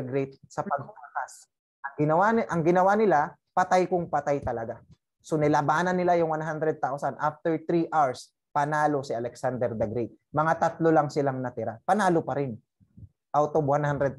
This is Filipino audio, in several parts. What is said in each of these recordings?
great sa pagtakas. Ang ginawa, ang ginawa nila, patay kung patay talaga. So nilabanan nila yung 100,000. After 3 hours, panalo si Alexander the Great. Mga tatlo lang silang natira. Panalo pa rin. Out of 100,000.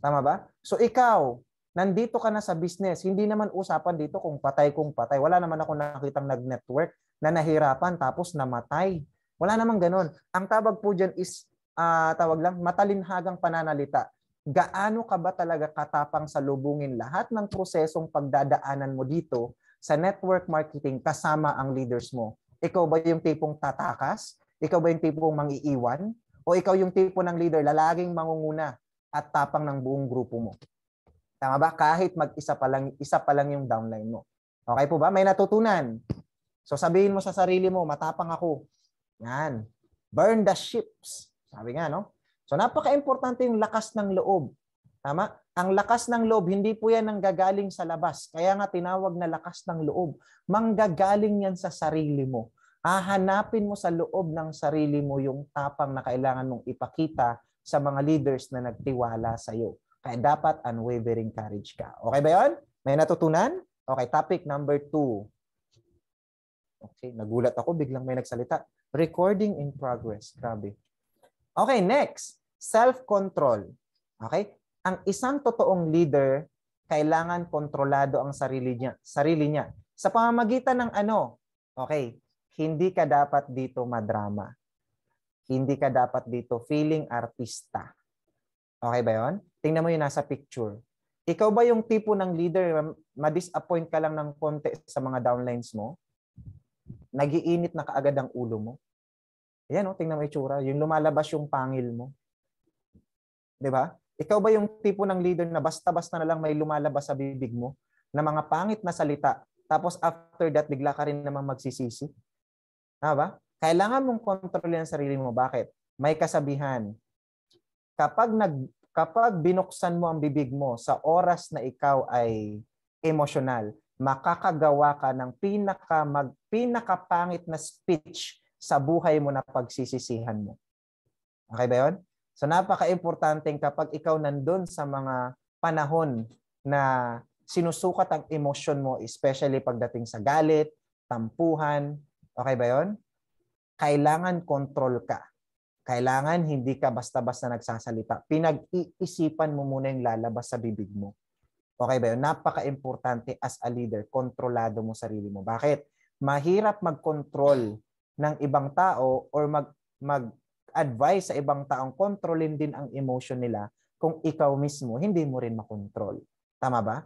Tama ba? So ikaw, nandito ka na sa business. Hindi naman usapan dito kung patay kung patay. Wala naman ako nakitang nag-network na nahirapan tapos namatay. Wala naman ganun. Ang tabag po dyan is, uh, tawag lang, matalinhagang pananalita gaano ka ba talaga katapang salubungin lahat ng prosesong pagdadaanan mo dito sa network marketing kasama ang leaders mo? Ikaw ba yung tipong tatakas? Ikaw ba yung tipong mangiiwan? O ikaw yung tipo ng leader na laging mangunguna at tapang ng buong grupo mo? Tama ba? Kahit mag-isa pa lang, isa pa lang yung downline mo. Okay po ba? May natutunan. So sabihin mo sa sarili mo, matapang ako. Yan. Burn the ships. Sabi nga, no? So napaka-importante yung lakas ng loob. Tama? Ang lakas ng loob, hindi po yan ang gagaling sa labas. Kaya nga tinawag na lakas ng loob. Manggagaling yan sa sarili mo. Hahanapin mo sa loob ng sarili mo yung tapang na kailangan mong ipakita sa mga leaders na nagtiwala sa iyo. Kaya dapat unwavering courage ka. Okay ba yon? May natutunan? Okay, topic number two. Okay, nagulat ako. Biglang may nagsalita. Recording in progress. Grabe. Okay, next. Self-control. Okay? Ang isang totoong leader, kailangan kontrolado ang sarili niya. Sarili niya. Sa pamamagitan ng ano? Okay, hindi ka dapat dito madrama. Hindi ka dapat dito feeling artista. Okay ba yon? Tingnan mo yung nasa picture. Ikaw ba yung tipo ng leader, ma-disappoint ka lang ng konti sa mga downlines mo? Nagiinit na kaagad ang ulo mo? Ayan, oh, tingnan mo yung itsura. Yung lumalabas yung pangil mo. 'Di ba? Ikaw ba yung tipo ng leader na basta-basta na lang may lumalabas sa bibig mo na mga pangit na salita tapos after that bigla ka rin naman magsisisi? ba? Kailangan mong kontrolin ang sarili mo. Bakit? May kasabihan. Kapag nag kapag binuksan mo ang bibig mo sa oras na ikaw ay emosyonal, makakagawa ka ng pinaka mag, pinakapangit na speech sa buhay mo na pagsisisihan mo. Okay ba 'yon? So napaka-importante kapag ikaw nandun sa mga panahon na sinusukat ang emotion mo, especially pagdating sa galit, tampuhan, okay ba yon? Kailangan control ka. Kailangan hindi ka basta-basta nagsasalita. Pinag-iisipan mo muna yung lalabas sa bibig mo. Okay ba yun? Napaka-importante as a leader, kontrolado mo sarili mo. Bakit? Mahirap mag-control ng ibang tao or mag, mag advice sa ibang taong kontrolin din ang emotion nila kung ikaw mismo hindi mo rin makontrol. Tama ba?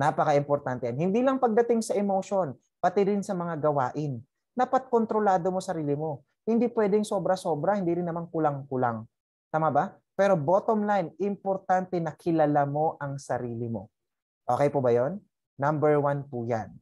Napaka-importante yan. Hindi lang pagdating sa emotion, pati rin sa mga gawain. Dapat kontrolado mo sarili mo. Hindi pwedeng sobra-sobra, hindi rin naman kulang-kulang. Tama ba? Pero bottom line, importante na kilala mo ang sarili mo. Okay po ba yon? Number one po yan.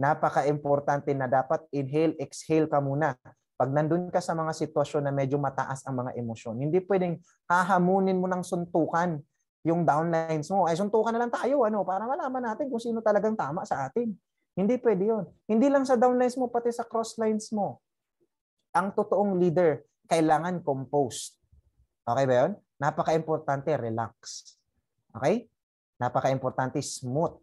Napaka-importante na dapat inhale, exhale ka muna. Pag nandun ka sa mga sitwasyon na medyo mataas ang mga emosyon, hindi pwedeng hahamunin mo ng suntukan yung downlines mo. Ay, suntukan na lang tayo, ano, para malaman natin kung sino talagang tama sa atin. Hindi pwede yun. Hindi lang sa downlines mo, pati sa crosslines mo. Ang totoong leader, kailangan composed. Okay ba yun? Napaka-importante, relax. Okay? Napaka-importante, smooth.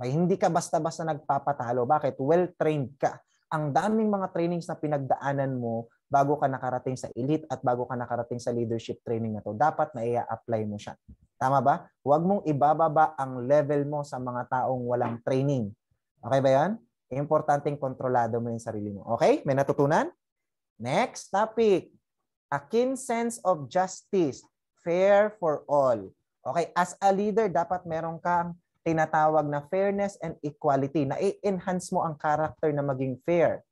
Okay? Hindi ka basta-basta nagpapatalo. Bakit? Well-trained ka ang daming mga trainings na pinagdaanan mo bago ka nakarating sa elite at bago ka nakarating sa leadership training na to. Dapat maia-apply mo siya. Tama ba? Huwag mong ibababa ang level mo sa mga taong walang training. Okay ba yan? Importanteng kontrolado mo yung sarili mo. Okay? May natutunan? Next topic. A keen sense of justice. Fair for all. Okay? As a leader, dapat meron kang tinatawag na fairness and equality na i-enhance mo ang character na maging fair.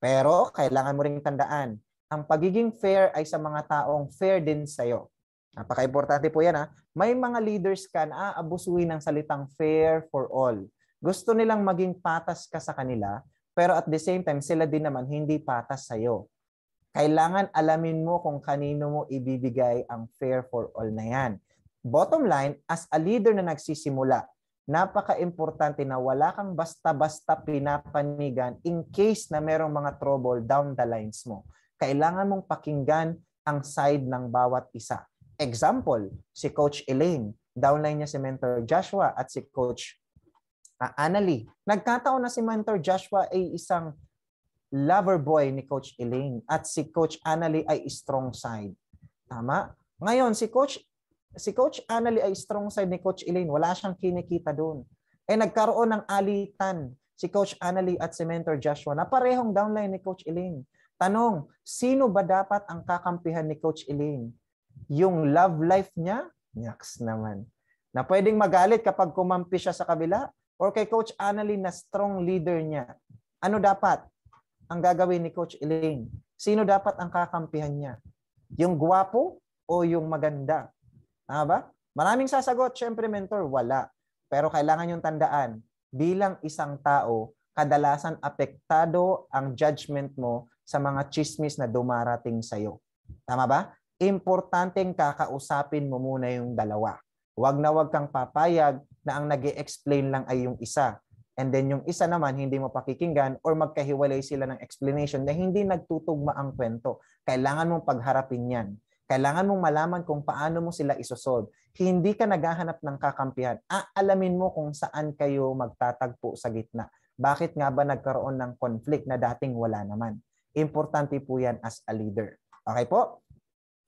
Pero kailangan mo ring tandaan, ang pagiging fair ay sa mga taong fair din sa'yo. Napaka-importante po yan ha. May mga leaders ka na aabusuin ng salitang fair for all. Gusto nilang maging patas ka sa kanila, pero at the same time, sila din naman hindi patas sa'yo. Kailangan alamin mo kung kanino mo ibibigay ang fair for all na yan. Bottom line, as a leader na nagsisimula, napaka-importante na wala kang basta-basta pinapanigan in case na merong mga trouble down the lines mo. Kailangan mong pakinggan ang side ng bawat isa. Example, si Coach Elaine, downline niya si Mentor Joshua at si Coach uh, Annalie. Nagkataon na si Mentor Joshua ay isang lover boy ni Coach Elaine at si Coach Annalie ay strong side. Tama? Ngayon, si Coach Si Coach Anali ay strong side ni Coach Elaine. Wala siyang kinikita doon. Eh nagkaroon ng alitan si Coach Anali at si Mentor Joshua na parehong downline ni Coach Elaine. Tanong, sino ba dapat ang kakampihan ni Coach Elaine? Yung love life niya? Nyaks naman. Na pwedeng magalit kapag kumampi siya sa kabila? Or kay Coach Anali na strong leader niya? Ano dapat ang gagawin ni Coach Elaine? Sino dapat ang kakampihan niya? Yung guwapo o yung maganda? Tama ba? Maraming sasagot, syempre mentor, wala. Pero kailangan yung tandaan, bilang isang tao, kadalasan apektado ang judgment mo sa mga chismis na dumarating sa'yo. Tama ba? Importanteng kakausapin mo muna yung dalawa. Huwag na huwag kang papayag na ang nag explain lang ay yung isa. And then yung isa naman, hindi mo pakikinggan or magkahiwalay sila ng explanation na hindi nagtutugma ang kwento. Kailangan mong pagharapin yan. Kailangan mong malaman kung paano mo sila isosolve. Hindi ka naghahanap ng kakampihan. Aalamin mo kung saan kayo magtatagpo sa gitna. Bakit nga ba nagkaroon ng conflict na dating wala naman? Importante po yan as a leader. Okay po?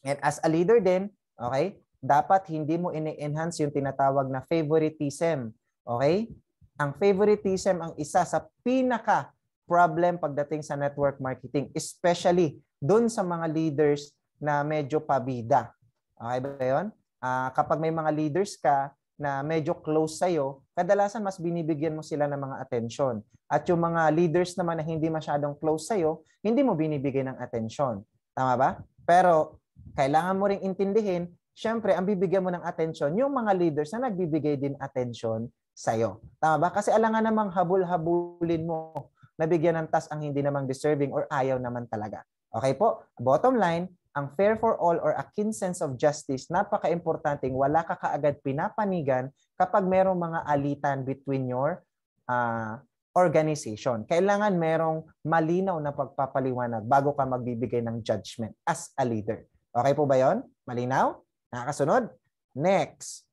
And as a leader din, okay, dapat hindi mo ini-enhance yung tinatawag na favoritism. Okay? Ang favoritism ang isa sa pinaka problem pagdating sa network marketing, especially doon sa mga leaders na medyo pabida. Okay ah, ba yun? Uh, kapag may mga leaders ka na medyo close sa'yo, kadalasan mas binibigyan mo sila ng mga atensyon. At yung mga leaders naman na hindi masyadong close sa'yo, hindi mo binibigay ng atensyon. Tama ba? Pero kailangan mo ring intindihin, syempre, ang bibigyan mo ng atensyon, yung mga leaders na nagbibigay din atensyon sa'yo. Tama ba? Kasi alangan namang habul-habulin mo nabigyan ng task ang hindi namang deserving or ayaw naman talaga. Okay po? Bottom line, ang fair for all or akin sense of justice, napaka-importanting wala ka kaagad pinapanigan kapag merong mga alitan between your uh, organization. Kailangan merong malinaw na pagpapaliwanag bago ka magbibigay ng judgment as a leader. Okay po ba yon? Malinaw? Nakakasunod? Next.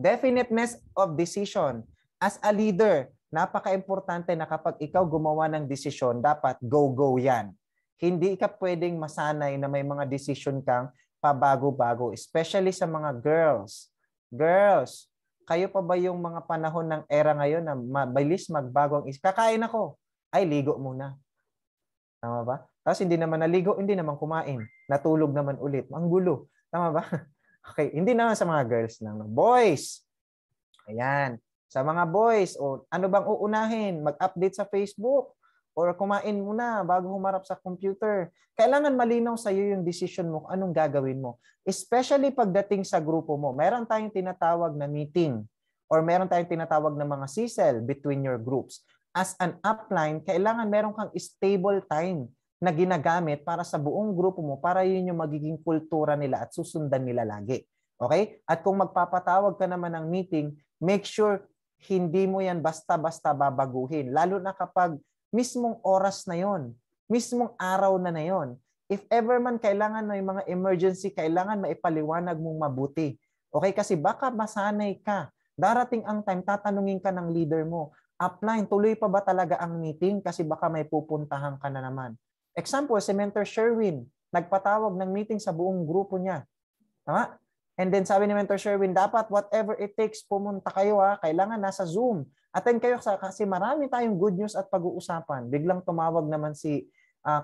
Definiteness of decision. As a leader, napaka-importante na kapag ikaw gumawa ng desisyon, dapat go-go yan. Hindi ka pwedeng masanay na may mga decision kang pabago-bago, especially sa mga girls. Girls, kayo pa ba yung mga panahon ng era ngayon na mabilis magbago ang isip? Kakain ako. Ay, ligo muna. Tama ba? Tapos hindi naman naligo, hindi naman kumain. Natulog naman ulit. Ang gulo. Tama ba? Okay, hindi naman sa mga girls lang. Boys! Ayan. Sa mga boys, o ano bang uunahin? Mag-update sa Facebook? or kumain muna bago humarap sa computer. Kailangan malinaw sa iyo yung decision mo, anong gagawin mo. Especially pagdating sa grupo mo. Meron tayong tinatawag na meeting or meron tayong tinatawag na mga sisel between your groups. As an upline, kailangan meron kang stable time na ginagamit para sa buong grupo mo para yun yung magiging kultura nila at susundan nila lagi. Okay? At kung magpapatawag ka naman ng meeting, make sure hindi mo yan basta-basta babaguhin. Lalo na kapag mismong oras na yon, mismong araw na na yon. If ever man kailangan may mga emergency, kailangan maipaliwanag mong mabuti. Okay? Kasi baka masanay ka. Darating ang time, tatanungin ka ng leader mo, upline, tuloy pa ba talaga ang meeting? Kasi baka may pupuntahan ka na naman. Example, si Mentor Sherwin, nagpatawag ng meeting sa buong grupo niya. Tama? And then sabi ni Mentor Sherwin, dapat whatever it takes, pumunta kayo ha. Kailangan nasa Zoom. Attend kayo sa, kasi marami tayong good news at pag-uusapan. Biglang tumawag naman si uh,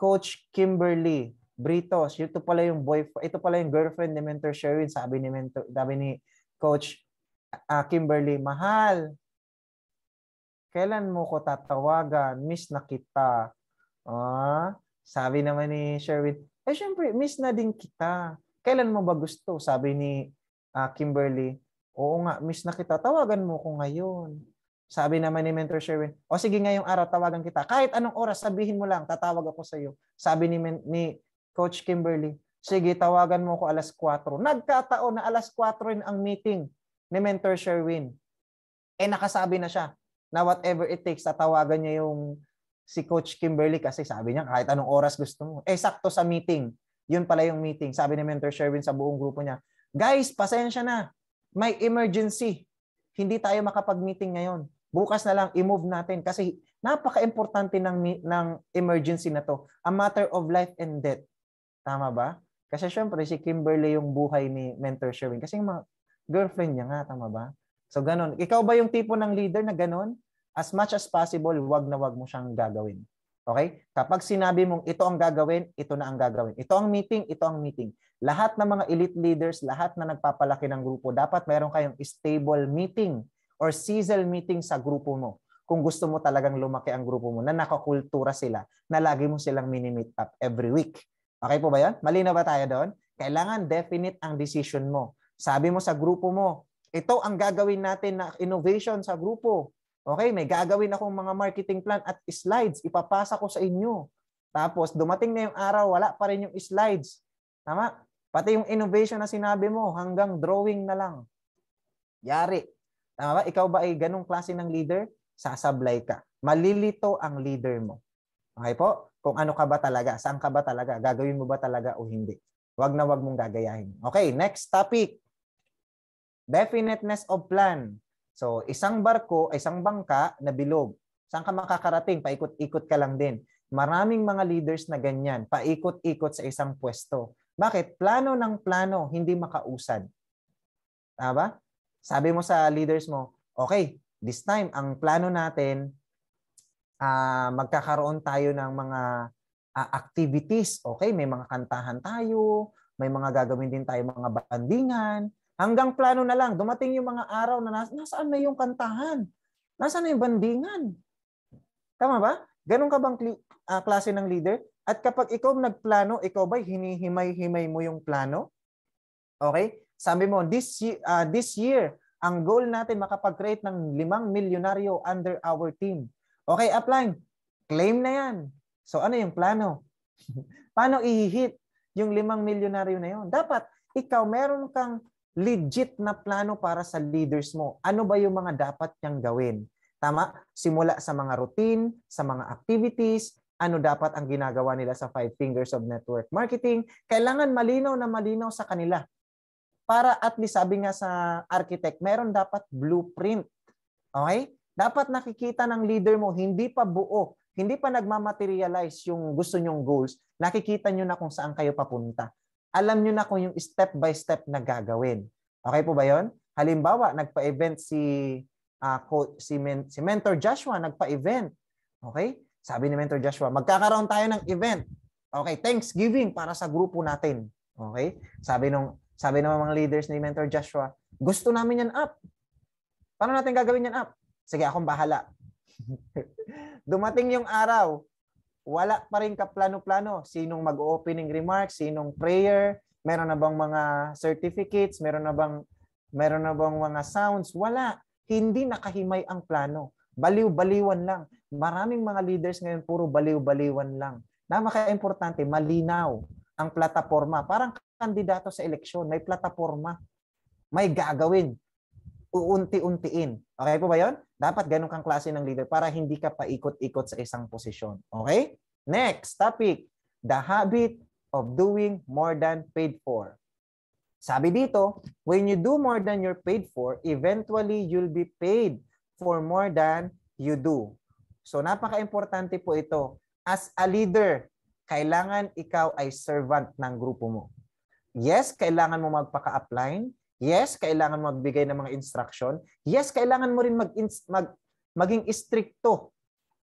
Coach Kimberly Britos. Ito pala yung boyfriend, ito pala yung girlfriend ni Mentor Sherwin, sabi ni Mentor, sabi ni Coach uh, Kimberly, mahal. Kailan mo ko tatawagan? Miss na kita. Ah, sabi naman ni Sherwin, eh syempre, miss na din kita kailan mo ba gusto? Sabi ni uh, Kimberly, oo nga, miss na kita, tawagan mo ko ngayon. Sabi naman ni Mentor Sherwin, o sige ngayong araw, tawagan kita. Kahit anong oras, sabihin mo lang, tatawag ako sa iyo. Sabi ni, Men- ni Coach Kimberly, sige, tawagan mo ko alas 4. Nagkataon na alas 4 rin ang meeting ni Mentor Sherwin. Eh nakasabi na siya na whatever it takes, tatawagan niya yung si Coach Kimberly kasi sabi niya kahit anong oras gusto mo. Eh sakto sa meeting yun pala yung meeting. Sabi ni Mentor Sherwin sa buong grupo niya, Guys, pasensya na. May emergency. Hindi tayo makapag-meeting ngayon. Bukas na lang, i-move natin. Kasi napaka-importante ng, ng emergency na to. A matter of life and death. Tama ba? Kasi syempre, si Kimberly yung buhay ni Mentor Sherwin. Kasi yung mga girlfriend niya nga, tama ba? So, ganun. Ikaw ba yung tipo ng leader na ganun? As much as possible, wag na wag mo siyang gagawin. Okay? Kapag sinabi mong ito ang gagawin, ito na ang gagawin. Ito ang meeting, ito ang meeting. Lahat ng mga elite leaders, lahat na nagpapalaki ng grupo, dapat mayroon kayong stable meeting or sizzle meeting sa grupo mo kung gusto mo talagang lumaki ang grupo mo, na nakakultura sila, na lagi mo silang mini-meet up every week. Okay po ba yan? Malina ba tayo doon? Kailangan definite ang decision mo. Sabi mo sa grupo mo, ito ang gagawin natin na innovation sa grupo. Okay, may gagawin akong mga marketing plan at slides. Ipapasa ko sa inyo. Tapos dumating na yung araw, wala pa rin yung slides. Tama? Pati yung innovation na sinabi mo, hanggang drawing na lang. Yari. Tama ba? Ikaw ba ay ganong klase ng leader? Sasablay ka. Malilito ang leader mo. Okay po? Kung ano ka ba talaga, saan ka ba talaga, gagawin mo ba talaga o hindi. Huwag na wag mong gagayahin. Okay, next topic. Definiteness of plan. So, isang barko, isang bangka na bilog. Saan ka makakarating? Paikot-ikot ka lang din. Maraming mga leaders na ganyan, paikot-ikot sa isang pwesto. Bakit? Plano ng plano, hindi makausad. Tama? Sabi mo sa leaders mo, okay, this time, ang plano natin, uh, magkakaroon tayo ng mga uh, activities. Okay, may mga kantahan tayo, may mga gagawin din tayo mga bandingan, Hanggang plano na lang, dumating yung mga araw na nas- nasaan na yung kantahan? Nasaan na yung bandingan? Tama ba? Ganon ka bang kli- uh, klase ng leader? At kapag ikaw nagplano, ikaw ba hinihimay-himay mo yung plano? Okay? Sabi mo, this, uh, this year, ang goal natin makapag-create ng limang milyonaryo under our team. Okay, upline, claim na yan. So ano yung plano? Paano i-hit yung limang milyonaryo na yun? Dapat ikaw meron kang legit na plano para sa leaders mo. Ano ba yung mga dapat niyang gawin? Tama? Simula sa mga routine, sa mga activities, ano dapat ang ginagawa nila sa Five Fingers of Network Marketing. Kailangan malinaw na malinaw sa kanila. Para at least sabi nga sa architect, meron dapat blueprint. Okay? Dapat nakikita ng leader mo, hindi pa buo, hindi pa nagmamaterialize yung gusto nyong goals, nakikita nyo na kung saan kayo papunta alam nyo na kung yung step by step na gagawin. Okay po ba yon? Halimbawa, nagpa-event si uh, ah, coach, si, men, si Mentor Joshua, nagpa-event. Okay? Sabi ni Mentor Joshua, magkakaroon tayo ng event. Okay, Thanksgiving para sa grupo natin. Okay? Sabi nung sabi ng mga leaders ni Mentor Joshua, gusto namin yan up. Paano natin gagawin yan up? Sige, akong bahala. Dumating yung araw, wala pa rin kaplano-plano. Sinong mag-opening remarks, sinong prayer, meron na bang mga certificates, meron na bang meron na bang mga sounds, wala. Hindi nakahimay ang plano. Baliw-baliwan lang. Maraming mga leaders ngayon puro baliw-baliwan lang. Napaka-importante, malinaw ang plataforma. Parang kandidato sa eleksyon, may plataforma. May gagawin uunti-untiin. Okay po ba 'yon? Dapat ganun kang klase ng leader para hindi ka paikot-ikot sa isang posisyon. Okay? Next topic, the habit of doing more than paid for. Sabi dito, when you do more than you're paid for, eventually you'll be paid for more than you do. So napaka-importante po ito. As a leader, kailangan ikaw ay servant ng grupo mo. Yes, kailangan mo magpaka upline Yes, kailangan mo magbigay ng mga instruction. Yes, kailangan mo rin mag, mag maging istrikto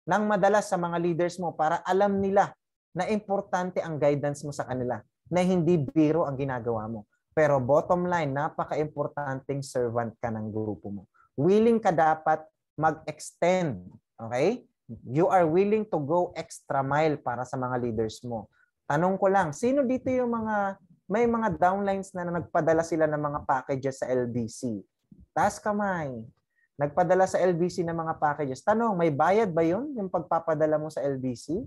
ng madalas sa mga leaders mo para alam nila na importante ang guidance mo sa kanila, na hindi biro ang ginagawa mo. Pero bottom line, napaka-importanting servant ka ng grupo mo. Willing ka dapat mag-extend, okay? You are willing to go extra mile para sa mga leaders mo. Tanong ko lang, sino dito yung mga may mga downlines na na nagpadala sila ng mga packages sa LBC. Taas kamay. Nagpadala sa LBC ng mga packages. Tanong, may bayad ba yun yung pagpapadala mo sa LBC?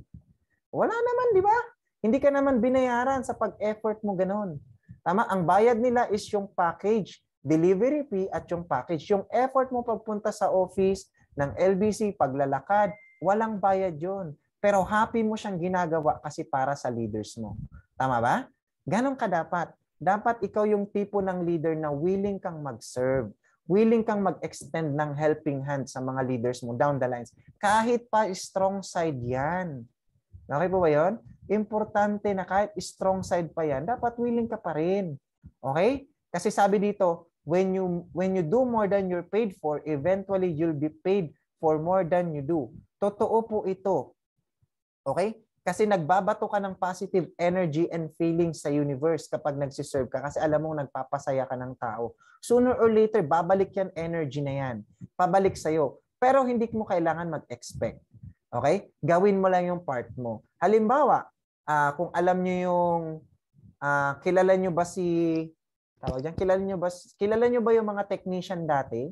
Wala naman, di ba? Hindi ka naman binayaran sa pag-effort mo ganun. Tama, ang bayad nila is yung package, delivery fee at yung package. Yung effort mo pagpunta sa office ng LBC, paglalakad, walang bayad yun. Pero happy mo siyang ginagawa kasi para sa leaders mo. Tama ba? Ganon ka dapat. Dapat ikaw yung tipo ng leader na willing kang mag-serve, willing kang mag-extend ng helping hand sa mga leaders mo down the lines. Kahit pa strong side yan. Okay po ba yun? Importante na kahit strong side pa yan, dapat willing ka pa rin. Okay? Kasi sabi dito, when you when you do more than you're paid for, eventually you'll be paid for more than you do. Totoo po ito. Okay? Kasi nagbabato ka ng positive energy and feelings sa universe kapag nagsiserve ka kasi alam mong nagpapasaya ka ng tao. Sooner or later, babalik yan energy na yan. Pabalik sa'yo. Pero hindi mo kailangan mag-expect. Okay? Gawin mo lang yung part mo. Halimbawa, uh, kung alam nyo yung uh, kilala nyo ba si tawag diyan kilala nyo ba kilala nyo ba yung mga technician dati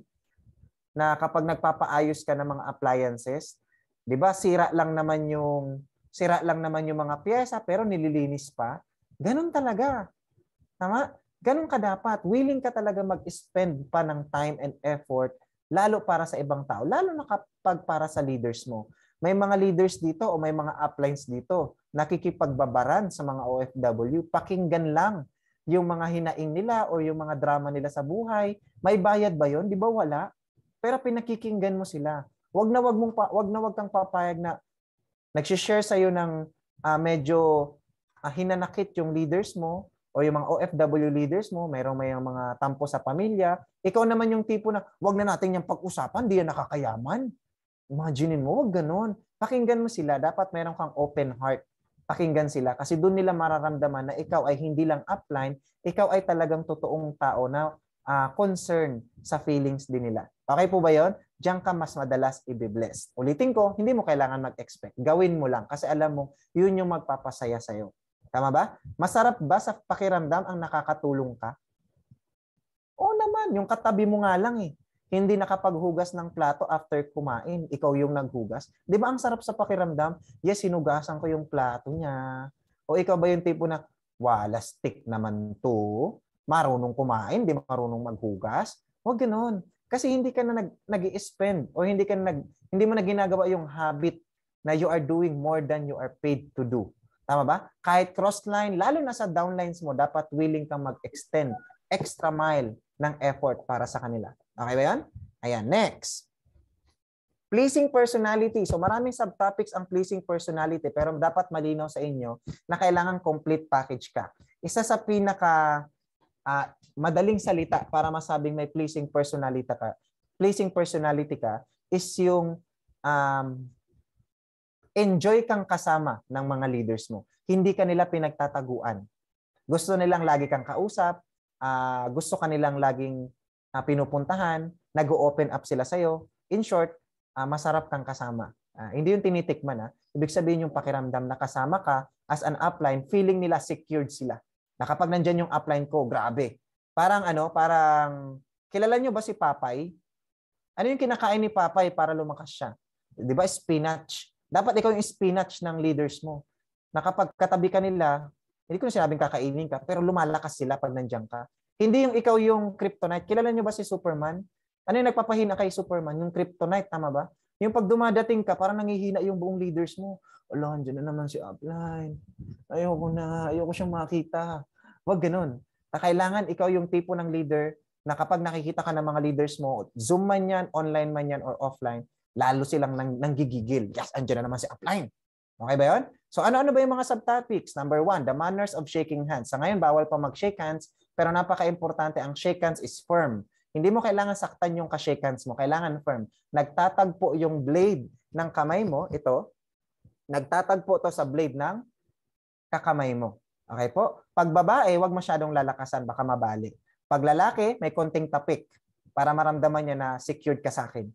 na kapag nagpapaayos ka ng mga appliances 'di ba sira lang naman yung Sira lang naman yung mga pyesa pero nililinis pa. Ganun talaga. Tama? Ganun ka dapat. Willing ka talaga mag-spend pa ng time and effort lalo para sa ibang tao. Lalo na kapag para sa leaders mo. May mga leaders dito o may mga uplines dito nakikipagbabaran sa mga OFW. Pakinggan lang yung mga hinaing nila o yung mga drama nila sa buhay. May bayad ba yon? Di ba wala? Pero pinakikinggan mo sila. Wag na wag mong pa, wag na wag kang papayag na Nagsishare sa'yo ng uh, medyo uh, hinanakit yung leaders mo o yung mga OFW leaders mo, mayroong may mga tampo sa pamilya, ikaw naman yung tipo na, wag na natin yung pag-usapan, di yan nakakayaman. Imaginin mo, wag ganon. Pakinggan mo sila, dapat meron kang open heart. Pakinggan sila kasi doon nila mararamdaman na ikaw ay hindi lang upline, ikaw ay talagang totoong tao na uh, concern sa feelings din nila. Okay po ba yon? Diyan ka mas madalas i-bless. Ulitin ko, hindi mo kailangan mag-expect. Gawin mo lang kasi alam mo, yun yung magpapasaya sa'yo. Tama ba? Masarap ba sa pakiramdam ang nakakatulong ka? O naman, yung katabi mo nga lang eh. Hindi nakapaghugas ng plato after kumain. Ikaw yung naghugas. Di ba ang sarap sa pakiramdam? Yes, sinugasan ko yung plato niya. O ikaw ba yung tipo na, wala stick naman to? marunong kumain, di marunong maghugas. Huwag ganun. Kasi hindi ka na nag, nag spend o hindi ka na nag, hindi mo na ginagawa yung habit na you are doing more than you are paid to do. Tama ba? Kahit cross line, lalo na sa downlines mo, dapat willing kang mag-extend extra mile ng effort para sa kanila. Okay ba yan? Ayan, next. Pleasing personality. So maraming subtopics ang pleasing personality pero dapat malinaw sa inyo na kailangan complete package ka. Isa sa pinaka uh, madaling salita para masabing may pleasing personality ka, pleasing personality ka is yung um, enjoy kang kasama ng mga leaders mo. Hindi ka nila pinagtataguan. Gusto nilang lagi kang kausap, uh, gusto kanilang laging uh, pinupuntahan, nag-open up sila sa'yo. In short, uh, masarap kang kasama. Uh, hindi yung tinitikman. Ha? Ibig sabihin yung pakiramdam na kasama ka as an upline, feeling nila secured sila. Na kapag nandyan yung upline ko, grabe. Parang ano, parang, kilala nyo ba si Papay? Ano yung kinakain ni Papay para lumakas siya? Di ba, spinach. Dapat ikaw yung spinach ng leaders mo. Na kapag katabi ka nila, hindi ko na sinabing kakainin ka, pero lumalakas sila pag nandiyan ka. Hindi yung ikaw yung kryptonite. Kilala nyo ba si Superman? Ano yung nagpapahina kay Superman? Yung kryptonite, tama ba? Yung pag dumadating ka, parang nangihina yung buong leaders mo. Ala, andyan na naman si Upline. Ayoko na, ayoko siyang makita. Huwag ganun. Na kailangan ikaw yung tipo ng leader na kapag nakikita ka ng mga leaders mo, Zoom man yan, online man yan, or offline, lalo silang nang, nanggigigil. Yes, andyan na naman si upline. Okay ba yun? So ano-ano ba yung mga subtopics? Number one, the manners of shaking hands. Sa ngayon, bawal pa mag-shake hands, pero napaka-importante, ang shake hands is firm. Hindi mo kailangan saktan yung ka-shake hands mo. Kailangan firm. Nagtatagpo yung blade ng kamay mo, ito, nagtatagpo to sa blade ng kakamay mo. Okay po? Pag babae, huwag masyadong lalakasan, baka mabalik. Pag lalaki, may konting tapik para maramdaman niya na secured ka sa akin.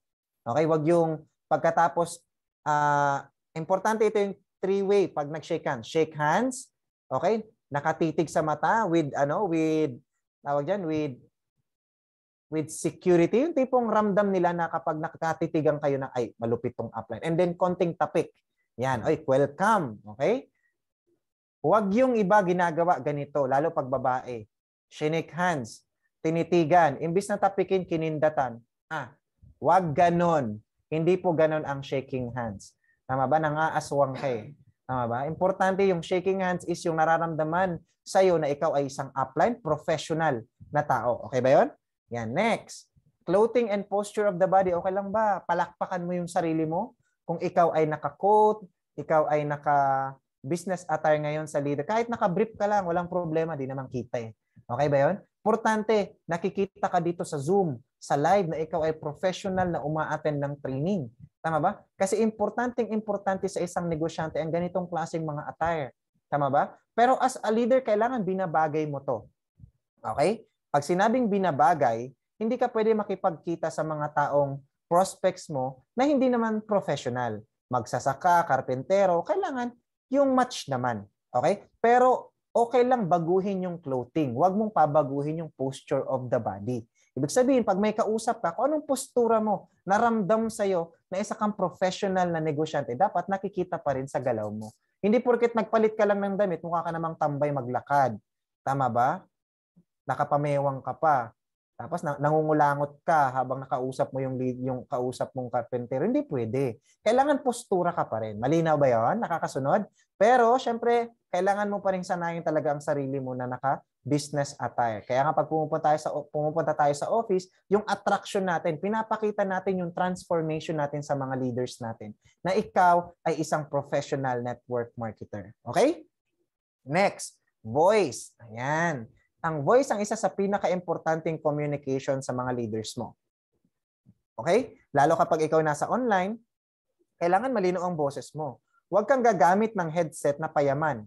Okay? Huwag yung pagkatapos, uh, importante ito yung three-way pag nag-shake hands. Shake hands, okay? Nakatitig sa mata with, ano, with, tawag dyan, with, with security. Yung tipong ramdam nila na kapag nakatitigan kayo na, ay, malupit tong upline. And then, konting tapik. Yan, oy, welcome. Okay? Huwag yung iba ginagawa ganito, lalo pag babae. Shinik hands, tinitigan. Imbis na tapikin, kinindatan. Ah, huwag ganon. Hindi po ganon ang shaking hands. Tama ba? Nangaaswang kay. Tama ba? Importante yung shaking hands is yung nararamdaman sa'yo na ikaw ay isang upline professional na tao. Okay ba yon? Yan. Next, clothing and posture of the body. Okay lang ba? Palakpakan mo yung sarili mo? Kung ikaw ay naka-coat, ikaw ay naka business attire ngayon sa leader. Kahit naka-brief ka lang, walang problema, di naman kita eh. Okay ba yon? Importante, nakikita ka dito sa Zoom, sa live na ikaw ay professional na umaattend ng training. Tama ba? Kasi importanteng importante sa isang negosyante ang ganitong klaseng mga attire. Tama ba? Pero as a leader, kailangan binabagay mo to. Okay? Pag sinabing binabagay, hindi ka pwede makipagkita sa mga taong prospects mo na hindi naman professional. Magsasaka, karpentero, kailangan yung match naman. Okay? Pero okay lang baguhin yung clothing. Huwag mong pabaguhin yung posture of the body. Ibig sabihin, pag may kausap ka, kung anong postura mo, naramdam sa'yo na isa kang professional na negosyante, dapat nakikita pa rin sa galaw mo. Hindi porket nagpalit ka lang ng damit, mukha ka namang tambay maglakad. Tama ba? Nakapamewang ka pa. Tapos na, nangungulangot ka habang nakausap mo yung lead, yung kausap mong carpenter. Hindi pwede. Kailangan postura ka pa rin. Malinaw ba 'yon? Nakakasunod? Pero syempre, kailangan mo pa rin sanayin talaga ang sarili mo na naka business attire. Kaya nga pag pumupunta tayo sa pumupunta tayo sa office, yung attraction natin, pinapakita natin yung transformation natin sa mga leaders natin na ikaw ay isang professional network marketer. Okay? Next, voice. Ayan ang voice ang isa sa pinaka-importanting communication sa mga leaders mo. Okay? Lalo kapag ikaw nasa online, kailangan malino ang boses mo. Huwag kang gagamit ng headset na payaman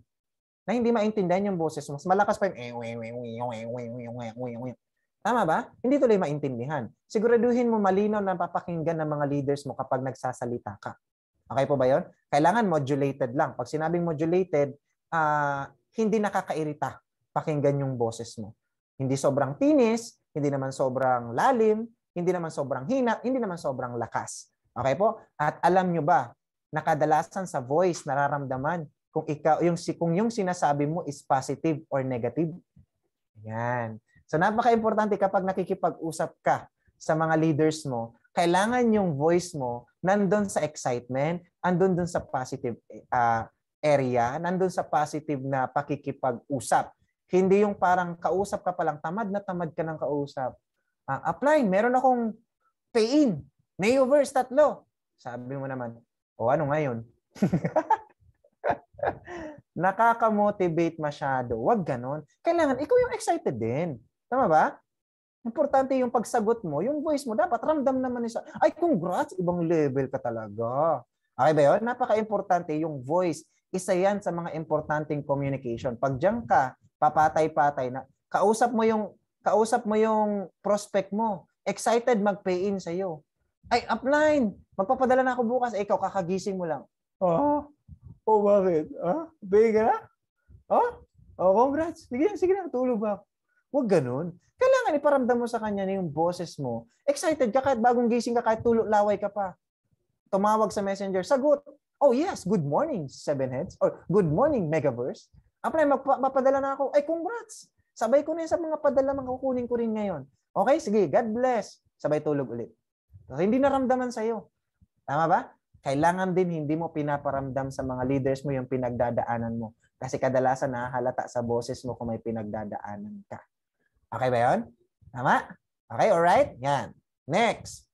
na hindi maintindihan yung boses mo. Mas malakas pa yung Tama ba? Hindi tuloy maintindihan. Siguraduhin mo malinaw na papakinggan ng mga leaders mo kapag nagsasalita ka. Okay po ba yon? Kailangan modulated lang. Pag sinabing modulated, uh, hindi nakakairita pakinggan yung boses mo. Hindi sobrang tinis, hindi naman sobrang lalim, hindi naman sobrang hina, hindi naman sobrang lakas. Okay po? At alam nyo ba na sa voice nararamdaman kung ikaw yung kung yung sinasabi mo is positive or negative. Yan. So napaka-importante kapag nakikipag-usap ka sa mga leaders mo, kailangan yung voice mo nandun sa excitement, andun dun sa positive uh, area, nandun sa positive na pakikipag-usap. Hindi yung parang kausap ka palang, tamad na tamad ka ng kausap. Uh, apply, meron akong pay-in. Mayovers, tatlo. Sabi mo naman, o ano ngayon? Nakaka-motivate masyado. Huwag ganon. Kailangan, ikaw yung excited din. Tama ba? Importante yung pagsagot mo, yung voice mo, dapat ramdam naman isa. Ay, congrats! Ibang level ka talaga. Okay ba yun? Napaka-importante yung voice. Isa yan sa mga importanteng communication. Pag dyan ka, papatay-patay na. Kausap mo yung kausap mo yung prospect mo. Excited mag-pay-in sa iyo. Ay, upline, magpapadala na ako bukas. Eh, ikaw kakagising mo lang. Oh. Oh, bakit? Ah, pay ka na? Oh? Oh, congrats. Sige na, sige na, tulog ako. wag ganun. Kailangan iparamdam mo sa kanya na yung boses mo. Excited ka kahit bagong gising ka, kahit tulog laway ka pa. Tumawag sa messenger, sagot. Oh yes, good morning, seven heads. Or good morning, megaverse. Apply, magpa- mapadala na ako. Ay, congrats! Sabay ko na sa mga padala, makukunin ko rin ngayon. Okay, sige, God bless. Sabay tulog ulit. So, hindi naramdaman sa'yo. Tama ba? Kailangan din hindi mo pinaparamdam sa mga leaders mo yung pinagdadaanan mo. Kasi kadalasan nahalata sa boses mo kung may pinagdadaanan ka. Okay ba yun? Tama? Okay, alright? Yan. Next.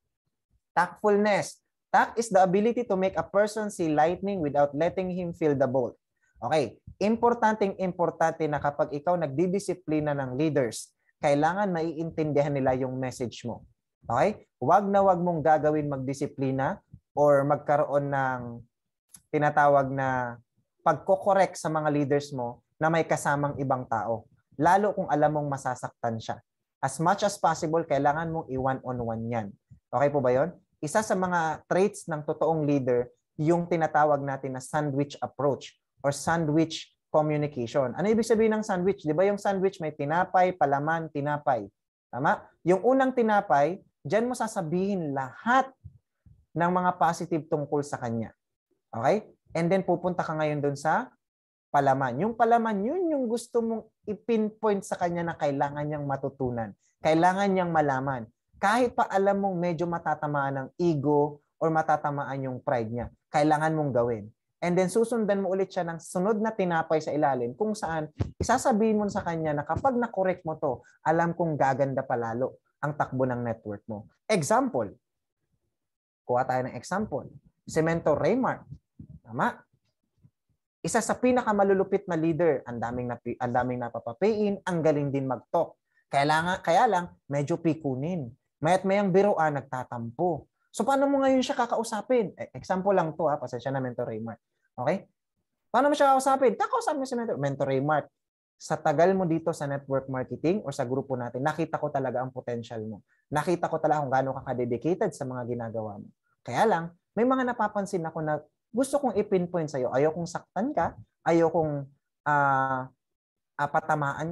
Tactfulness. Tact is the ability to make a person see lightning without letting him feel the bolt. Okay, importanteng importante na kapag ikaw nagdidisiplina ng leaders, kailangan maiintindihan nila yung message mo. Okay? Huwag na huwag mong gagawin magdisiplina or magkaroon ng tinatawag na pagkokorek sa mga leaders mo na may kasamang ibang tao. Lalo kung alam mong masasaktan siya. As much as possible, kailangan mong i-one-on-one yan. Okay po ba yon? Isa sa mga traits ng totoong leader, yung tinatawag natin na sandwich approach or sandwich communication. Ano ibig sabihin ng sandwich? Di ba yung sandwich may tinapay, palaman, tinapay. Tama? Yung unang tinapay, dyan mo sasabihin lahat ng mga positive tungkol sa kanya. Okay? And then pupunta ka ngayon doon sa palaman. Yung palaman, yun yung gusto mong ipinpoint sa kanya na kailangan niyang matutunan. Kailangan niyang malaman. Kahit pa alam mong medyo matatamaan ng ego or matatamaan yung pride niya, kailangan mong gawin and then susundan mo ulit siya ng sunod na tinapay sa ilalim kung saan isasabihin mo sa kanya na kapag na-correct mo to, alam kong gaganda pa lalo ang takbo ng network mo. Example, kuha tayo ng example. Cemento Raymart. Tama? Isa sa pinakamalulupit na leader. Ang daming, na, ang daming napapapain. ang galing din mag-talk. Kaya lang, kaya lang medyo pikunin. Mayat mayang biroan, ah, nagtatampo. So paano mo ngayon siya kakausapin? Eh, example lang to ha, ah, pasensya na mentor Raymar. Okay? Paano mo siya kausapin? Kakausapin mo si mentor. Mentor Ray Mark, sa tagal mo dito sa network marketing o sa grupo natin, nakita ko talaga ang potential mo. Nakita ko talaga kung gaano ka dedicated sa mga ginagawa mo. Kaya lang, may mga napapansin ako na gusto kong i-pinpoint sa'yo. Ayokong saktan ka, ayokong uh, uh,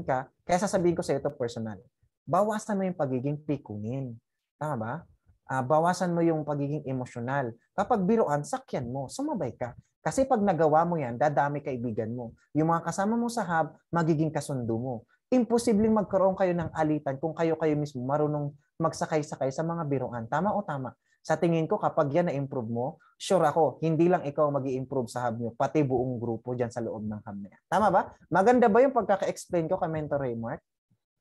ka. Kaya sasabihin ko sa'yo ito personal. Bawasan mo yung pagiging pikunin. Tama ba? Uh, bawasan mo yung pagiging emosyonal. Kapag biruan, sakyan mo. Sumabay ka. Kasi pag nagawa mo yan, dadami kaibigan mo. Yung mga kasama mo sa hub, magiging kasundo mo. Imposibleng magkaroon kayo ng alitan kung kayo-kayo mismo marunong magsakay-sakay sa mga biruan. Tama o tama? Sa tingin ko, kapag yan na-improve mo, sure ako, hindi lang ikaw mag improve sa hub nyo, pati buong grupo dyan sa loob ng hub na Tama ba? Maganda ba yung pagkaka-explain ko kay Mentor Raymark?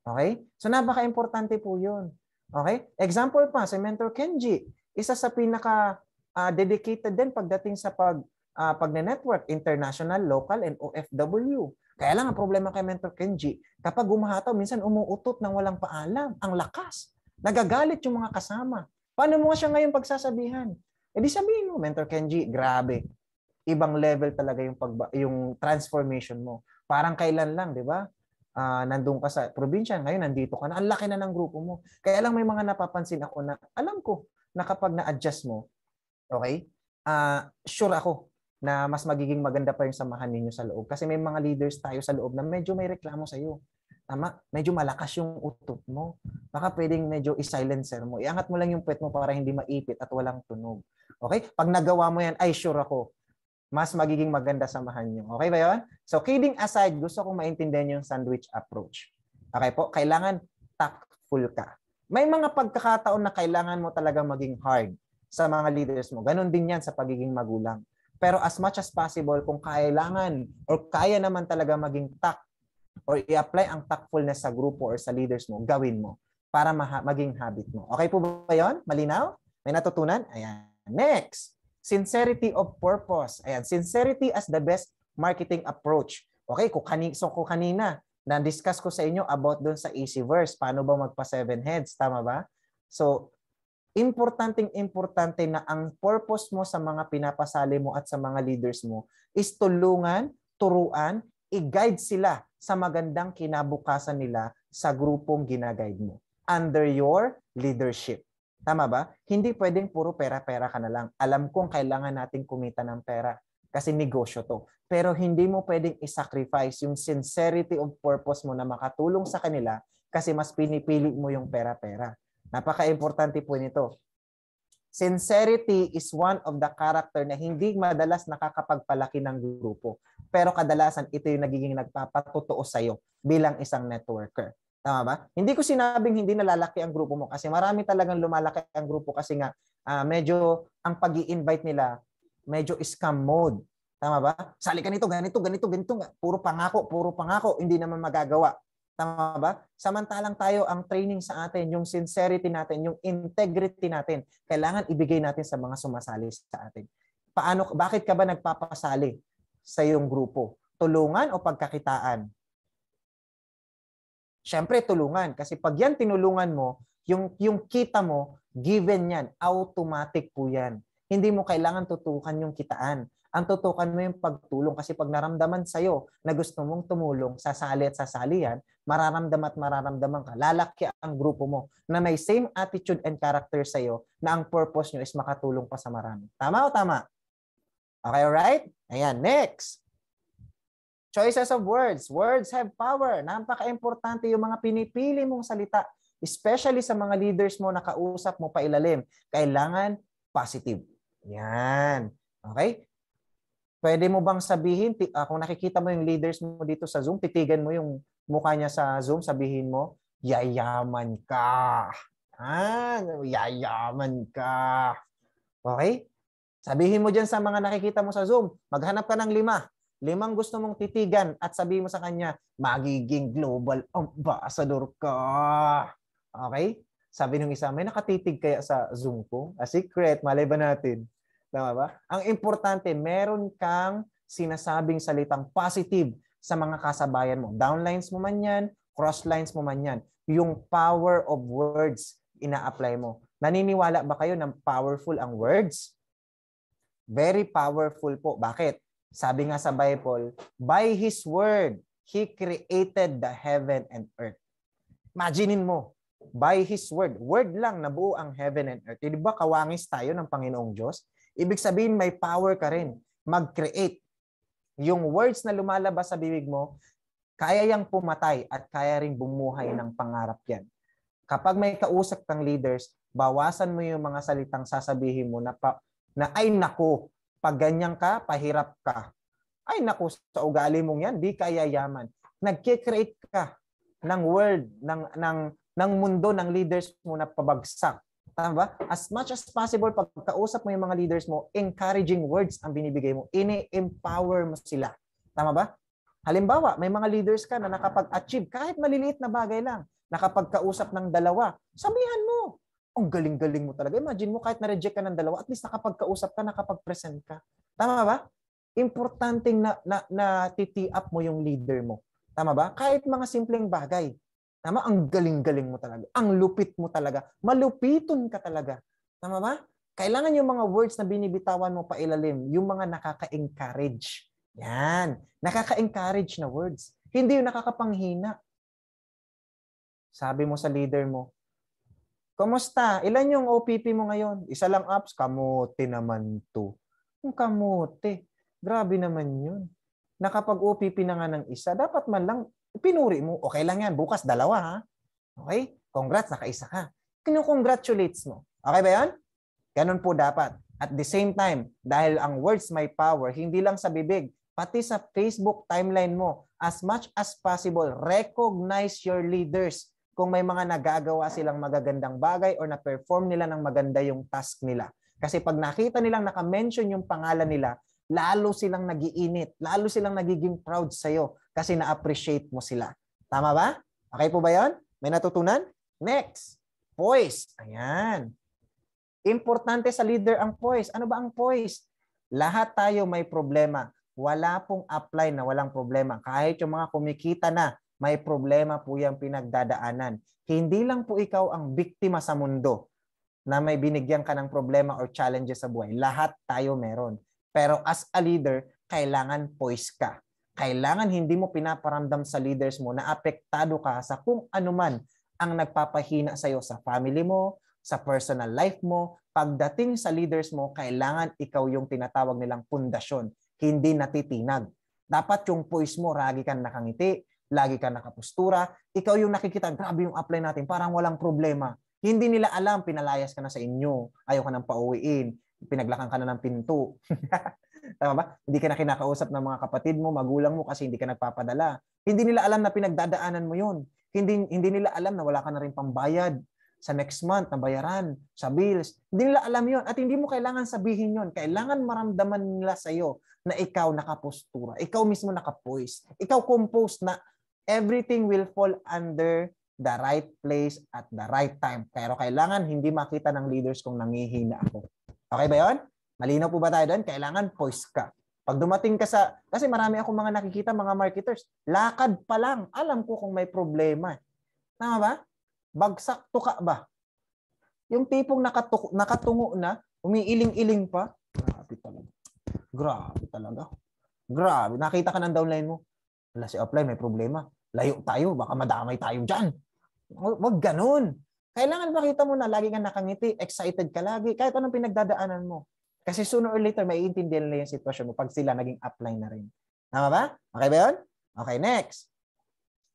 Okay? So napaka-importante po yun. Okay? Example pa, si Mentor Kenji, isa sa pinaka uh, dedicated din pagdating sa pag uh, ah, pagne-network, international, local, and OFW. Kaya lang ang problema kay Mentor Kenji, kapag gumahataw, minsan umuutot ng walang paalam. Ang lakas. Nagagalit yung mga kasama. Paano mo nga siya ngayon pagsasabihan? E di sabihin mo, Mentor Kenji, grabe. Ibang level talaga yung, pagba- yung transformation mo. Parang kailan lang, di ba? Uh, nandun ka sa probinsya, ngayon nandito ka na. Ang laki na ng grupo mo. Kaya lang may mga napapansin ako na alam ko na kapag na-adjust mo, okay, uh, sure ako na mas magiging maganda pa yung samahan ninyo sa loob. Kasi may mga leaders tayo sa loob na medyo may reklamo sa iyo. Tama, medyo malakas yung utot mo. Baka pwedeng medyo i-silencer mo. Iangat mo lang yung pet mo para hindi maipit at walang tunog. Okay? Pag nagawa mo yan, ay sure ako, mas magiging maganda samahan nyo. Okay ba yun? So kidding aside, gusto kong maintindihan yung sandwich approach. Okay po? Kailangan tactful ka. May mga pagkakataon na kailangan mo talaga maging hard sa mga leaders mo. Ganon din yan sa pagiging magulang. Pero as much as possible, kung kailangan or kaya naman talaga maging tact or i-apply ang tactfulness sa grupo or sa leaders mo, gawin mo para ma- maging habit mo. Okay po ba yon? Malinaw? May natutunan? Ayan. Next, sincerity of purpose. Ayan, sincerity as the best marketing approach. Okay, kung kanina, so kung kanina, na-discuss ko sa inyo about doon sa easy verse, paano ba magpa seven heads, tama ba? So, importanteng importante na ang purpose mo sa mga pinapasali mo at sa mga leaders mo is tulungan, turuan, i-guide sila sa magandang kinabukasan nila sa grupong ginaguide mo under your leadership. Tama ba? Hindi pwedeng puro pera-pera ka na lang. Alam kong kailangan nating kumita ng pera kasi negosyo to. Pero hindi mo pwedeng isacrifice yung sincerity of purpose mo na makatulong sa kanila kasi mas pinipili mo yung pera-pera. Napaka-importante po nito. Sincerity is one of the character na hindi madalas nakakapagpalaki ng grupo. Pero kadalasan, ito yung nagiging nagpapatotoo sa'yo bilang isang networker. Tama ba? Hindi ko sinabing hindi nalalaki ang grupo mo kasi marami talagang lumalaki ang grupo kasi nga uh, medyo ang pag invite nila medyo scam mode. Tama ba? Sali ka nito, ganito, ganito, ganito. Puro pangako, puro pangako. Hindi naman magagawa. Tama ba? Samantalang tayo, ang training sa atin, yung sincerity natin, yung integrity natin, kailangan ibigay natin sa mga sumasali sa atin. Paano, bakit ka ba nagpapasali sa iyong grupo? Tulungan o pagkakitaan? Siyempre, tulungan. Kasi pag yan tinulungan mo, yung, yung kita mo, given yan. Automatic po yan. Hindi mo kailangan tutukan yung kitaan ang tutukan mo yung pagtulong kasi pag naramdaman sa'yo na gusto mong tumulong, sasali at sasali yan, mararamdaman at mararamdaman ka. Lalaki ang grupo mo na may same attitude and character sa'yo na ang purpose nyo is makatulong pa sa marami. Tama o tama? Okay, alright? Ayan, next. Choices of words. Words have power. Napaka-importante yung mga pinipili mong salita. Especially sa mga leaders mo, na kausap mo, pa ilalim. Kailangan positive. Yan. Okay? Pwede mo bang sabihin, uh, kung nakikita mo yung leaders mo dito sa Zoom, titigan mo yung mukha niya sa Zoom, sabihin mo, yayaman ka. Ah, yayaman ka. Okay? Sabihin mo dyan sa mga nakikita mo sa Zoom, maghanap ka ng lima. Limang gusto mong titigan at sabihin mo sa kanya, magiging global ambassador ka. Okay? Sabi nung isa, may nakatitig kaya sa Zoom ko? A secret, malay ba natin? Tama ba? Ang importante, meron kang sinasabing salitang positive sa mga kasabayan mo. Downlines mo man yan, crosslines mo man yan. Yung power of words ina-apply mo. Naniniwala ba kayo ng powerful ang words? Very powerful po. Bakit? Sabi nga sa Bible, by His word, He created the heaven and earth. Imaginin mo, by His word, word lang nabuo ang heaven and earth. Eh, di ba kawangis tayo ng Panginoong Diyos? Ibig sabihin, may power ka rin. Mag-create. Yung words na lumalabas sa bibig mo, kaya yang pumatay at kaya ring bumuhay ng pangarap yan. Kapag may kausap kang leaders, bawasan mo yung mga salitang sasabihin mo na, pa, na ay nako, pag ganyan ka, pahirap ka. Ay nako, sa ugali mong yan, di kaya yaman. Nag-create ka ng world, ng, ng, ng mundo, ng leaders mo na pabagsak Tama ba? As much as possible, pagkausap mo yung mga leaders mo, encouraging words ang binibigay mo. Ini-empower mo sila. Tama ba? Halimbawa, may mga leaders ka na nakapag-achieve kahit maliliit na bagay lang, nakapagkausap ng dalawa, sabihan mo, ang galing-galing mo talaga. Imagine mo, kahit na-reject ka ng dalawa, at least nakapagkausap ka, nakapag-present ka. Tama ba? Importanteng na, na, na titi up mo yung leader mo. Tama ba? Kahit mga simpleng bagay. Tama? Ang galing-galing mo talaga. Ang lupit mo talaga. Malupiton ka talaga. Tama ba? Kailangan yung mga words na binibitawan mo pa ilalim, yung mga nakaka-encourage. Yan. Nakaka-encourage na words. Hindi yung nakakapanghina. Sabi mo sa leader mo, Kumusta? Ilan yung OPP mo ngayon? Isa lang apps? Kamote naman to. Yung kamote. Grabe naman yun. Nakapag-OPP na nga ng isa. Dapat man lang pinuri mo, okay lang yan, bukas dalawa ha. Okay? Congrats, nakaisa ka. Kinukongratulates mo. Okay ba yan? Ganun po dapat. At the same time, dahil ang words may power, hindi lang sa bibig, pati sa Facebook timeline mo, as much as possible, recognize your leaders kung may mga nagagawa silang magagandang bagay or na-perform nila ng maganda yung task nila. Kasi pag nakita nilang naka-mention yung pangalan nila, lalo silang nagiinit, lalo silang nagiging proud sa'yo kasi na-appreciate mo sila. Tama ba? Okay po ba yan? May natutunan? Next, voice. Ayan. Importante sa leader ang voice. Ano ba ang voice? Lahat tayo may problema. Wala pong apply na walang problema. Kahit yung mga kumikita na, may problema po yung pinagdadaanan. Hindi lang po ikaw ang biktima sa mundo na may binigyan ka ng problema or challenges sa buhay. Lahat tayo meron. Pero as a leader, kailangan voice ka. Kailangan hindi mo pinaparamdam sa leaders mo na apektado ka sa kung anuman ang nagpapahina sa iyo sa family mo, sa personal life mo. Pagdating sa leaders mo, kailangan ikaw yung tinatawag nilang pundasyon, hindi natitinag. Dapat yung voice mo, lagi kang nakangiti, lagi kang nakapostura. Ikaw yung nakikita, grabe yung apply natin, parang walang problema. Hindi nila alam, pinalayas ka na sa inyo, ayaw ka nang pauwiin, pinaglakan ka na ng pinto. Tama ba? Hindi ka na kinakausap ng mga kapatid mo, magulang mo kasi hindi ka nagpapadala. Hindi nila alam na pinagdadaanan mo yun. Hindi, hindi nila alam na wala ka na rin pambayad sa next month na bayaran, sa bills. Hindi nila alam yon at hindi mo kailangan sabihin yon Kailangan maramdaman nila sa iyo na ikaw nakapostura, ikaw mismo nakapoise, ikaw composed na everything will fall under the right place at the right time. Pero kailangan hindi makita ng leaders kung nangihina ako. Okay ba yon? Malinaw po ba tayo doon? Kailangan poised ka. Pag dumating ka sa, kasi marami akong mga nakikita mga marketers, lakad pa lang, alam ko kung may problema. Eh. Tama ba? Bagsak tuka ba? Yung tipong nakatuk, nakatungo na, umiiling-iling pa, grabe talaga. Grabe talaga. Grabe. Nakita ka ng downline mo. Wala si apply, may problema. Layo tayo, baka madamay tayo dyan. Huwag ganun. Kailangan makita mo na lagi kang nakangiti, excited ka lagi, kahit anong pinagdadaanan mo. Kasi sooner or later, maiintindihan nila yung sitwasyon mo pag sila naging apply na rin. Tama ba? Okay ba yun? Okay, next.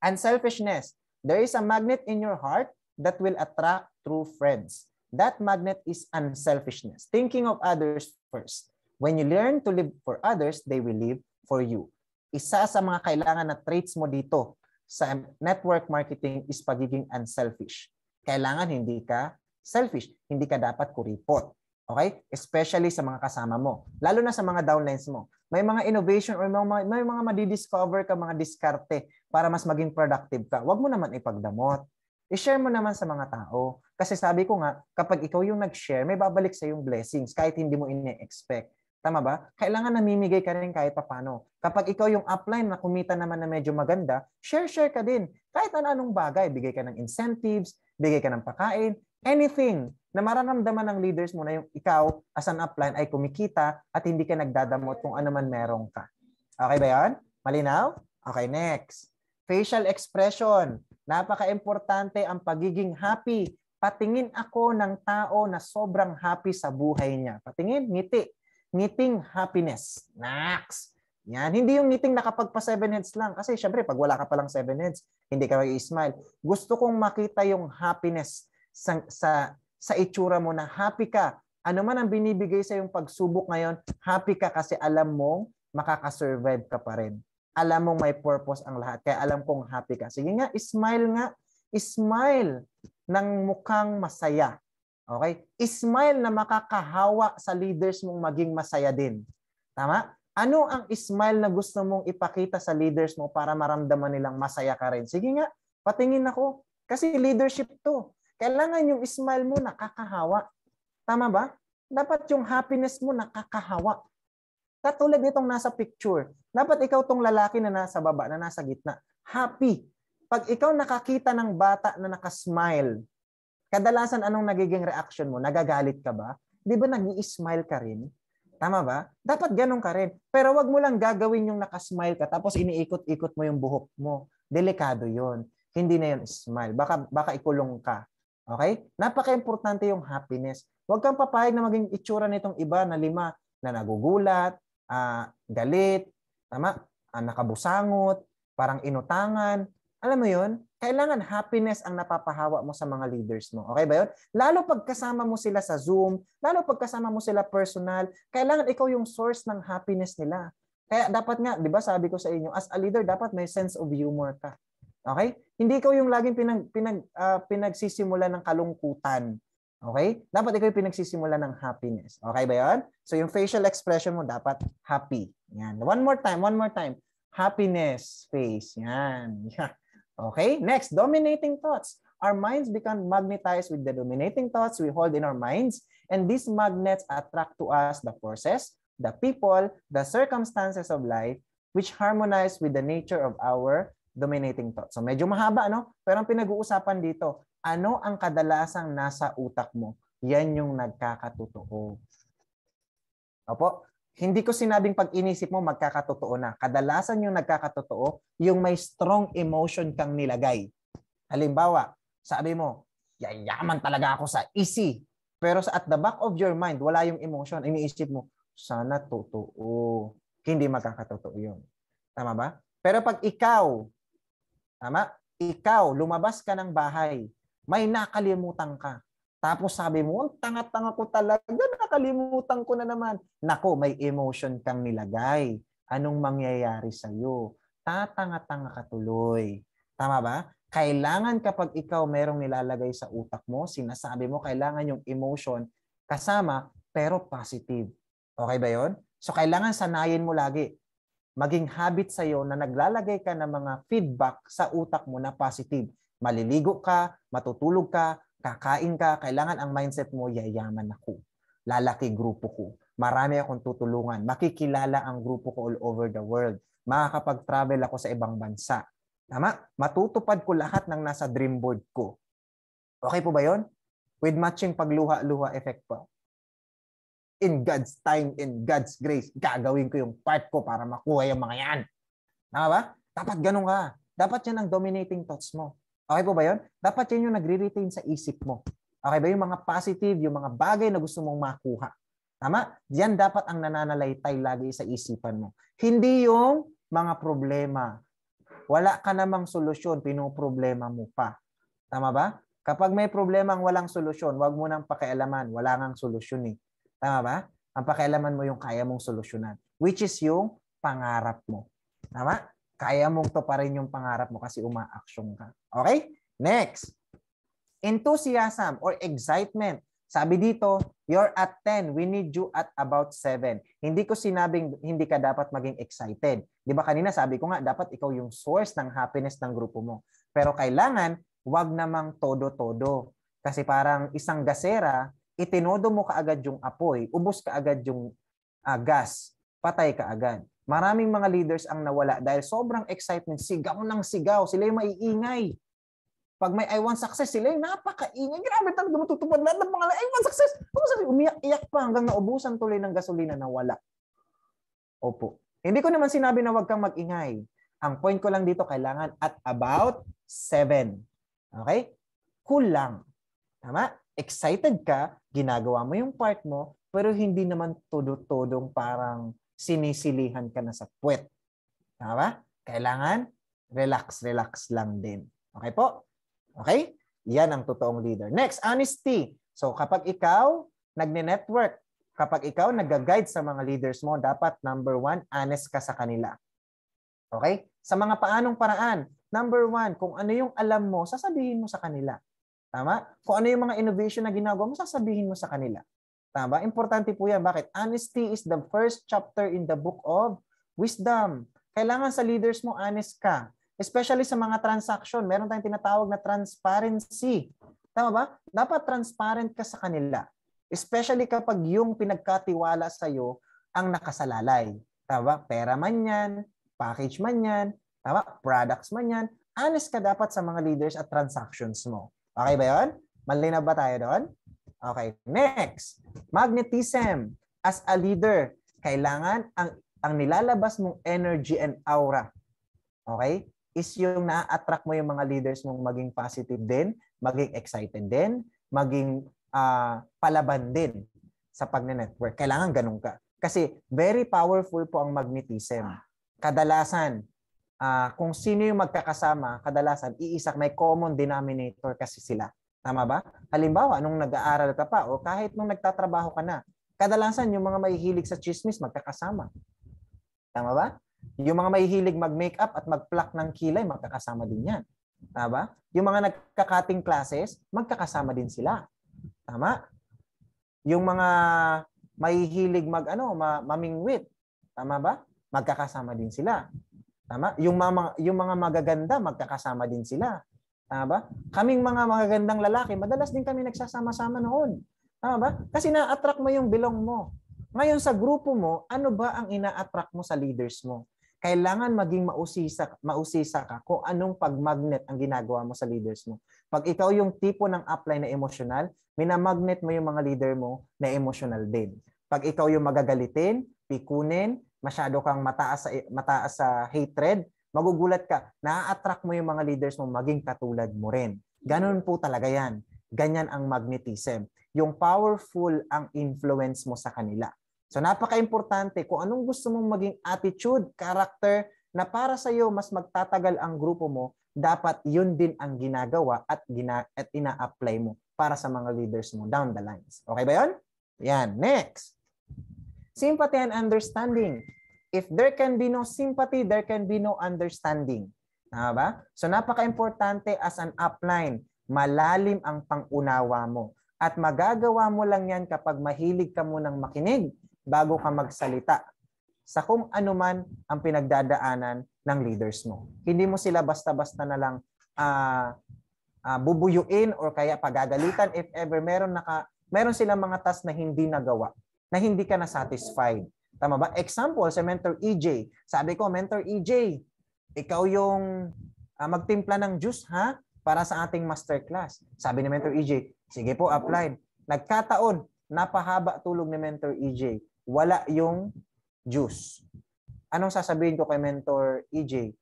Unselfishness. There is a magnet in your heart that will attract true friends. That magnet is unselfishness. Thinking of others first. When you learn to live for others, they will live for you. Isa sa mga kailangan na traits mo dito sa network marketing is pagiging unselfish. Kailangan hindi ka selfish. Hindi ka dapat kuripot Okay? Especially sa mga kasama mo. Lalo na sa mga downlines mo. May mga innovation or may, may mga madidiscover ka, mga diskarte para mas maging productive ka. Huwag mo naman ipagdamot. I-share mo naman sa mga tao. Kasi sabi ko nga, kapag ikaw yung nag-share, may babalik sa yung blessings kahit hindi mo ini-expect. Tama ba? Kailangan namimigay ka rin kahit papano. Kapag ikaw yung upline na kumita naman na medyo maganda, share-share ka din. Kahit anong bagay, bigay ka ng incentives, bigay ka ng pakain, anything na mararamdaman ng leaders mo na yung ikaw as an upline ay kumikita at hindi ka nagdadamot kung ano man merong ka. Okay ba yan? Malinaw? Okay, next. Facial expression. Napaka-importante ang pagiging happy. Patingin ako ng tao na sobrang happy sa buhay niya. Patingin, ngiti. Ngiting happiness. Next. Yan. Hindi yung meeting nakapagpa kapag 7 heads lang. Kasi syempre, pag wala ka palang 7 heads, hindi ka mag-smile. Gusto kong makita yung happiness sa, sa, sa itsura mo na happy ka. Ano man ang binibigay sa yung pagsubok ngayon, happy ka kasi alam mong makakasurvive ka pa rin. Alam mong may purpose ang lahat. Kaya alam kong happy ka. Sige nga, smile nga. Smile ng mukhang masaya. Okay? Smile na makakahawa sa leaders mong maging masaya din. Tama? Ano ang smile na gusto mong ipakita sa leaders mo para maramdaman nilang masaya ka rin? Sige nga, patingin ako. Kasi leadership to. Kailangan yung smile mo nakakahawa. Tama ba? Dapat yung happiness mo nakakahawa. Katulad nitong nasa picture. Dapat ikaw tong lalaki na nasa baba, na nasa gitna. Happy. Pag ikaw nakakita ng bata na nakasmile, kadalasan anong nagiging reaction mo? Nagagalit ka ba? Di ba nag smile ka rin? Tama ba? Dapat ganun ka rin. Pero wag mo lang gagawin yung nakasmile ka tapos iniikot-ikot mo yung buhok mo. Delikado yon. Hindi na yun smile. Baka, baka ikulong ka. Okay? Napaka-importante yung happiness. Huwag kang papayag na maging itsura nitong iba na lima na nagugulat, uh, galit, tama? Uh, nakabusangot, parang inutangan. Alam mo yun? Kailangan happiness ang napapahawa mo sa mga leaders mo. Okay ba yun? Lalo pagkasama mo sila sa Zoom, lalo pagkasama mo sila personal, kailangan ikaw yung source ng happiness nila. Kaya dapat nga, 'di ba, sabi ko sa inyo, as a leader dapat may sense of humor ka. Okay? Hindi ikaw yung laging pinag, pinag, uh, pinagsisimula ng kalungkutan. Okay? Dapat ikaw yung pinagsisimula ng happiness. Okay ba yun? So yung facial expression mo dapat happy. Yan. One more time, one more time. Happiness face. Yan. Yeah. Okay? Next, dominating thoughts. Our minds become magnetized with the dominating thoughts we hold in our minds and these magnets attract to us the forces, the people, the circumstances of life which harmonize with the nature of our dominating thought. So medyo mahaba, no? Pero ang pinag-uusapan dito, ano ang kadalasang nasa utak mo? Yan yung nagkakatotoo. Opo, hindi ko sinabing pag inisip mo magkakatotoo na. Kadalasan yung nagkakatotoo, yung may strong emotion kang nilagay. Halimbawa, sabi mo, yayaman talaga ako sa easy. Pero sa at the back of your mind, wala yung emotion. Iniisip mo, sana totoo. Hindi magkakatotoo yun. Tama ba? Pero pag ikaw, Tama? Ikaw, lumabas ka ng bahay, may nakalimutan ka. Tapos sabi mo, tanga-tanga ko talaga, nakalimutan ko na naman. Nako, may emotion kang nilagay. Anong mangyayari sa'yo? Tatanga-tanga ka tuloy. Tama ba? Kailangan kapag ikaw merong nilalagay sa utak mo, sinasabi mo, kailangan yung emotion kasama pero positive. Okay ba yon? So kailangan sanayin mo lagi maging habit sa iyo na naglalagay ka ng mga feedback sa utak mo na positive. Maliligo ka, matutulog ka, kakain ka, kailangan ang mindset mo, yayaman ako. Lalaki grupo ko. Marami akong tutulungan. Makikilala ang grupo ko all over the world. Makakapag-travel ako sa ibang bansa. Tama? Matutupad ko lahat ng nasa dream board ko. Okay po ba yon? With matching pagluha-luha effect po in God's time, in God's grace, gagawin ko yung part ko para makuha yung mga yan. Tama ba? Dapat ganun ka. Dapat yan ang dominating thoughts mo. Okay po ba yun? Dapat yan yung nagre-retain sa isip mo. Okay ba? Yung mga positive, yung mga bagay na gusto mong makuha. Tama? Yan dapat ang nananalaytay lagi sa isipan mo. Hindi yung mga problema. Wala ka namang solusyon, pinoproblema mo pa. Tama ba? Kapag may problema ang walang solusyon, huwag mo nang pakialaman. Wala nang solusyon eh. Tama ba? Ang pakialaman mo yung kaya mong solusyonan, which is yung pangarap mo. Tama? Kaya mong to pa rin yung pangarap mo kasi umaaksyon ka. Okay? Next. Enthusiasm or excitement. Sabi dito, you're at 10. We need you at about 7. Hindi ko sinabing hindi ka dapat maging excited. Di ba kanina sabi ko nga, dapat ikaw yung source ng happiness ng grupo mo. Pero kailangan, wag namang todo-todo. Kasi parang isang gasera, itinodo mo kaagad yung apoy, ubos kaagad yung uh, gas, patay kaagad. Maraming mga leaders ang nawala dahil sobrang excitement, sigaw ng sigaw, sila yung maiingay. Pag may I want success, sila yung napakaingay. Grabe talaga matutupad lahat ng mga I want success. Umiyak-iyak pa hanggang naubusan tuloy ng gasolina na wala. Opo. Hindi ko naman sinabi na huwag kang magingay. Ang point ko lang dito, kailangan at about 7. Okay? Cool Tama? excited ka, ginagawa mo yung part mo, pero hindi naman todo-todong parang sinisilihan ka na sa puwet. Tama ba? Kailangan relax, relax lang din. Okay po? Okay? Yan ang totoong leader. Next, honesty. So kapag ikaw nagne-network, kapag ikaw nag-guide sa mga leaders mo, dapat number one, honest ka sa kanila. Okay? Sa mga paanong paraan, number one, kung ano yung alam mo, sasabihin mo sa kanila. Tama? Kung ano yung mga innovation na ginagawa mo, sasabihin mo sa kanila. Tama? Importante po yan. Bakit? Honesty is the first chapter in the book of wisdom. Kailangan sa leaders mo, honest ka. Especially sa mga transaction. Meron tayong tinatawag na transparency. Tama ba? Dapat transparent ka sa kanila. Especially kapag yung pinagkatiwala sa'yo ang nakasalalay. Tama? ba? Pera man yan, package man yan, tama? products man yan. Honest ka dapat sa mga leaders at transactions mo. Okay ba yon? Malinaw ba tayo doon? Okay, next. Magnetism. As a leader, kailangan ang, ang nilalabas mong energy and aura. Okay? Is yung na-attract mo yung mga leaders mong maging positive din, maging excited din, maging uh, palaban din sa pagne-network. Kailangan ganun ka. Kasi very powerful po ang magnetism. Kadalasan, uh, kung sino yung magkakasama, kadalasan iisak may common denominator kasi sila. Tama ba? Halimbawa, nung nag-aaral ka pa o kahit nung nagtatrabaho ka na, kadalasan yung mga mahihilig sa chismis magkakasama. Tama ba? Yung mga mahihilig mag-makeup at mag-pluck ng kilay, magkakasama din yan. Tama ba? Yung mga nagkakating classes, magkakasama din sila. Tama? Yung mga mahihilig mag ano, ma mamingwit, tama ba? Magkakasama din sila. Tama? Yung mga, yung mga magaganda, magkakasama din sila. Tama ba? Kaming mga magagandang lalaki, madalas din kami nagsasama-sama noon. Tama ba? Kasi na-attract mo yung bilong mo. Ngayon sa grupo mo, ano ba ang ina-attract mo sa leaders mo? Kailangan maging mausisa, mausisa ka kung anong pag-magnet ang ginagawa mo sa leaders mo. Pag ikaw yung tipo ng apply na emosyonal, minamagnet mo yung mga leader mo na emosyonal din. Pag ikaw yung magagalitin, pikunin, masyado kang mataas sa mataas sa hatred, magugulat ka, na-attract mo yung mga leaders mo maging katulad mo rin. Ganun po talaga 'yan. Ganyan ang magnetism. Yung powerful ang influence mo sa kanila. So napaka-importante kung anong gusto mong maging attitude, character na para sa iyo mas magtatagal ang grupo mo, dapat 'yun din ang ginagawa at gina at ina-apply mo para sa mga leaders mo down the lines. Okay ba 'yon? Yan, next. Sympathy and understanding. If there can be no sympathy, there can be no understanding. Tama ba? So napaka-importante as an upline, malalim ang pangunawa mo. At magagawa mo lang yan kapag mahilig ka munang makinig bago ka magsalita sa kung ano man ang pinagdadaanan ng leaders mo. Hindi mo sila basta-basta na lang uh, uh, bubuyuin or kaya pagagalitan if ever meron naka meron silang mga tasks na hindi nagawa na hindi ka na satisfied. Tama ba? Example, sa si Mentor EJ. Sabi ko, Mentor EJ, ikaw yung uh, magtimpla ng juice, ha? Para sa ating masterclass. Sabi ni Mentor EJ, sige po, applied. Nagkataon, napahaba tulog ni Mentor EJ. Wala yung juice. Anong sasabihin ko kay Mentor EJ?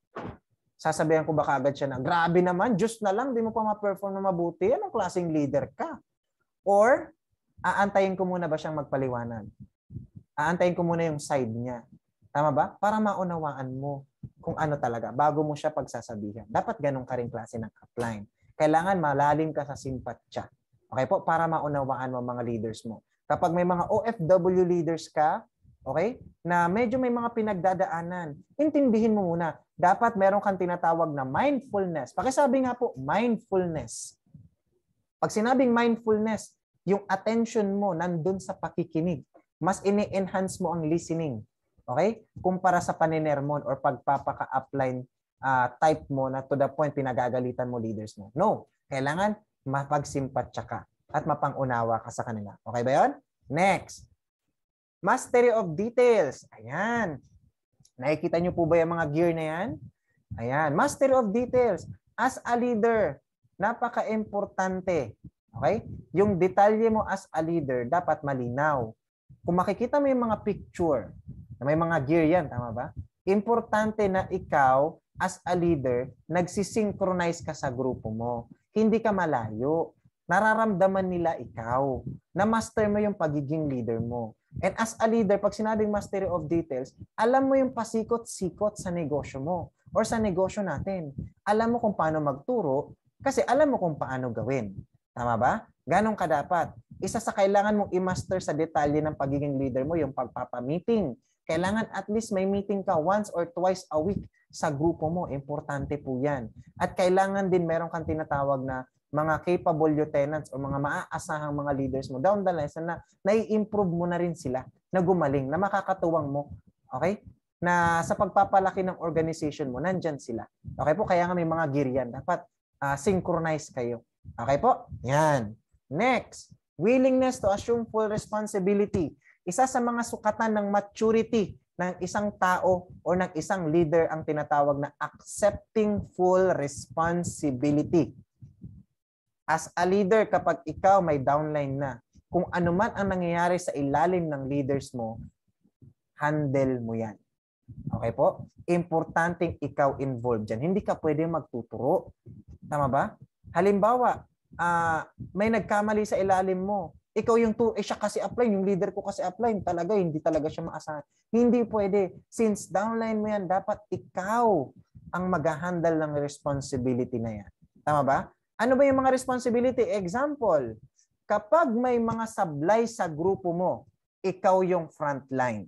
sasabihan ko baka agad siya na, grabe naman, juice na lang, di mo pa ma-perform na mabuti. Anong klaseng leader ka? Or, aantayin ko muna ba siyang magpaliwanag? Aantayin ko muna yung side niya. Tama ba? Para maunawaan mo kung ano talaga bago mo siya pagsasabihan. Dapat ganun ka rin klase ng upline. Kailangan malalim ka sa simpatsya. Okay po? Para maunawaan mo mga leaders mo. Kapag may mga OFW leaders ka, okay, na medyo may mga pinagdadaanan, intindihin mo muna. Dapat meron kang tinatawag na mindfulness. Pakisabi nga po, mindfulness. Pag sinabing mindfulness, yung attention mo nandun sa pakikinig. Mas ini-enhance mo ang listening. Okay? Kumpara sa paninermon or pagpapaka-upline uh, ah, type mo na to the point pinagagalitan mo leaders mo. No. Kailangan mapagsimpatya ka at mapangunawa ka sa kanila. Okay ba yon? Next. Mastery of details. Ayan. Nakikita nyo po ba yung mga gear na yan? Ayan. Mastery of details. As a leader, napaka-importante Okay? Yung detalye mo as a leader dapat malinaw. Kung makikita mo yung mga picture, na may mga gear yan, tama ba? Importante na ikaw as a leader, nagsisynchronize ka sa grupo mo. Hindi ka malayo. Nararamdaman nila ikaw na master mo yung pagiging leader mo. And as a leader, pag sinabing mastery of details, alam mo yung pasikot-sikot sa negosyo mo or sa negosyo natin. Alam mo kung paano magturo kasi alam mo kung paano gawin. Tama ba? Ganon ka dapat. Isa sa kailangan mong i-master sa detalye ng pagiging leader mo, yung pagpapa-meeting. Kailangan at least may meeting ka once or twice a week sa grupo mo. Importante po yan. At kailangan din meron kang tinatawag na mga capable lieutenants o mga maaasahang mga leaders mo down the line na nai-improve mo na rin sila, na gumaling, na makakatuwang mo. Okay? Na sa pagpapalaki ng organization mo, nandyan sila. Okay po? Kaya nga may mga gear Dapat uh, synchronize kayo. Okay po? Yan. Next, willingness to assume full responsibility. Isa sa mga sukatan ng maturity ng isang tao o ng isang leader ang tinatawag na accepting full responsibility. As a leader, kapag ikaw may downline na, kung ano man ang nangyayari sa ilalim ng leaders mo, handle mo yan. Okay po? Importanting ikaw involved dyan. Hindi ka pwede magtuturo. Tama ba? Halimbawa, uh, may nagkamali sa ilalim mo. Ikaw yung to, eh siya kasi upline, yung leader ko kasi upline, talaga hindi talaga siya maasahan. Hindi pwede. Since downline mo yan, dapat ikaw ang mag-handle ng responsibility na yan. Tama ba? Ano ba yung mga responsibility? Example, kapag may mga supply sa grupo mo, ikaw yung frontline.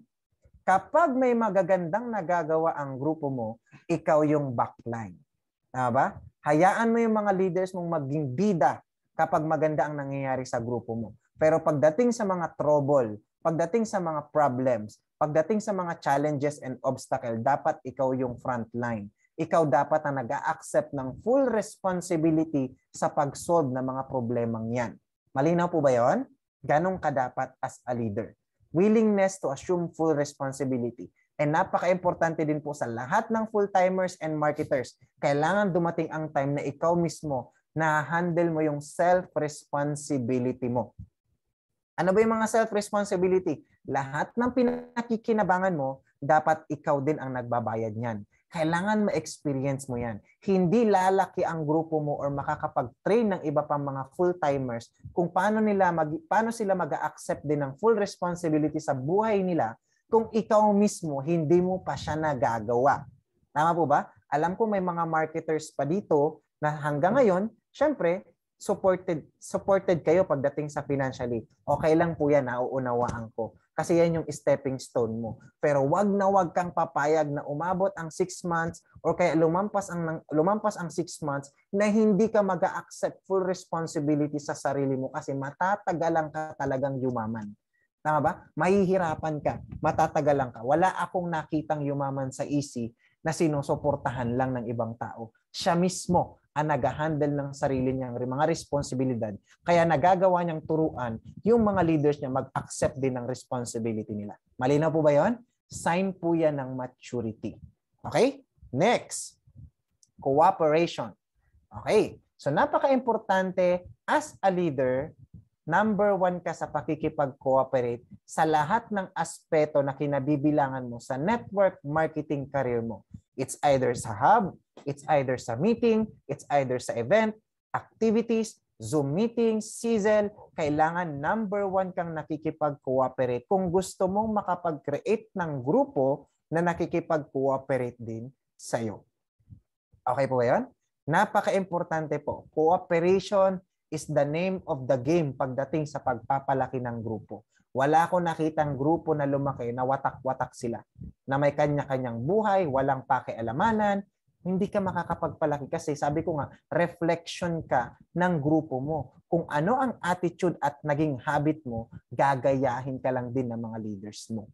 Kapag may magagandang nagagawa ang grupo mo, ikaw yung backline. Tama ba? Hayaan mo yung mga leaders mong maging bida kapag maganda ang nangyayari sa grupo mo. Pero pagdating sa mga trouble, pagdating sa mga problems, pagdating sa mga challenges and obstacle, dapat ikaw yung front line. Ikaw dapat ang nag-accept ng full responsibility sa pag-solve ng mga problemang yan. Malinaw po ba yon? Ganong ka dapat as a leader. Willingness to assume full responsibility. And napaka-importante din po sa lahat ng full-timers and marketers. Kailangan dumating ang time na ikaw mismo na handle mo yung self-responsibility mo. Ano ba yung mga self-responsibility? Lahat ng pinakikinabangan mo, dapat ikaw din ang nagbabayad niyan. Kailangan ma-experience mo yan. Hindi lalaki ang grupo mo or makakapag-train ng iba pang mga full-timers kung paano, nila mag, paano sila mag accept din ng full responsibility sa buhay nila kung ikaw mismo hindi mo pa siya nagagawa. Tama po ba? Alam ko may mga marketers pa dito na hanggang ngayon, syempre, supported supported kayo pagdating sa financially. Okay lang po yan, nauunawaan ko. Kasi yan yung stepping stone mo. Pero wag na wag kang papayag na umabot ang 6 months or kaya lumampas ang lumampas ang 6 months na hindi ka mag accept full responsibility sa sarili mo kasi matatagalan ka talagang yumaman. Tama ba? Mahihirapan ka. Matatagalan ka. Wala akong nakitang yumaman sa easy na sinusuportahan lang ng ibang tao. Siya mismo ang nag-handle ng sarili niyang mga responsibilidad. Kaya nagagawa niyang turuan yung mga leaders niya mag-accept din ng responsibility nila. Malinaw po ba yon? Sign po yan ng maturity. Okay? Next, cooperation. Okay? So napaka-importante as a leader number one ka sa pakikipag-cooperate sa lahat ng aspeto na kinabibilangan mo sa network marketing career mo. It's either sa hub, it's either sa meeting, it's either sa event, activities, Zoom meeting, season, kailangan number one kang nakikipag-cooperate. Kung gusto mong makapag-create ng grupo na nakikipag-cooperate din sa'yo. Okay po ba yan? Napaka-importante po. Cooperation is the name of the game pagdating sa pagpapalaki ng grupo. Wala akong nakitang grupo na lumaki na watak-watak sila, na may kanya-kanyang buhay, walang pakialamanan, hindi ka makakapagpalaki kasi sabi ko nga, reflection ka ng grupo mo. Kung ano ang attitude at naging habit mo, gagayahin ka lang din ng mga leaders mo.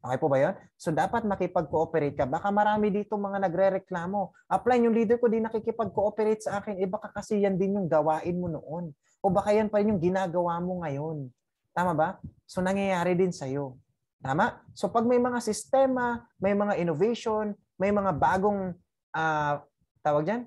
Okay po ba yun? So dapat makipag-cooperate ka. Baka marami dito mga nagre-reklamo. Apply yung leader ko, di nakikipag-cooperate sa akin. Eh baka kasi yan din yung gawain mo noon. O baka yan pa rin yung ginagawa mo ngayon. Tama ba? So nangyayari din sa'yo. Tama? So pag may mga sistema, may mga innovation, may mga bagong uh, tawag diyan,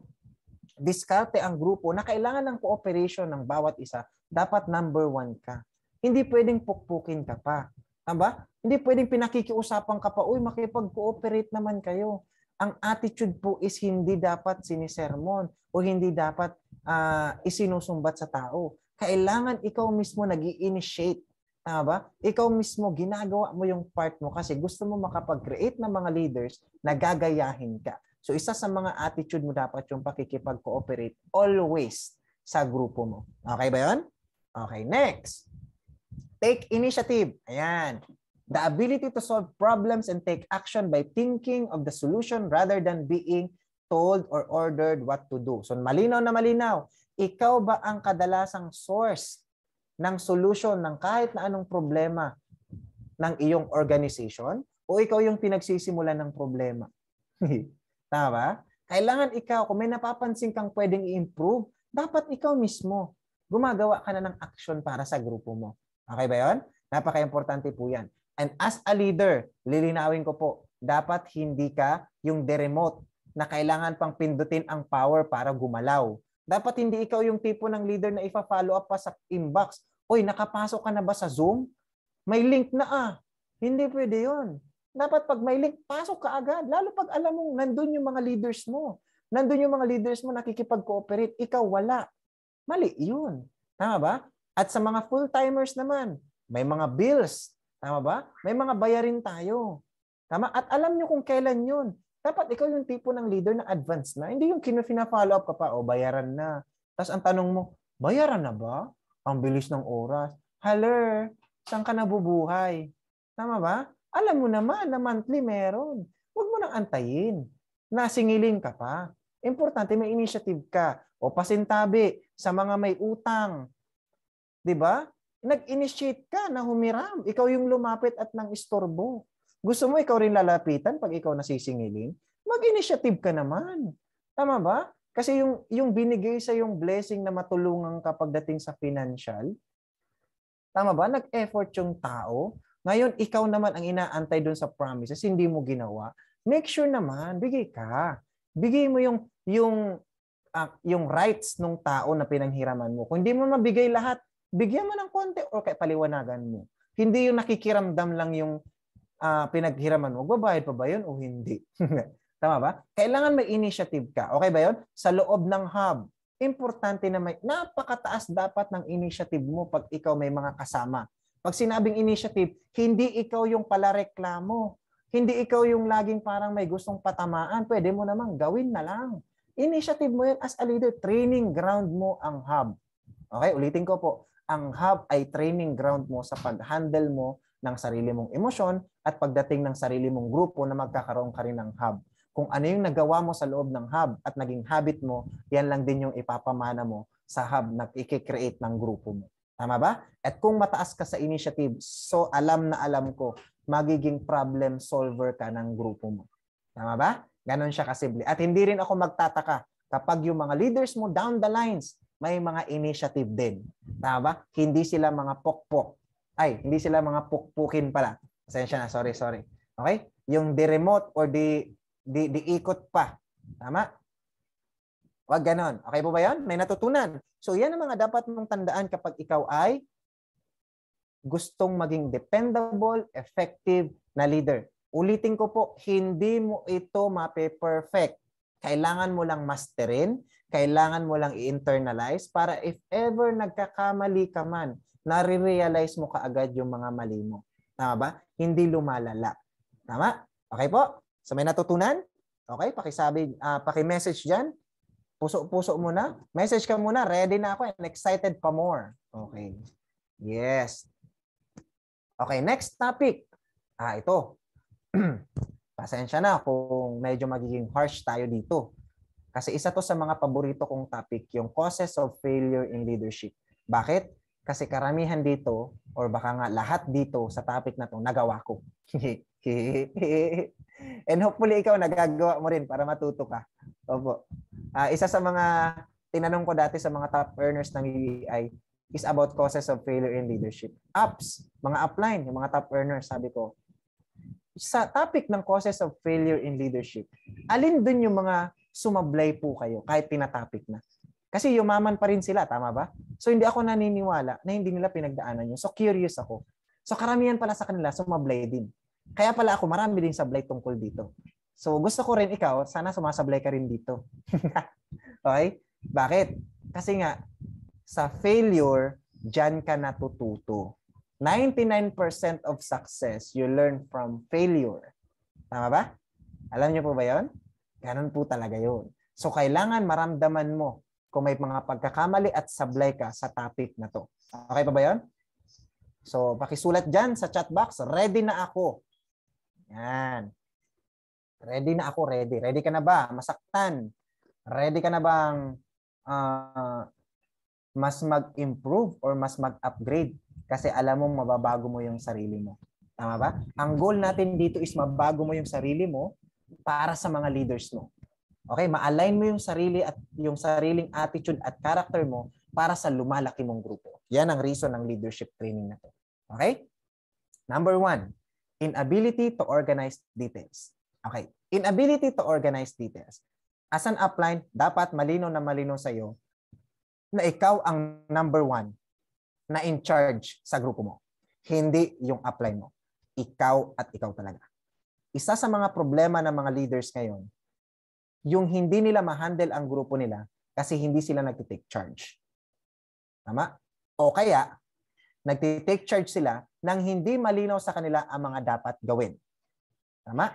diskarte ang grupo na kailangan ng cooperation ng bawat isa, dapat number one ka. Hindi pwedeng pukpukin ka pa. Tama? Hindi pwedeng pinakikiusapan ka pa, uy, makipag-cooperate naman kayo. Ang attitude po is hindi dapat sinisermon o hindi dapat uh, ah, isinusumbat sa tao. Kailangan ikaw mismo nag initiate Tama ba? Ikaw mismo, ginagawa mo yung part mo kasi gusto mo makapag-create ng mga leaders na gagayahin ka. So isa sa mga attitude mo dapat yung pakikipag-cooperate always sa grupo mo. Okay ba yun? Okay, next. Take initiative. Ayan. The ability to solve problems and take action by thinking of the solution rather than being told or ordered what to do. So malinaw na malinaw, ikaw ba ang kadalasang source ng solution ng kahit na anong problema ng iyong organization o ikaw yung pinagsisimula ng problema? Tama ba? Kailangan ikaw, kung may napapansin kang pwedeng i-improve, dapat ikaw mismo gumagawa ka na ng action para sa grupo mo. Okay ba yon? Napaka-importante po yan. And as a leader, lilinawin ko po, dapat hindi ka yung deremote na kailangan pang pindutin ang power para gumalaw. Dapat hindi ikaw yung tipo ng leader na ipa-follow up pa sa inbox. Uy, nakapasok ka na ba sa Zoom? May link na ah. Hindi pwede yun. Dapat pag may link, pasok ka agad. Lalo pag alam mong nandun yung mga leaders mo. Nandun yung mga leaders mo nakikipag-cooperate. Ikaw wala. Mali yun. Tama ba? At sa mga full-timers naman, may mga bills, tama ba? May mga bayarin tayo. Tama? At alam nyo kung kailan yun. Dapat ikaw yung tipo ng leader na advance na. Hindi yung kinofina-follow up ka pa, o oh, bayaran na. Tapos ang tanong mo, bayaran na ba? Ang bilis ng oras. Hello, saan ka nabubuhay? Tama ba? Alam mo naman na monthly meron. Huwag mo nang antayin. Nasingilin ka pa. Importante may initiative ka. O pasintabi sa mga may utang. 'Di ba? Nag-initiate ka na humiram. Ikaw yung lumapit at nang istorbo. Gusto mo ikaw rin lalapitan pag ikaw nasisingilin? Mag-initiative ka naman. Tama ba? Kasi yung yung binigay sa yung blessing na matulungan ka pagdating sa financial, tama ba? Nag-effort yung tao. Ngayon ikaw naman ang inaantay doon sa promises, hindi mo ginawa. Make sure naman bigay ka. Bigay mo yung yung uh, yung rights ng tao na pinanghiraman mo. Kung hindi mo mabigay lahat, bigyan mo ng konti o kaya paliwanagan mo. Hindi yung nakikiramdam lang yung uh, pinaghiraman mo. Magbabayad pa ba yun o hindi? Tama ba? Kailangan may initiative ka. Okay ba yun? Sa loob ng hub, importante na may napakataas dapat ng initiative mo pag ikaw may mga kasama. Pag sinabing initiative, hindi ikaw yung pala reklamo. Hindi ikaw yung laging parang may gustong patamaan. Pwede mo namang gawin na lang. Initiative mo yan as a leader. Training ground mo ang hub. Okay, ulitin ko po ang hub ay training ground mo sa pag-handle mo ng sarili mong emosyon at pagdating ng sarili mong grupo na magkakaroon ka rin ng hub. Kung ano yung nagawa mo sa loob ng hub at naging habit mo, yan lang din yung ipapamana mo sa hub na i-create ng grupo mo. Tama ba? At kung mataas ka sa initiative, so alam na alam ko, magiging problem solver ka ng grupo mo. Tama ba? Ganon siya kasimple. At hindi rin ako magtataka kapag yung mga leaders mo down the lines may mga initiative din. Tama Hindi sila mga pokpok. Ay, hindi sila mga pukpukin pala. Pasensya na, sorry, sorry. Okay? Yung di remote or di, di, di ikot pa. Tama? Wag ganon. Okay po ba yan? May natutunan. So yan ang mga dapat mong tandaan kapag ikaw ay gustong maging dependable, effective na leader. Ulitin ko po, hindi mo ito mape-perfect. Kailangan mo lang masterin, kailangan mo lang i-internalize para if ever nagkakamali ka man, nare-realize mo kaagad yung mga mali mo. Tama ba? Hindi lumalala. Tama? Okay po? So may natutunan? Okay, pakisabi, uh, paki-message diyan. Puso-puso muna. Message ka muna. Ready na ako and excited pa more. Okay. Yes. Okay, next topic. Ah, ito. Pasensya na kung medyo magiging harsh tayo dito. Kasi isa to sa mga paborito kong topic, yung causes of failure in leadership. Bakit? Kasi karamihan dito, or baka nga lahat dito sa topic na to, nagawa ko. And hopefully ikaw nagagawa mo rin para matuto ka. Opo. Uh, isa sa mga tinanong ko dati sa mga top earners ng UEI is about causes of failure in leadership. Apps, mga upline, yung mga top earners, sabi ko, sa topic ng causes of failure in leadership, alin dun yung mga sumablay po kayo kahit tinatapik na. Kasi yumaman pa rin sila, tama ba? So hindi ako naniniwala na hindi nila pinagdaanan yun. So curious ako. So karamihan pala sa kanila sumablay din. Kaya pala ako marami din sablay tungkol dito. So gusto ko rin ikaw, sana sumasablay ka rin dito. okay? Bakit? Kasi nga, sa failure, dyan ka natututo. 99% of success you learn from failure. Tama ba? Alam niyo po ba yon? Ganun po talaga yun. So kailangan maramdaman mo kung may mga pagkakamali at sablay ka sa topic na to. Okay pa ba yun? So pakisulat dyan sa chat box, ready na ako. Yan. Ready na ako, ready. Ready ka na ba? Masaktan. Ready ka na bang uh, mas mag-improve or mas mag-upgrade? Kasi alam mo mababago mo yung sarili mo. Tama ba? Ang goal natin dito is mabago mo yung sarili mo para sa mga leaders mo. Okay, ma-align mo yung sarili at yung sariling attitude at character mo para sa lumalaki mong grupo. Yan ang reason ng leadership training na to. Okay? Number one, inability to organize details. Okay, inability to organize details. As an upline, dapat malino na malino sa iyo na ikaw ang number one na in charge sa grupo mo. Hindi yung upline mo. Ikaw at ikaw talaga isa sa mga problema ng mga leaders ngayon, yung hindi nila ma-handle ang grupo nila kasi hindi sila nagtitake charge. Tama? O kaya, nagtitake charge sila nang hindi malinaw sa kanila ang mga dapat gawin. Tama?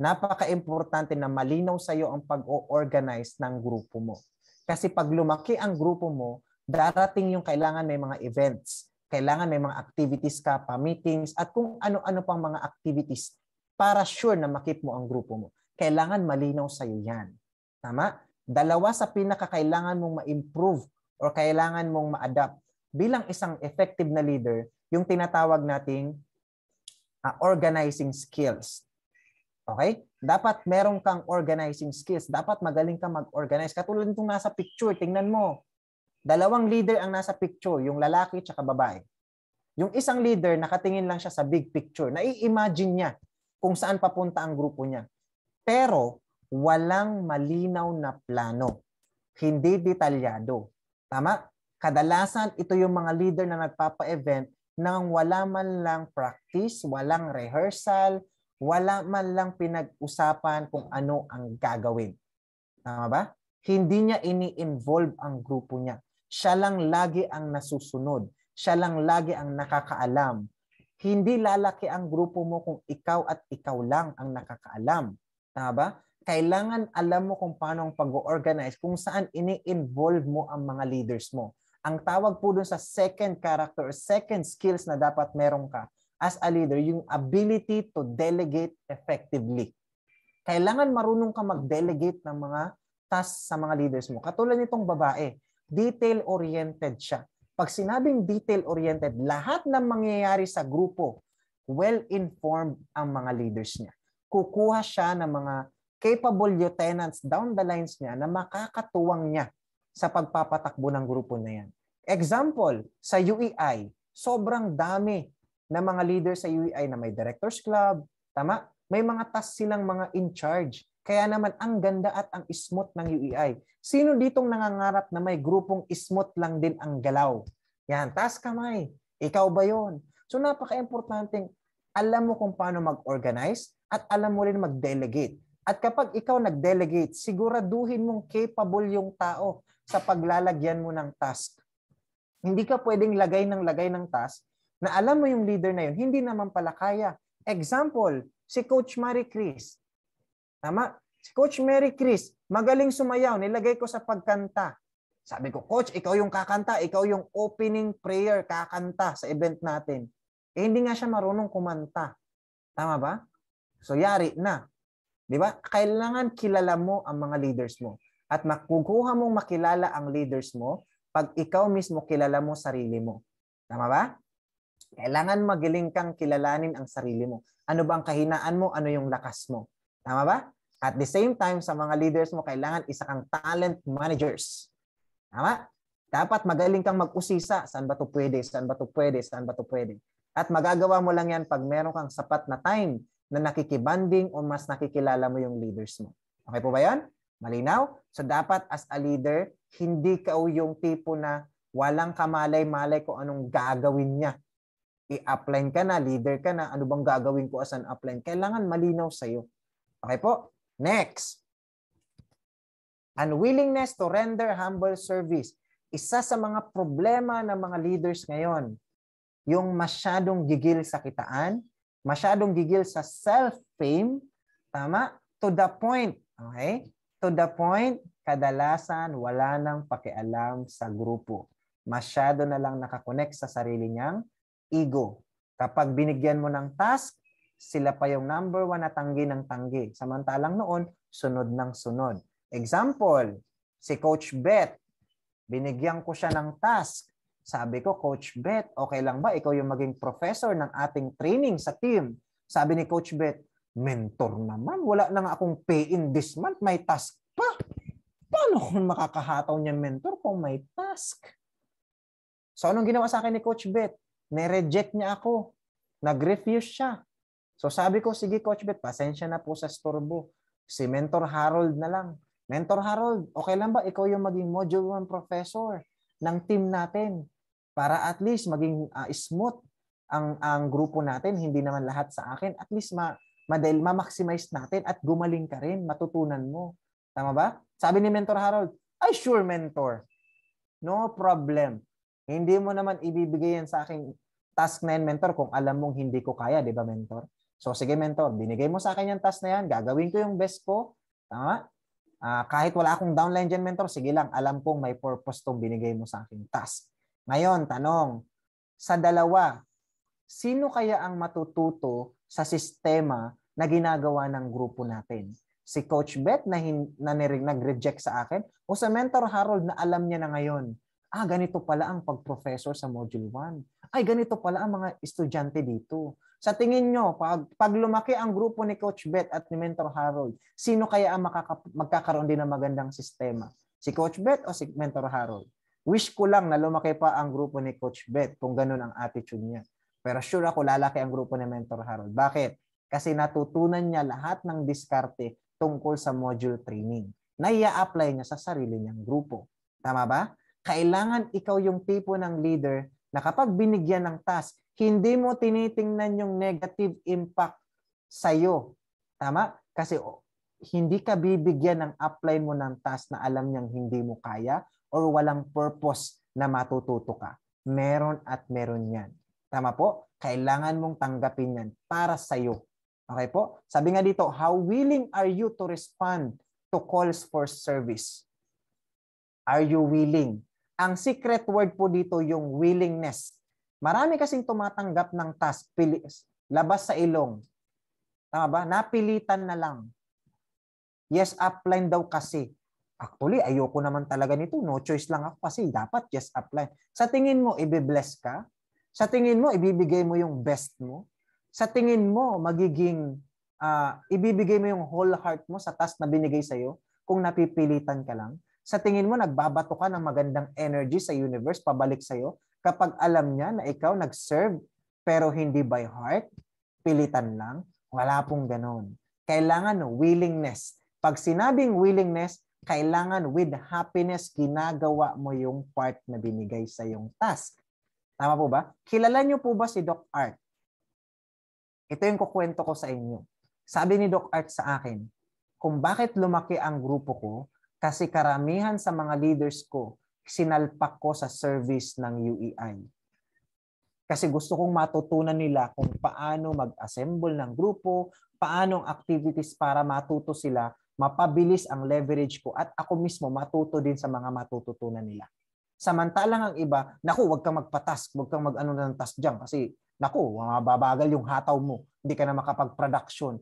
Napaka-importante na malinaw sa iyo ang pag-organize ng grupo mo. Kasi pag lumaki ang grupo mo, darating yung kailangan may mga events, kailangan may mga activities ka, pa meetings, at kung ano-ano pang mga activities para sure na makip mo ang grupo mo. Kailangan malinaw sa iyo yan. Tama? Dalawa sa pinakakailangan mong ma-improve or kailangan mong ma-adapt bilang isang effective na leader, yung tinatawag nating uh, organizing skills. Okay? Dapat meron kang organizing skills. Dapat magaling kang mag-organize. Katulad nitong nasa picture, tingnan mo. Dalawang leader ang nasa picture, yung lalaki at babae. Yung isang leader, nakatingin lang siya sa big picture. Nai-imagine niya kung saan papunta ang grupo niya. Pero walang malinaw na plano. Hindi detalyado. Tama? Kadalasan ito yung mga leader na nagpapa-event nang wala man lang practice, walang rehearsal, wala man lang pinag-usapan kung ano ang gagawin. Tama ba? Hindi niya ini-involve ang grupo niya. Siya lang lagi ang nasusunod. Siya lang lagi ang nakakaalam hindi lalaki ang grupo mo kung ikaw at ikaw lang ang nakakaalam. Tama ba? Kailangan alam mo kung paano ang pag-organize, kung saan ini-involve mo ang mga leaders mo. Ang tawag po dun sa second character or second skills na dapat meron ka as a leader, yung ability to delegate effectively. Kailangan marunong ka mag-delegate ng mga tasks sa mga leaders mo. Katulad nitong babae, detail-oriented siya. Pag sinabing detail-oriented, lahat ng mangyayari sa grupo, well-informed ang mga leaders niya. Kukuha siya ng mga capable lieutenants down the lines niya na makakatuwang niya sa pagpapatakbo ng grupo na yan. Example, sa UEI, sobrang dami na mga leader sa UEI na may directors club, tama? May mga task silang mga in charge kaya naman ang ganda at ang smooth ng UEI. Sino ditong nangangarap na may grupong smooth lang din ang galaw? Yan, taas kamay. Ikaw ba yon? So napaka-importanting alam mo kung paano mag-organize at alam mo rin mag-delegate. At kapag ikaw nag-delegate, siguraduhin mong capable yung tao sa paglalagyan mo ng task. Hindi ka pwedeng lagay ng lagay ng task na alam mo yung leader na yun, hindi naman pala kaya. Example, si Coach Marie Chris. Tama? Coach Mary Chris, magaling sumayaw. Nilagay ko sa pagkanta. Sabi ko, Coach, ikaw yung kakanta. Ikaw yung opening prayer kakanta sa event natin. Eh, hindi nga siya marunong kumanta. Tama ba? So, yari na. Di ba? Kailangan kilala mo ang mga leaders mo. At makukuha mong makilala ang leaders mo pag ikaw mismo kilala mo sarili mo. Tama ba? Kailangan magaling kang kilalanin ang sarili mo. Ano ba ang kahinaan mo? Ano yung lakas mo? Tama ba? At the same time, sa mga leaders mo, kailangan isa kang talent managers. Tama? Dapat magaling kang mag-usisa. Saan ba to pwede? Saan ba to pwede? Saan ba to pwede? At magagawa mo lang yan pag meron kang sapat na time na nakikibanding o mas nakikilala mo yung leaders mo. Okay po ba yan? Malinaw? So dapat as a leader, hindi ka yung tipo na walang kamalay-malay kung anong gagawin niya. I-upline ka na, leader ka na, ano bang gagawin ko as an upline? Kailangan malinaw sa'yo. Okay po? Next. Unwillingness to render humble service. Isa sa mga problema ng mga leaders ngayon, yung masyadong gigil sa kitaan, masyadong gigil sa self-fame, tama? To the point, okay? To the point, kadalasan wala nang pakialam sa grupo. Masyado na lang nakakonek sa sarili niyang ego. Kapag binigyan mo ng task, sila pa yung number one na tanggi ng tanggi. Samantalang noon, sunod ng sunod. Example, si Coach Bet, binigyan ko siya ng task. Sabi ko, Coach Bet, okay lang ba ikaw yung maging professor ng ating training sa team? Sabi ni Coach Bet, mentor naman. Wala na akong pay in this month. May task pa. Paano kung makakahataw niya mentor kung may task? So anong ginawa sa akin ni Coach Bet? Nireject niya ako. Nag-refuse siya. So sabi ko, sige Coach Bet, pasensya na po sa storbo. Si Mentor Harold na lang. Mentor Harold, okay lang ba ikaw yung maging module 1 professor ng team natin para at least maging uh, smooth ang ang grupo natin, hindi naman lahat sa akin. At least ma madel ma-maximize natin at gumaling ka rin, matutunan mo. Tama ba? Sabi ni Mentor Harold, "I sure mentor. No problem. Hindi mo naman ibibigay yan sa akin task na yan, mentor, kung alam mong hindi ko kaya, di ba, mentor? So sige mentor, binigay mo sa akin yung task na yan, gagawin ko yung best ko. Tama? Uh, kahit wala akong downline dyan mentor, sige lang, alam kong may purpose tong binigay mo sa akin task. Ngayon, tanong, sa dalawa, sino kaya ang matututo sa sistema na ginagawa ng grupo natin? Si Coach Beth na, hin- na nag-reject sa akin o sa mentor Harold na alam niya na ngayon ah, ganito pala ang pag-professor sa Module 1. Ay, ganito pala ang mga estudyante dito. Sa tingin nyo, pag, pag lumaki ang grupo ni Coach Bet at ni Mentor Harold, sino kaya ang makaka- magkakaroon din ng magandang sistema? Si Coach Bet o si Mentor Harold? Wish ko lang na lumaki pa ang grupo ni Coach Bet kung ganun ang attitude niya. Pero sure ako lalaki ang grupo ni Mentor Harold. Bakit? Kasi natutunan niya lahat ng diskarte tungkol sa module training na i-apply niya sa sarili niyang grupo. Tama ba? Kailangan ikaw yung tipo ng leader na kapag binigyan ng task, hindi mo tinitingnan yung negative impact sa'yo. Tama? Kasi oh, hindi ka bibigyan ng upline mo ng task na alam niyang hindi mo kaya or walang purpose na matututo ka. Meron at meron yan. Tama po? Kailangan mong tanggapin yan para sa'yo. Okay po? Sabi nga dito, how willing are you to respond to calls for service? Are you willing? Ang secret word po dito yung willingness. Marami kasing tumatanggap ng task pili, labas sa ilong. Tama ba? Napilitan na lang. Yes, upline daw kasi. Actually, ayoko naman talaga nito. No choice lang ako kasi dapat yes, upline. Sa tingin mo, ibibless ka? Sa tingin mo, ibibigay mo yung best mo? Sa tingin mo, magiging uh, ibibigay mo yung whole heart mo sa task na binigay sa'yo kung napipilitan ka lang? Sa tingin mo, nagbabato ka ng magandang energy sa universe pabalik sa'yo kapag alam niya na ikaw nag-serve pero hindi by heart, pilitan lang, wala pong ganun. Kailangan willingness. Pag sinabing willingness, kailangan with happiness ginagawa mo yung part na binigay sa yung task. Tama po ba? Kilala niyo po ba si Doc Art? Ito yung kukwento ko sa inyo. Sabi ni Doc Art sa akin, kung bakit lumaki ang grupo ko kasi karamihan sa mga leaders ko, sinalpak ko sa service ng UEI. Kasi gusto kong matutunan nila kung paano mag-assemble ng grupo, paano ang activities para matuto sila, mapabilis ang leverage ko at ako mismo matuto din sa mga matututunan nila. Samantalang ang iba, naku, wag kang magpa-task, wag kang mag-ano na ng task dyan kasi naku, mababagal yung hataw mo, hindi ka na makapag-production.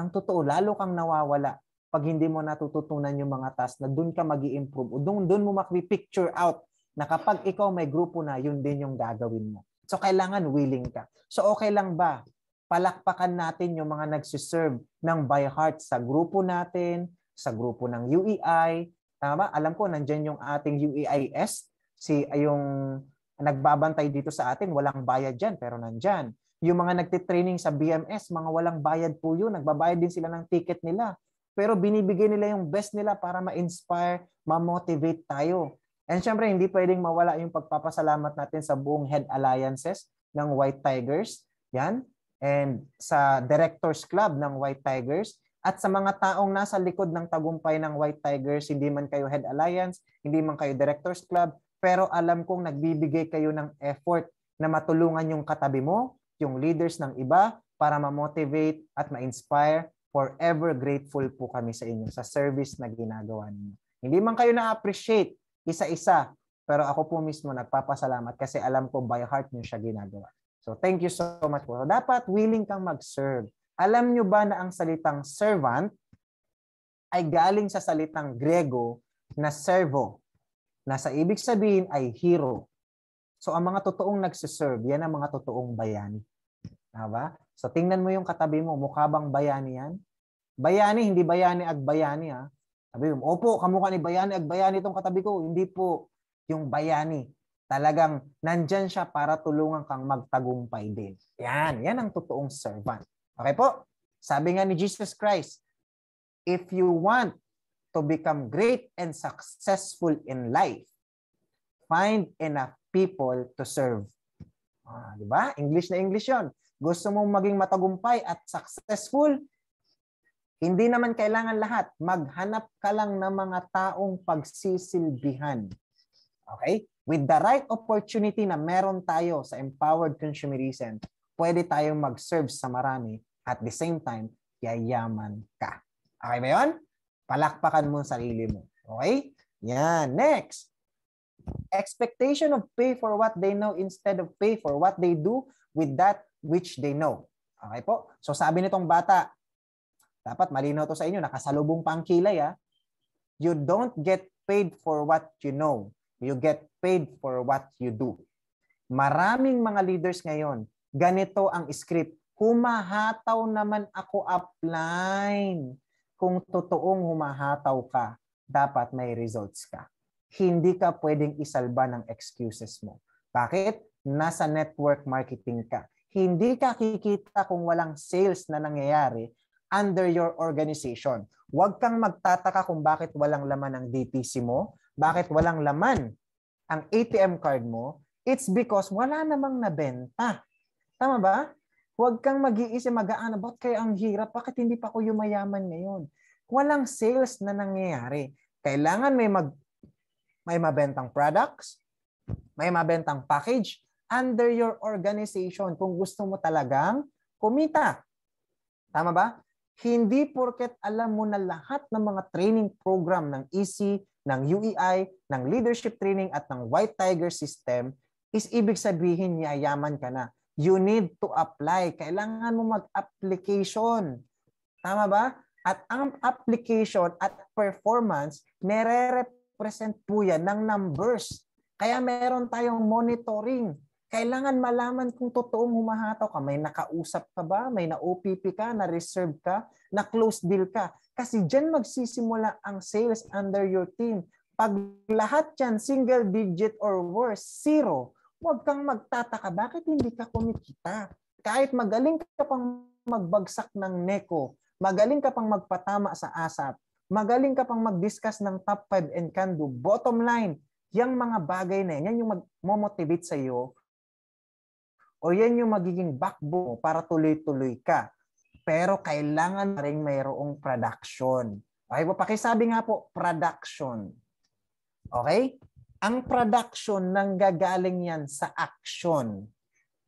Ang totoo, lalo kang nawawala pag hindi mo natututunan yung mga tasks na doon ka mag improve o doon, doon mo makipicture out na kapag ikaw may grupo na, yun din yung gagawin mo. So, kailangan willing ka. So, okay lang ba? Palakpakan natin yung mga nagsiserve ng by heart sa grupo natin, sa grupo ng UEI. Tama? Alam ko, nandyan yung ating UEIS, si, yung nagbabantay dito sa atin, walang bayad dyan, pero nandyan. Yung mga nagtitraining sa BMS, mga walang bayad po yun. Nagbabayad din sila ng ticket nila pero binibigay nila yung best nila para ma-inspire, ma-motivate tayo. And syempre, hindi pwedeng mawala yung pagpapasalamat natin sa buong head alliances ng White Tigers. Yan. And sa Directors Club ng White Tigers. At sa mga taong nasa likod ng tagumpay ng White Tigers, hindi man kayo head alliance, hindi man kayo Directors Club, pero alam kong nagbibigay kayo ng effort na matulungan yung katabi mo, yung leaders ng iba, para ma-motivate at ma-inspire forever grateful po kami sa inyo sa service na ginagawa ninyo. Hindi man kayo na-appreciate isa-isa, pero ako po mismo nagpapasalamat kasi alam ko by heart niyo siya ginagawa. So thank you so much po. So, dapat willing kang mag-serve. Alam niyo ba na ang salitang servant ay galing sa salitang Grego na servo, na sa ibig sabihin ay hero. So ang mga totoong nagsiserve, yan ang mga totoong bayani. Diba? So tingnan mo yung katabi mo, mukha bang bayani yan? Bayani, hindi bayani ag bayani ha. Sabi mo, opo, kamukha ni bayani ag bayani itong katabi ko. Hindi po yung bayani. Talagang nandyan siya para tulungan kang magtagumpay din. Yan, yan ang totoong servant. Okay po? Sabi nga ni Jesus Christ, if you want to become great and successful in life, find enough people to serve. Ah, di ba? English na English 'yon. Gusto mong maging matagumpay at successful? Hindi naman kailangan lahat. Maghanap ka lang ng mga taong pagsisilbihan. Okay? With the right opportunity na meron tayo sa empowered consumerism, pwede tayong mag-serve sa marami at the same time, yayaman ka. Okay ba yun? Palakpakan mo sarili mo. Okay? Yan. Next. Expectation of pay for what they know instead of pay for what they do with that which they know. Okay po? So sabi nitong bata, dapat malino to sa inyo, nakasalubong pa ang kilay. Ha? Ah. You don't get paid for what you know. You get paid for what you do. Maraming mga leaders ngayon, ganito ang script. Humahataw naman ako upline. Kung totoong humahataw ka, dapat may results ka. Hindi ka pwedeng isalba ng excuses mo. Bakit? Nasa network marketing ka hindi ka kikita kung walang sales na nangyayari under your organization. Huwag kang magtataka kung bakit walang laman ang DTC mo, bakit walang laman ang ATM card mo. It's because wala namang nabenta. Tama ba? Huwag kang mag-iisip, magaan, about kaya ang hirap, bakit hindi pa ako yumayaman ngayon? Walang sales na nangyayari. Kailangan may mag may mabentang products, may mabentang package, under your organization kung gusto mo talagang kumita. Tama ba? Hindi porket alam mo na lahat ng mga training program ng EC, ng UEI, ng leadership training at ng White Tiger system is ibig sabihin yayaman ka na. You need to apply. Kailangan mo mag-application. Tama ba? At ang application at performance, nere-represent po yan ng numbers. Kaya meron tayong monitoring kailangan malaman kung totoong humahataw ka. May nakausap ka ba? May na-OPP ka? Na-reserve ka? Na-close deal ka? Kasi dyan magsisimula ang sales under your team. Pag lahat yan, single digit or worse, zero, huwag kang magtataka. Bakit hindi ka kumikita? Kahit magaling ka pang magbagsak ng neko, magaling ka pang magpatama sa asap, magaling ka pang mag-discuss ng top 5 and can do. Bottom line, yung mga bagay na yan, yan yung mag-motivate sa iyo o yan yung magiging backbone para tuloy-tuloy ka. Pero kailangan na rin mayroong production. Okay po, pakisabi nga po, production. Okay? Ang production nang gagaling yan sa action.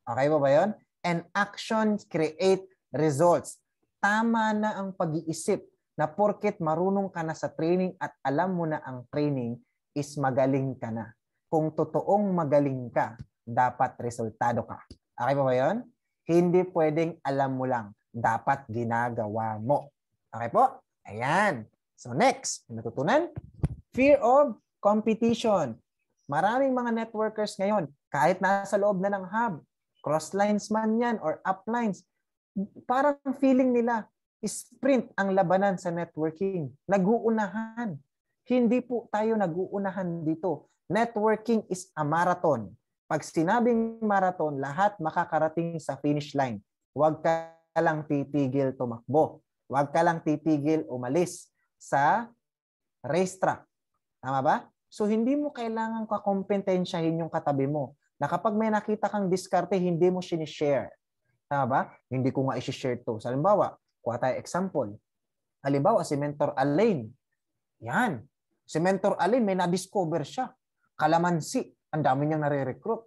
Okay po ba yun? And action create results. Tama na ang pag-iisip na porket marunong ka na sa training at alam mo na ang training is magaling ka na. Kung totoong magaling ka, dapat resultado ka. Okay po ba yun? Hindi pwedeng alam mo lang. Dapat ginagawa mo. Okay po? Ayan. So next, natutunan? Fear of competition. Maraming mga networkers ngayon, kahit nasa loob na ng hub, cross lines man yan or uplines, parang feeling nila, sprint ang labanan sa networking. Naguunahan. Hindi po tayo naguunahan dito. Networking is a marathon. Pag sinabing marathon, lahat makakarating sa finish line. Huwag ka lang titigil tumakbo. Huwag ka lang titigil umalis sa race track. Tama ba? So hindi mo kailangan kakompetensyahin yung katabi mo na kapag may nakita kang diskarte, hindi mo sinishare. Tama ba? Hindi ko nga isishare to. Sa halimbawa, kuha tayo example. Halimbawa, si Mentor Alain. Yan. Si Mentor Alain, may na-discover siya. Kalamansi. Ang dami niyang nare-recruit.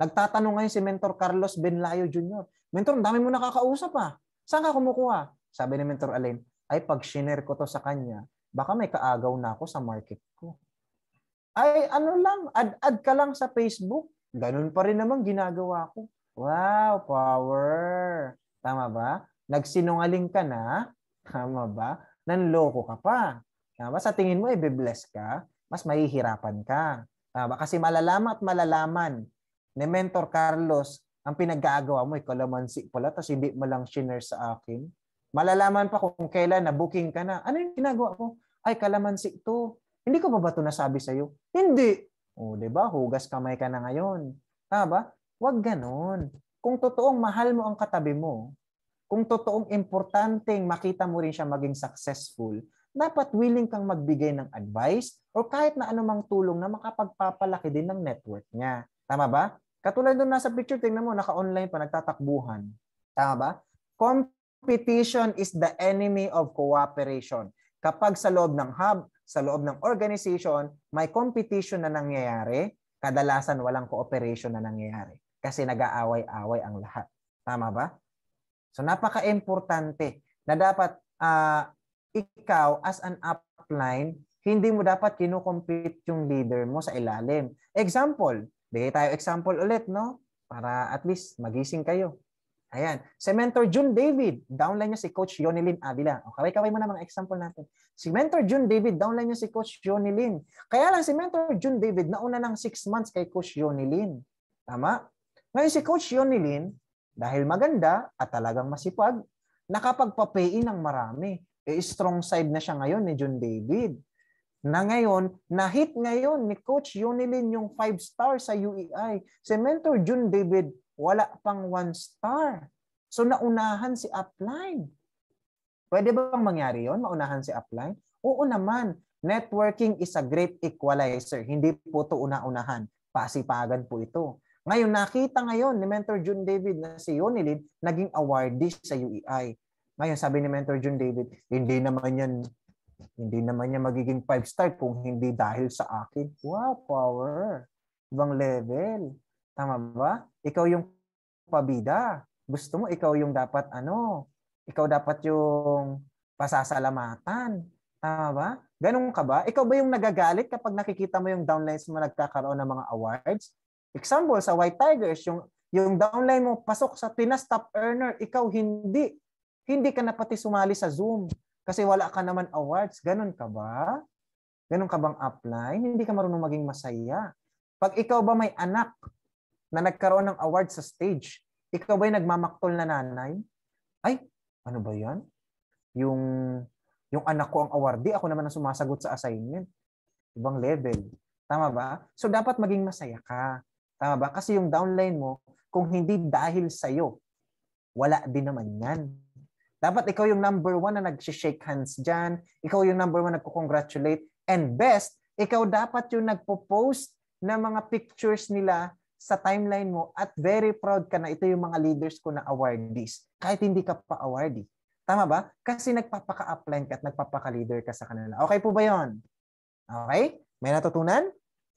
Nagtatanong ngayon si Mentor Carlos Benlayo Jr. Mentor, ang dami mo nakakausap ah. Saan ka kumukuha? Sabi ni Mentor Alain, ay pag shinare ko to sa kanya, baka may kaagaw na ako sa market ko. Ay ano lang, add-add ka lang sa Facebook. Ganun pa rin naman ginagawa ko. Wow, power. Tama ba? Nagsinungaling ka na. Tama ba? Nanloko ka pa. Tama ba? Sa tingin mo, ibe-bless ka. Mas mahihirapan ka. Tama? Kasi malalaman at malalaman ni Mentor Carlos ang pinagkagawa mo, ikalamansi pala, tapos hindi mo lang shinare sa akin. Malalaman pa kung kailan na booking ka na. Ano yung ginagawa ko? Ay, kalamansi to. Hindi ko ba ba ito nasabi sa'yo? Hindi. O, oh, di ba? Hugas kamay ka na ngayon. Tama ba? Huwag ganun. Kung totoong mahal mo ang katabi mo, kung totoong importanteng makita mo rin siya maging successful, dapat willing kang magbigay ng advice, o kahit na anumang tulong na makapagpapalaki din ng network niya. Tama ba? Katulad doon nasa picture, tingnan mo, naka-online pa, nagtatakbuhan. Tama ba? Competition is the enemy of cooperation. Kapag sa loob ng hub, sa loob ng organization, may competition na nangyayari, kadalasan walang cooperation na nangyayari. Kasi nag-aaway-away ang lahat. Tama ba? So napaka-importante na dapat uh, ikaw as an upline hindi mo dapat kinukompete yung leader mo sa ilalim. Example, bigay tayo example ulit, no? Para at least magising kayo. Ayan. Si Mentor June David, downline niya si Coach Yonilin Avila. O, kaway-kaway mo na mga example natin. Si Mentor June David, downline niya si Coach Yonilin. Kaya lang si Mentor June David, nauna ng 6 months kay Coach Yonilin. Tama? Ngayon si Coach Yonilin, dahil maganda at talagang masipag, nakapagpapayin ng marami. E, strong side na siya ngayon ni June David na ngayon, na-hit ngayon ni Coach Yunilin yung 5 star sa UEI. Si Mentor June David, wala pang 1 star. So naunahan si Upline. Pwede bang mangyari yon Maunahan si Upline? Oo naman. Networking is a great equalizer. Hindi po ito una-unahan. Pasipagan po ito. Ngayon, nakita ngayon ni Mentor June David na si Yonilin naging awardee sa UEI. Ngayon, sabi ni Mentor June David, hindi naman yan hindi naman niya magiging 5 star kung hindi dahil sa akin. Wow, power. Ibang level. Tama ba? Ikaw yung pabida. Gusto mo, ikaw yung dapat ano. Ikaw dapat yung pasasalamatan. Tama ba? Ganun ka ba? Ikaw ba yung nagagalit kapag nakikita mo yung downlines mo nagkakaroon ng mga awards? Example, sa White Tigers, yung, yung downline mo pasok sa Pinas top earner, ikaw hindi. Hindi ka na pati sumali sa Zoom. Kasi wala ka naman awards. Ganon ka ba? Ganon ka bang apply? Hindi ka marunong maging masaya. Pag ikaw ba may anak na nagkaroon ng award sa stage, ikaw ba'y nagmamaktol na nanay? Ay, ano ba yan? Yung, yung anak ko ang awardee, ako naman ang sumasagot sa assignment. Ibang level. Tama ba? So dapat maging masaya ka. Tama ba? Kasi yung downline mo, kung hindi dahil sa'yo, wala din naman yan. Dapat ikaw yung number one na nag-shake hands dyan. Ikaw yung number one nagko-congratulate. And best, ikaw dapat yung nagpo-post ng mga pictures nila sa timeline mo at very proud ka na ito yung mga leaders ko na awardees. Kahit hindi ka pa awardee. Tama ba? Kasi nagpapaka-upline ka at nagpapaka-leader ka sa kanila. Okay po ba yon? Okay? May natutunan?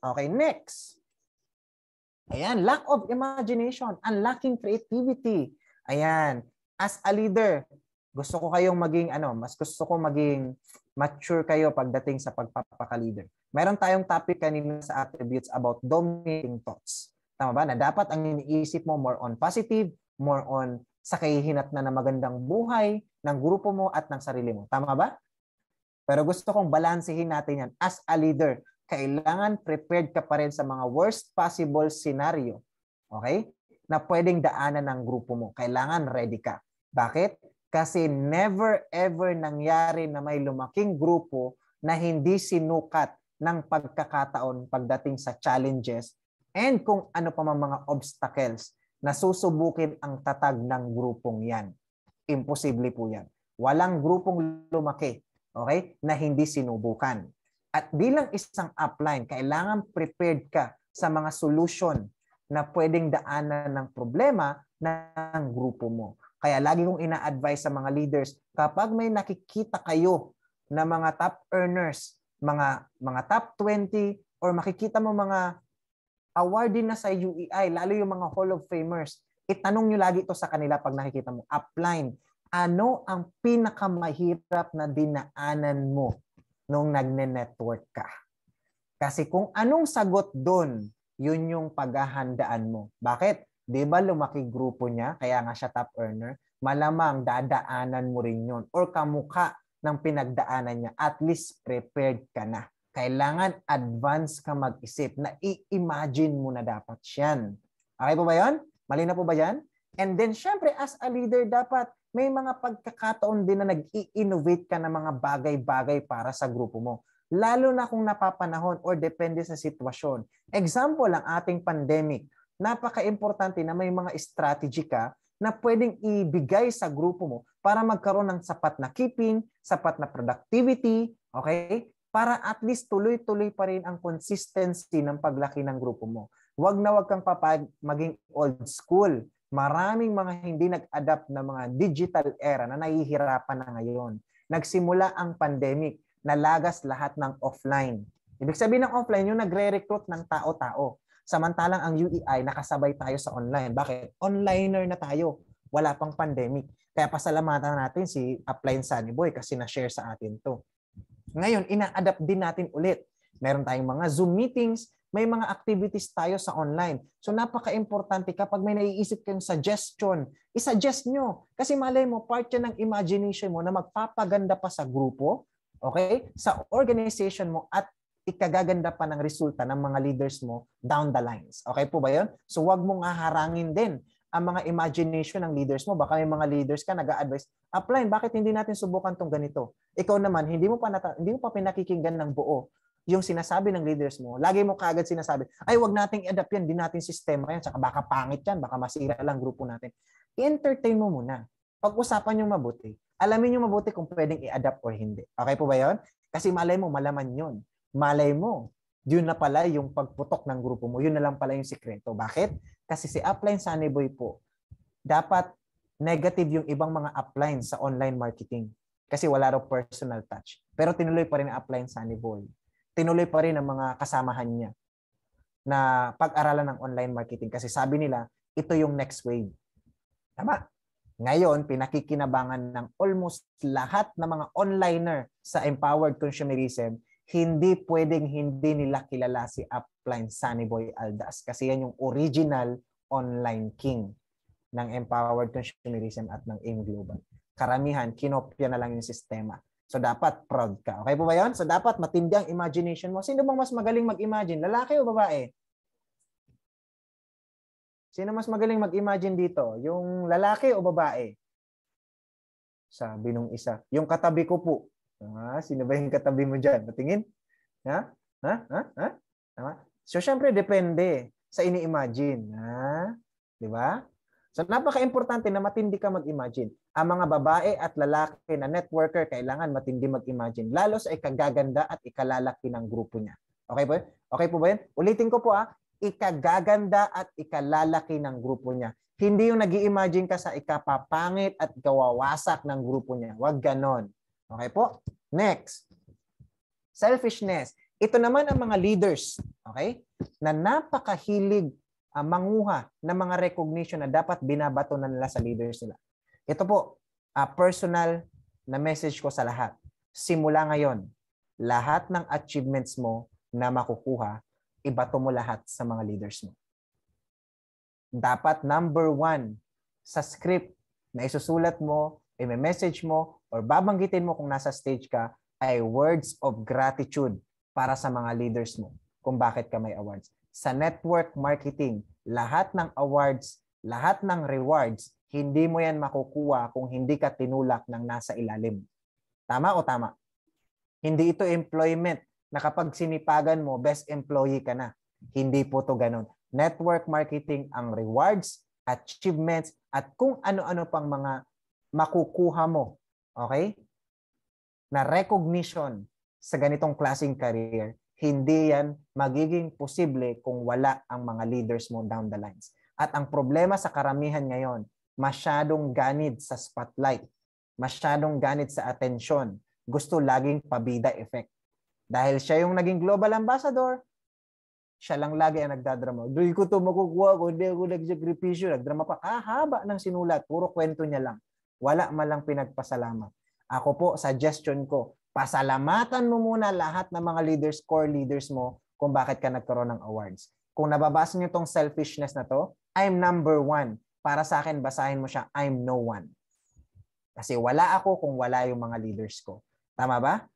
Okay, next. Ayan, lack of imagination, unlocking creativity. Ayan, as a leader, gusto ko kayong maging ano, mas gusto ko maging mature kayo pagdating sa pagpapakalider. Meron tayong topic kanina sa attributes about dominating thoughts. Tama ba? Na dapat ang iniisip mo more on positive, more on sa kahihinat na na magandang buhay ng grupo mo at ng sarili mo. Tama ba? Pero gusto kong balansehin natin yan. As a leader, kailangan prepared ka pa rin sa mga worst possible scenario. Okay? Na pwedeng daanan ng grupo mo. Kailangan ready ka. Bakit? Kasi never ever nangyari na may lumaking grupo na hindi sinukat ng pagkakataon pagdating sa challenges and kung ano pa mang mga obstacles na susubukin ang tatag ng grupong yan. Imposible po yan. Walang grupong lumaki okay, na hindi sinubukan. At bilang isang upline, kailangan prepared ka sa mga solution na pwedeng daanan ng problema ng grupo mo. Kaya lagi kong ina-advise sa mga leaders, kapag may nakikita kayo na mga top earners, mga mga top 20 or makikita mo mga awardee na sa UEI, lalo yung mga Hall of Famers, itanong nyo lagi ito sa kanila pag nakikita mo. Upline, ano ang pinakamahirap na dinaanan mo nung nagne-network ka? Kasi kung anong sagot doon, yun yung paghahandaan mo. Bakit? 'Di ba lumaki grupo niya, kaya nga siya top earner? Malamang dadaanan mo rin 'yon or kamuka ng pinagdaanan niya. At least prepared ka na. Kailangan advance ka mag-isip na i-imagine mo na dapat 'yan. Okay po ba 'yon? Malina po ba 'yan? And then syempre as a leader dapat may mga pagkakataon din na nag-i-innovate ka ng mga bagay-bagay para sa grupo mo. Lalo na kung napapanahon or depende sa sitwasyon. Example, ang ating pandemic napaka-importante na may mga strategy ka na pwedeng ibigay sa grupo mo para magkaroon ng sapat na keeping, sapat na productivity, okay? Para at least tuloy-tuloy pa rin ang consistency ng paglaki ng grupo mo. Huwag na huwag kang papag maging old school. Maraming mga hindi nag-adapt na mga digital era na nahihirapan na ngayon. Nagsimula ang pandemic, nalagas lahat ng offline. Ibig sabihin ng offline, yung nagre-recruit ng tao-tao. Samantalang ang UEI, nakasabay tayo sa online. Bakit? Onliner na tayo. Wala pang pandemic. Kaya pasalamatan natin si Upline Sunny Boy kasi na-share sa atin to. Ngayon, ina-adapt din natin ulit. Meron tayong mga Zoom meetings, may mga activities tayo sa online. So napaka-importante kapag may naiisip kayong suggestion, isuggest nyo. Kasi malay mo, part yan ng imagination mo na magpapaganda pa sa grupo, okay? sa organization mo at ikagaganda pa ng resulta ng mga leaders mo down the lines. Okay po ba yun? So wag mong haharangin din ang mga imagination ng leaders mo. Baka may mga leaders ka nag-a-advise, Upline, bakit hindi natin subukan tong ganito? Ikaw naman, hindi mo pa, nata- hindi mo pa pinakikinggan ng buo yung sinasabi ng leaders mo. Lagi mo kaagad sinasabi, ay wag nating i adapt yan, di natin sistema yan, saka baka pangit yan, baka masira lang grupo natin. entertain mo muna. Pag-usapan yung mabuti. Alamin yung mabuti kung pwedeng i-adapt or hindi. Okay po ba yun? Kasi malay mo, malaman yun malay mo, yun na pala yung pagputok ng grupo mo. Yun na lang pala yung sikreto. Bakit? Kasi si upline Sunny Boy po, dapat negative yung ibang mga upline sa online marketing. Kasi wala raw personal touch. Pero tinuloy pa rin ang upline Sunny Boy. Tinuloy pa rin ang mga kasamahan niya na pag-aralan ng online marketing. Kasi sabi nila, ito yung next wave. Tama? Ngayon, pinakikinabangan ng almost lahat ng mga onliner sa empowered consumerism hindi pwedeng hindi nila kilala si upline Sunny Boy Aldas kasi yan yung original online king ng empowered consumerism at ng AIM Global. Karamihan, kinopya na lang yung sistema. So dapat proud ka. Okay po ba yun? So dapat matindi ang imagination mo. Sino bang mas magaling mag-imagine? Lalaki o babae? Sino mas magaling mag-imagine dito? Yung lalaki o babae? Sabi nung isa. Yung katabi ko po, Tama? Ah, sino ba yung katabi mo dyan? Patingin? Ha? Ha? Ha? Ha? Tama? So, syempre, depende sa ini-imagine. Ha? Di ba? So, napaka-importante na matindi ka mag-imagine. Ang mga babae at lalaki na networker, kailangan matindi mag-imagine. Lalo sa ikagaganda at ikalalaki ng grupo niya. Okay po? Okay po ba yan? Ulitin ko po ah, ikagaganda at ikalalaki ng grupo niya. Hindi yung nag imagine ka sa ikapapangit at gawawasak ng grupo niya. Huwag ganon. Okay po? Next, selfishness. Ito naman ang mga leaders, okay? Na napakahilig uh, manguha ng mga recognition na dapat binabato na nila sa leaders nila. Ito po, uh, personal na message ko sa lahat. Simula ngayon, lahat ng achievements mo na makukuha, ibato mo lahat sa mga leaders mo. Dapat number one sa script na isusulat mo i-message mo or babanggitin mo kung nasa stage ka ay words of gratitude para sa mga leaders mo kung bakit ka may awards. Sa network marketing, lahat ng awards, lahat ng rewards, hindi mo yan makukuha kung hindi ka tinulak ng nasa ilalim. Tama o tama? Hindi ito employment na kapag sinipagan mo, best employee ka na. Hindi po to ganun. Network marketing ang rewards, achievements, at kung ano-ano pang mga makukuha mo, okay? Na recognition sa ganitong klaseng career, hindi yan magiging posible kung wala ang mga leaders mo down the lines. At ang problema sa karamihan ngayon, masyadong ganid sa spotlight, masyadong ganid sa atensyon, gusto laging pabida effect. Dahil siya yung naging global ambassador, siya lang lagi ang nagdadrama. Doon ko to makukuha ko, hindi ako nagsagripisyo, nagdrama pa. Ah, haba ng sinulat, puro kwento niya lang. Wala malang pinagpasalamat. Ako po, suggestion ko, pasalamatan mo muna lahat ng mga leaders, core leaders mo kung bakit ka nagkaroon ng awards. Kung nababasa niyo tong selfishness na to, I'm number one. Para sa akin, basahin mo siya, I'm no one. Kasi wala ako kung wala yung mga leaders ko. Tama ba?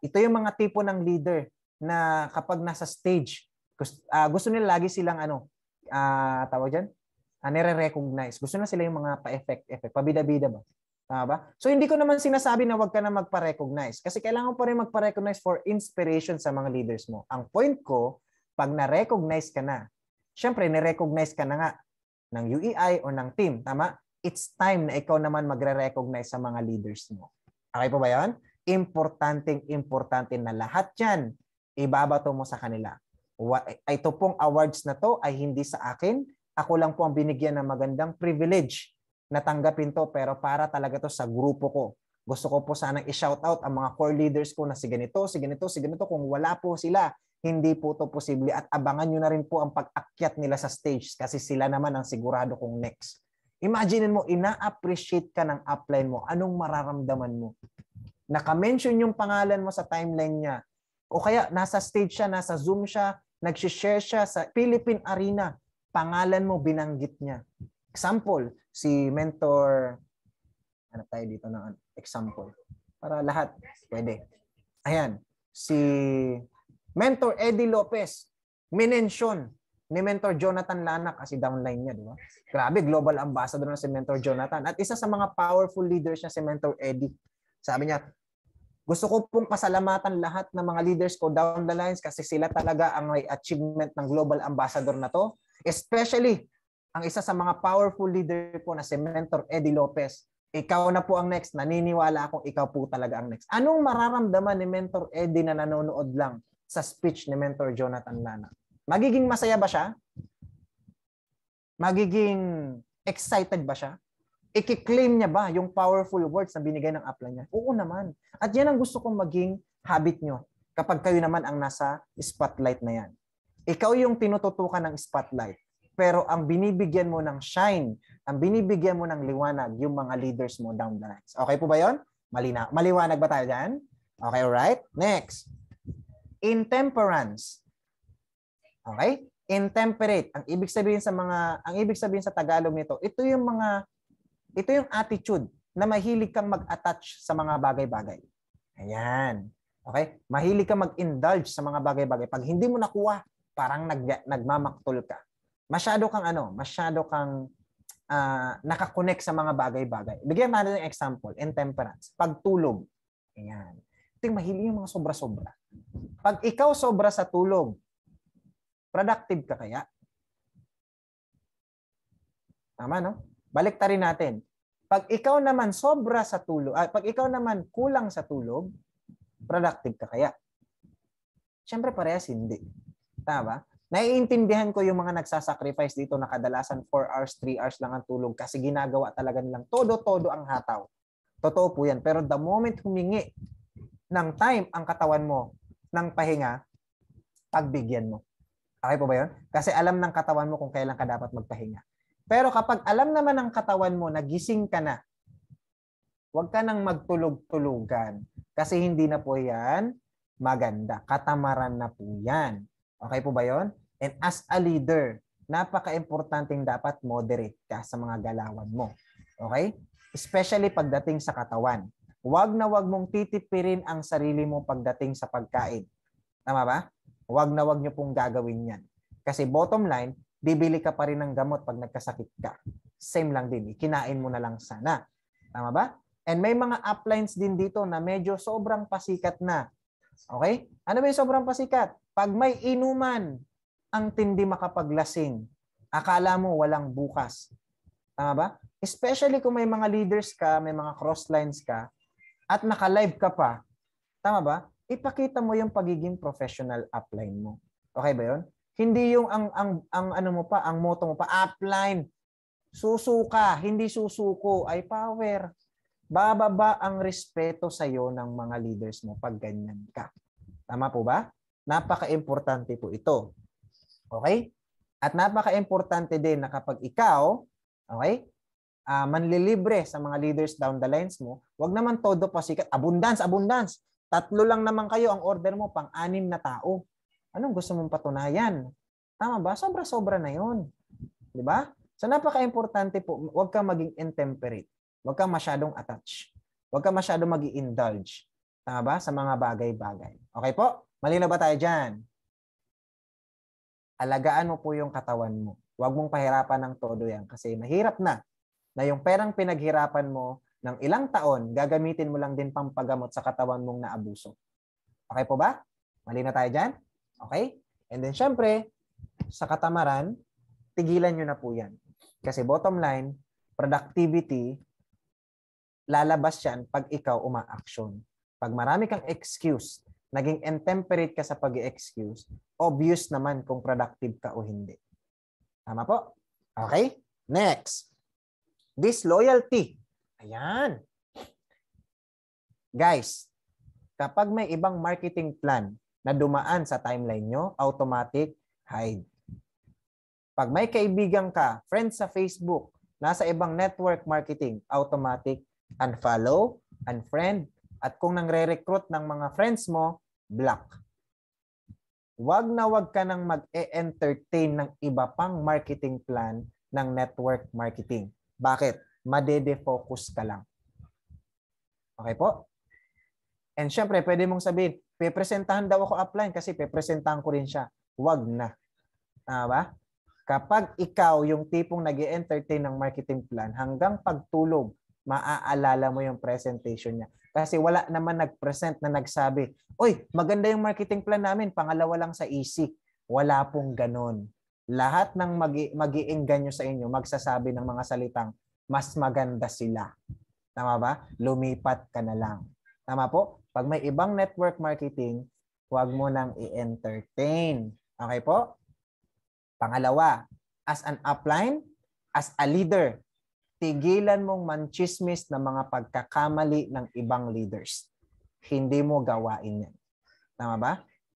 Ito yung mga tipo ng leader na kapag nasa stage, gusto, uh, ah, gusto nila lagi silang ano, uh, tawag dyan, uh, nire-recognize. Gusto na sila yung mga pa-effect-effect, pabida-bida ba? Tama ba? So hindi ko naman sinasabi na huwag ka na magpa-recognize kasi kailangan pa rin magpa-recognize for inspiration sa mga leaders mo. Ang point ko, pag na-recognize ka na, syempre ni-recognize ka na nga ng UEI o ng team, tama? It's time na ikaw naman magre-recognize sa mga leaders mo. Okay po ba yan? Importanting, importante na lahat 'yan ibabato mo sa kanila. Ito pong awards na to ay hindi sa akin, ako lang po ang binigyan ng magandang privilege na tanggapin to pero para talaga to sa grupo ko. Gusto ko po sanang i-shout out ang mga core leaders ko na si ganito, si ganito, si ganito. Kung wala po sila, hindi po to posible at abangan nyo na rin po ang pag-akyat nila sa stage kasi sila naman ang sigurado kong next. Imagine mo, ina-appreciate ka ng upline mo. Anong mararamdaman mo? Naka-mention yung pangalan mo sa timeline niya. O kaya nasa stage siya, nasa Zoom siya, nag-share siya sa Philippine Arena pangalan mo binanggit niya. Example, si mentor, ano tayo dito na ano, example? Para lahat, pwede. Ayan, si mentor Eddie Lopez, minention ni mentor Jonathan Lanak kasi downline niya, di ba? Grabe, global ambassador na si mentor Jonathan. At isa sa mga powerful leaders niya si mentor Eddie. Sabi niya, gusto ko pong pasalamatan lahat ng mga leaders ko down the lines kasi sila talaga ang may achievement ng global ambassador na to. Especially, ang isa sa mga powerful leader ko na si Mentor Eddie Lopez, ikaw na po ang next. Naniniwala akong ikaw po talaga ang next. Anong mararamdaman ni Mentor Eddie na nanonood lang sa speech ni Mentor Jonathan Lana? Magiging masaya ba siya? Magiging excited ba siya? Ikiklaim niya ba yung powerful words na binigay ng apply niya? Oo naman. At yan ang gusto kong maging habit nyo kapag kayo naman ang nasa spotlight na yan. Ikaw yung tinututukan ng spotlight. Pero ang binibigyan mo ng shine, ang binibigyan mo ng liwanag, yung mga leaders mo down the lines. Okay po ba yon? Malina, maliwanag ba tayo dyan? Okay, alright? Next. Intemperance. Okay? Intemperate. Ang ibig sabihin sa mga, ang ibig sabihin sa Tagalog nito, ito yung mga, ito yung attitude na mahilig kang mag-attach sa mga bagay-bagay. Ayan. Okay? Mahilig kang mag-indulge sa mga bagay-bagay. Pag hindi mo nakuha parang nag, nagmamaktol ka. Masyado kang ano, masyado kang uh, nakakonek sa mga bagay-bagay. Bigyan mo ng example, intemperance, pagtulog. Ayan. Ito yung mahilig yung mga sobra-sobra. Pag ikaw sobra sa tulog, productive ka kaya? Tama, no? Balik tarin natin. Pag ikaw naman sobra sa tulog, ah, pag ikaw naman kulang sa tulog, productive ka kaya? Siyempre parehas hindi. Tama? Naiintindihan ko yung mga nagsasacrifice dito na kadalasan 4 hours, 3 hours lang ang tulog kasi ginagawa talaga nilang todo-todo ang hataw. Totoo po yan. Pero the moment humingi ng time ang katawan mo ng pahinga, pagbigyan mo. Okay po ba yun? Kasi alam ng katawan mo kung kailan ka dapat magpahinga. Pero kapag alam naman ng katawan mo na gising ka na, huwag ka nang magtulog-tulugan kasi hindi na po yan maganda. Katamaran na po yan. Okay po ba yon? And as a leader, napaka-importanting dapat moderate ka sa mga galawan mo. Okay? Especially pagdating sa katawan. Huwag na huwag mong titipirin ang sarili mo pagdating sa pagkain. Tama ba? Huwag na huwag nyo pong gagawin yan. Kasi bottom line, bibili ka pa rin ng gamot pag nagkasakit ka. Same lang din. Kinain mo na lang sana. Tama ba? And may mga uplines din dito na medyo sobrang pasikat na. Okay? Ano may sobrang pasikat? Pag may inuman, ang tindi makapaglasing. Akala mo walang bukas. Tama ba? Especially kung may mga leaders ka, may mga cross lines ka, at naka-live ka pa, tama ba? Ipakita mo yung pagiging professional upline mo. Okay ba yon? Hindi yung ang, ang, ang ano mo pa, ang motto mo pa, upline. Susuka, hindi susuko, ay power. Bababa ang respeto sa iyo ng mga leaders mo pag ganyan ka. Tama po ba? Napaka-importante po ito. Okay? At napaka-importante din na kapag ikaw, okay, uh, manlilibre sa mga leaders down the lines mo, wag naman todo sikat. Abundance, abundance. Tatlo lang naman kayo ang order mo, pang-anim na tao. Anong gusto mong patunayan? Tama ba? Sobra-sobra na yon. Di ba? So napaka-importante po, huwag kang maging intemperate. Huwag kang masyadong attach. Huwag kang masyadong mag indulge Tama ba? Sa mga bagay-bagay. Okay po? Mali na ba tayo dyan? Alagaan mo po yung katawan mo. Huwag mong pahirapan ng todo yan kasi mahirap na na yung perang pinaghirapan mo ng ilang taon, gagamitin mo lang din pang paggamot sa katawan mong naabuso. Okay po ba? Mali na tayo dyan? Okay? And then syempre, sa katamaran, tigilan nyo na po yan. Kasi bottom line, productivity, lalabas yan pag ikaw umaaksyon. Pag marami kang excuse naging intemperate ka sa pag excuse obvious naman kung productive ka o hindi. Tama po? Okay? Next. Disloyalty. Ayan. Guys, kapag may ibang marketing plan na dumaan sa timeline nyo, automatic hide. Pag may kaibigan ka, friends sa Facebook, nasa ibang network marketing, automatic unfollow, unfriend, at kung nang re-recruit ng mga friends mo, block. Huwag na huwag ka nang mag-e-entertain ng iba pang marketing plan ng network marketing. Bakit? Madede-focus ka lang. Okay po? And syempre, pwede mong sabihin, pepresentahan daw ako upline kasi pepresentahan ko rin siya. Huwag na. Tama ba? Kapag ikaw yung tipong nag entertain ng marketing plan, hanggang pagtulog, maaalala mo yung presentation niya. Kasi wala naman nag-present na nagsabi, Uy, maganda yung marketing plan namin, pangalawa lang sa easy." Wala pong ganoon. Lahat ng mag-iingganyo sa inyo, magsasabi ng mga salitang, mas maganda sila. Tama ba? Lumipat ka na lang. Tama po? Pag may ibang network marketing, huwag mo nang i-entertain. Okay po? Pangalawa, as an upline, as a leader, tigilan mong manchismis ng mga pagkakamali ng ibang leaders. Hindi mo gawain yan. Tama ba?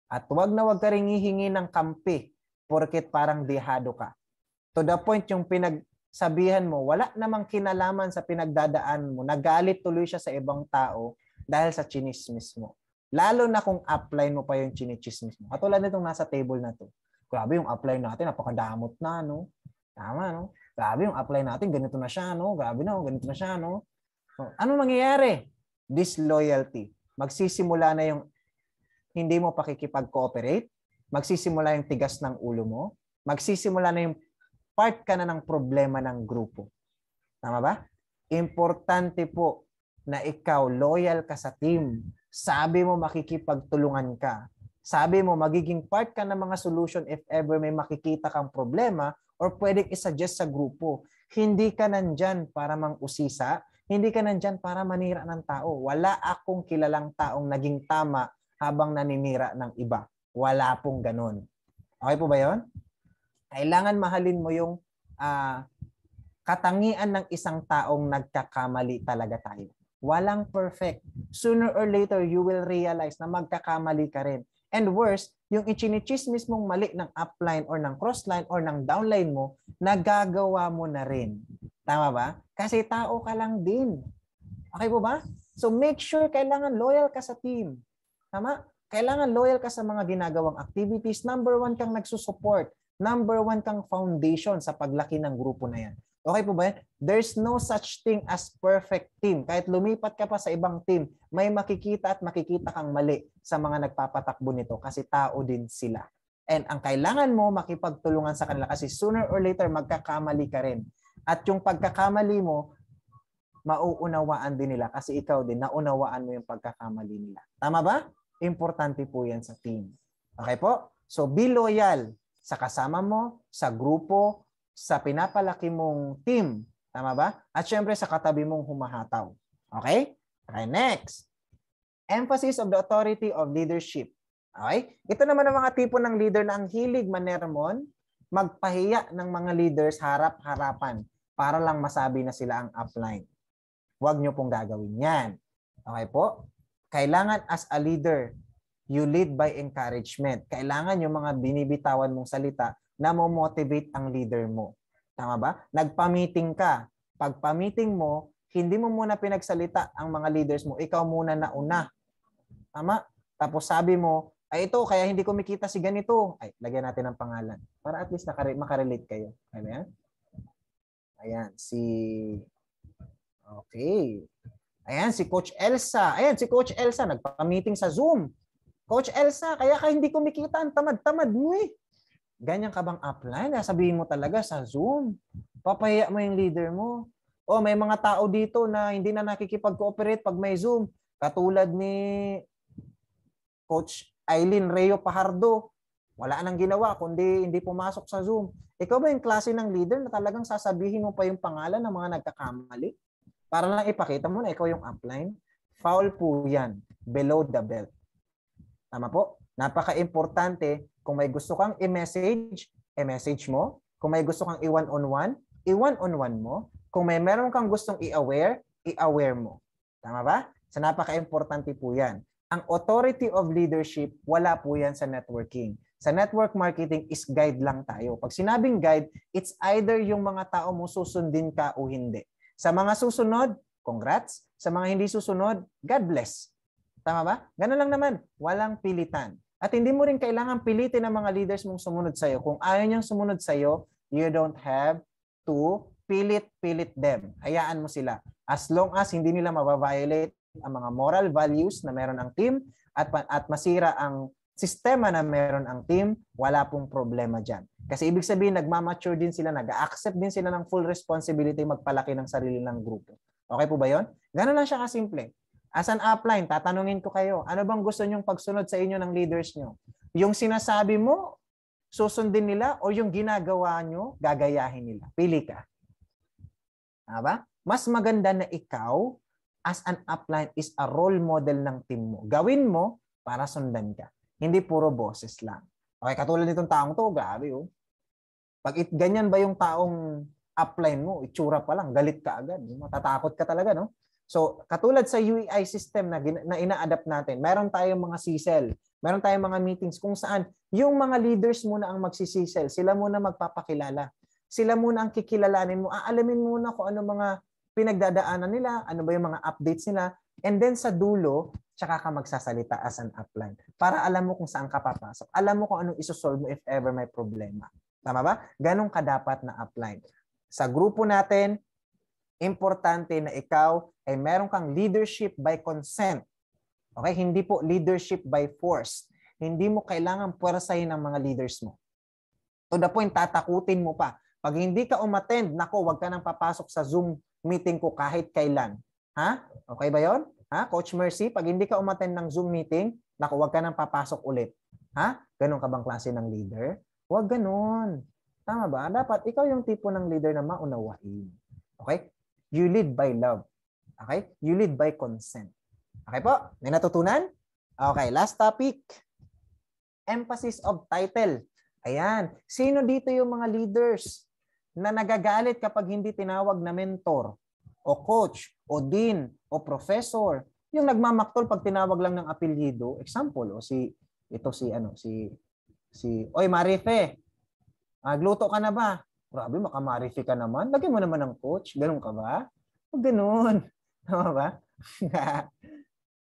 At huwag na wag ka rin hihingi ng kampi porket parang dehado ka. To the point yung pinagsabihan mo, wala namang kinalaman sa pinagdadaan mo. Nagalit tuloy siya sa ibang tao dahil sa chinismis mo. Lalo na kung upline mo pa yung chinichismis mo. At Katulad nitong nasa table na to. Grabe yung upline natin, napakadamot na, no? Tama, no? Grabe yung apply natin, ganito na siya, no? Grabe na, oh, ganito na siya, no? So, oh, ano mangyayari? Disloyalty. Magsisimula na yung hindi mo pakikipag-cooperate, magsisimula yung tigas ng ulo mo, magsisimula na yung part ka na ng problema ng grupo. Tama ba? Importante po na ikaw loyal ka sa team. Sabi mo makikipagtulungan ka. Sabi mo magiging part ka ng mga solution if ever may makikita kang problema or pwede isuggest sa grupo. Hindi ka nandyan para mangusisa, hindi ka nandyan para manira ng tao. Wala akong kilalang taong naging tama habang naninira ng iba. Wala pong ganun. Okay po ba yon? Kailangan mahalin mo yung uh, katangian ng isang taong nagkakamali talaga tayo. Walang perfect. Sooner or later, you will realize na magkakamali ka rin. And worse, yung ichinichismis mong mali ng upline or ng crossline or ng downline mo, nagagawa mo na rin. Tama ba? Kasi tao ka lang din. Okay po ba? So make sure kailangan loyal ka sa team. Tama? Kailangan loyal ka sa mga ginagawang activities. Number one kang nagsusupport. Number one kang foundation sa paglaki ng grupo na yan. Okay po ba yan? There's no such thing as perfect team. Kahit lumipat ka pa sa ibang team, may makikita at makikita kang mali sa mga nagpapatakbo nito kasi tao din sila. And ang kailangan mo makipagtulungan sa kanila kasi sooner or later magkakamali ka rin. At yung pagkakamali mo, mauunawaan din nila kasi ikaw din, naunawaan mo yung pagkakamali nila. Tama ba? Importante po yan sa team. Okay po? So be loyal sa kasama mo, sa grupo, sa pinapalaki mong team. Tama ba? At syempre sa katabi mong humahataw. Okay? Okay, next. Emphasis of the authority of leadership. Okay? Ito naman ang mga tipo ng leader na ang hilig manermon, magpahiya ng mga leaders harap-harapan para lang masabi na sila ang upline. Huwag nyo pong gagawin yan. Okay po? Kailangan as a leader, you lead by encouragement. Kailangan yung mga binibitawan mong salita na motivate ang leader mo. Tama ba? Nagpa-meeting ka. Pagpa-meeting mo, hindi mo muna pinagsalita ang mga leaders mo. Ikaw muna nauna. Tama? Tapos sabi mo, ay ito, kaya hindi kumikita si ganito. Ay, lagyan natin ng pangalan. Para at least nakare- makarelate kayo. Ano yan? Ayan, si... Okay. Ayan, si Coach Elsa. Ayan, si Coach Elsa. Nagpa-meeting sa Zoom. Coach Elsa, kaya ka hindi kumikita. Ang tamad-tamad mo eh. Ganyan ka bang upline? Sabihin mo talaga sa Zoom. Papahiya mo yung leader mo. O oh, may mga tao dito na hindi na nakikipag-cooperate pag may Zoom. Katulad ni Coach Eileen Reyo Pahardo, Wala nang ginawa kundi hindi pumasok sa Zoom. Ikaw ba yung klase ng leader na talagang sasabihin mo pa yung pangalan ng mga nagkakamali? Para lang ipakita mo na ikaw yung upline. Foul po yan. Below the belt. Tama po? Napaka-importante kung may gusto kang i-message, i-message mo. Kung may gusto kang i-one-on-one, i-one-on-one mo. Kung may meron kang gustong i-aware, i-aware mo. Tama ba? So napaka-importante po yan. Ang authority of leadership, wala po yan sa networking. Sa network marketing is guide lang tayo. Pag sinabing guide, it's either yung mga tao mo susundin ka o hindi. Sa mga susunod, congrats. Sa mga hindi susunod, God bless. Tama ba? Ganun lang naman. Walang pilitan. At hindi mo rin kailangan pilitin ang mga leaders mong sumunod sa'yo. Kung ayaw niyang sumunod sa'yo, you don't have to pilit-pilit them. Hayaan mo sila. As long as hindi nila mabaviolate ang mga moral values na meron ang team at, at masira ang sistema na meron ang team, wala pong problema dyan. Kasi ibig sabihin, nagmamature din sila, nag-accept din sila ng full responsibility magpalaki ng sarili ng grupo. Okay po ba yon? Ganun lang siya kasimple. As an upline, tatanungin ko kayo, ano bang gusto nyong pagsunod sa inyo ng leaders nyo? Yung sinasabi mo, susundin nila o yung ginagawa nyo, gagayahin nila? Pili ka. Aba? Mas maganda na ikaw as an upline is a role model ng team mo. Gawin mo para sundan ka. Hindi puro boses lang. Okay, katulad nitong taong to, grabe oh. Pag it, ganyan ba yung taong upline mo, itsura pa lang, galit ka agad. Matatakot ka talaga, no? So, katulad sa UEI system na, na ina-adapt natin, meron tayong mga CSEL, meron tayong mga meetings kung saan yung mga leaders muna ang magsisisel, sila muna magpapakilala. Sila muna ang kikilalanin mo, aalamin muna kung ano mga pinagdadaanan nila, ano ba yung mga updates nila, and then sa dulo, tsaka ka magsasalita as an upline. Para alam mo kung saan ka papasok. Alam mo kung anong isosolve mo if ever may problema. Tama ba? Ganon ka dapat na upline. Sa grupo natin, Importante na ikaw ay meron kang leadership by consent. Okay? Hindi po leadership by force. Hindi mo kailangan puwersahin ang mga leaders mo. To the point, tatakutin mo pa. Pag hindi ka umattend, nako, wag ka nang papasok sa Zoom meeting ko kahit kailan. Ha? Okay ba yon? Ha? Coach Mercy, pag hindi ka umattend ng Zoom meeting, nako, wag ka nang papasok ulit. Ha? Ganon ka bang klase ng leader? Huwag ganon. Tama ba? Dapat ikaw yung tipo ng leader na maunawain. Okay? You lead by love. Okay? You lead by consent. Okay po? May natutunan? Okay, last topic. Emphasis of title. Ayan. Sino dito yung mga leaders na nagagalit kapag hindi tinawag na mentor o coach o dean o professor? Yung nagmamaktol pag tinawag lang ng apelyido. Example, o oh, si ito si ano si si Oy Marife, gluto ka na ba? Grabe, makamarifi ka naman. Lagyan mo naman ng coach. Ganun ka ba? O ganun. Tama ba?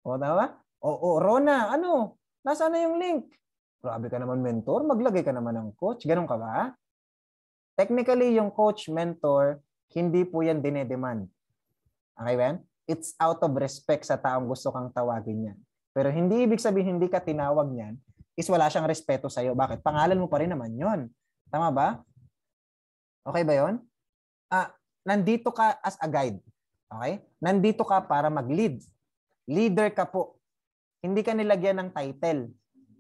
o tama? O, o Rona, ano? Nasaan na yung link? Grabe ka naman mentor. Maglagay ka naman ng coach. Ganun ka ba? Technically, yung coach, mentor, hindi po yan dinedemand. Okay ba? It's out of respect sa taong gusto kang tawagin yan. Pero hindi ibig sabihin hindi ka tinawag niyan is wala siyang respeto sa iyo. Bakit? Pangalan mo pa rin naman yon. Tama ba? Okay ba yon? Ah, nandito ka as a guide. Okay? Nandito ka para mag-lead. Leader ka po. Hindi ka nilagyan ng title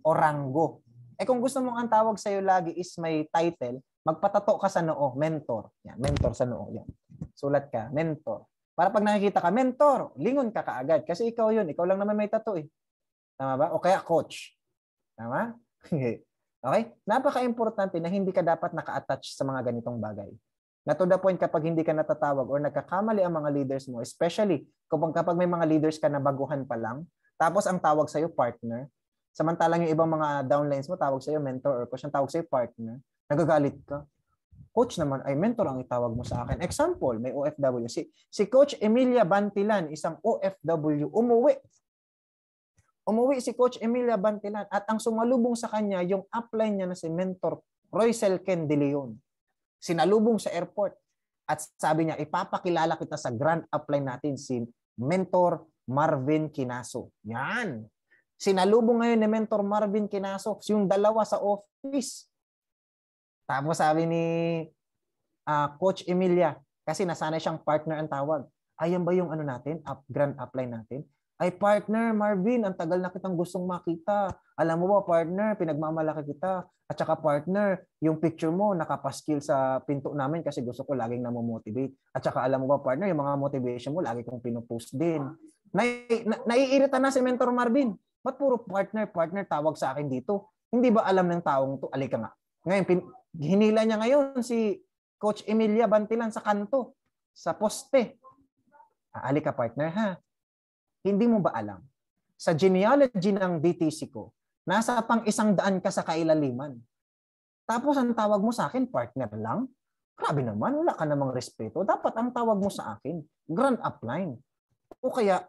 o ranggo. Eh kung gusto mong ang tawag sa iyo lagi is may title, magpatato ka sa noo, mentor. Yan, mentor sa noo. Yan. Sulat ka, mentor. Para pag nakikita ka, mentor, lingon ka kaagad. Kasi ikaw yun, ikaw lang naman may tato eh. Tama ba? O kaya coach. Tama? Okay? Napaka-importante na hindi ka dapat naka-attach sa mga ganitong bagay. Na to the point kapag hindi ka natatawag or nagkakamali ang mga leaders mo, especially kapag, kapag may mga leaders ka na baguhan pa lang, tapos ang tawag sa'yo partner, samantalang yung ibang mga downlines mo, tawag sa'yo mentor or coach, ang tawag sa'yo partner, nagagalit ka. Coach naman ay mentor ang itawag mo sa akin. Example, may OFW. Si, si Coach Emilia Bantilan, isang OFW, umuwi Umuwi si Coach Emilia Bantilan at ang sumalubong sa kanya yung upline niya na si mentor Roysel Ken De Leon. Sinalubong sa airport at sabi niya ipapakilala kita sa grand upline natin si mentor Marvin Kinaso. Yan. Sinalubong ngayon ni mentor Marvin Kinaso yung dalawa sa office. Tapos sabi ni uh, Coach Emilia, kasi nasanay siyang partner ang tawag. Ayan ba yung ano natin, up, grand upline natin? Ay partner, Marvin, ang tagal na kitang gustong makita. Alam mo ba partner, pinagmamalaki kita. At saka partner, yung picture mo nakapaskil sa pinto namin kasi gusto ko laging namomotivate. At saka alam mo ba partner, yung mga motivation mo lagi kong pinopost din. Nai, na, naiirita na si Mentor Marvin. Ba't puro partner, partner tawag sa akin dito? Hindi ba alam ng taong to? Alika nga. Ngayon, pin, hinila niya ngayon si Coach Emilia Bantilan sa kanto, sa poste. Ah, alika partner ha hindi mo ba alam? Sa genealogy ng DTC ko, nasa pang isang daan ka sa kailaliman. Tapos ang tawag mo sa akin, partner lang? Grabe naman, wala ka namang respeto. Dapat ang tawag mo sa akin, grand upline. O kaya,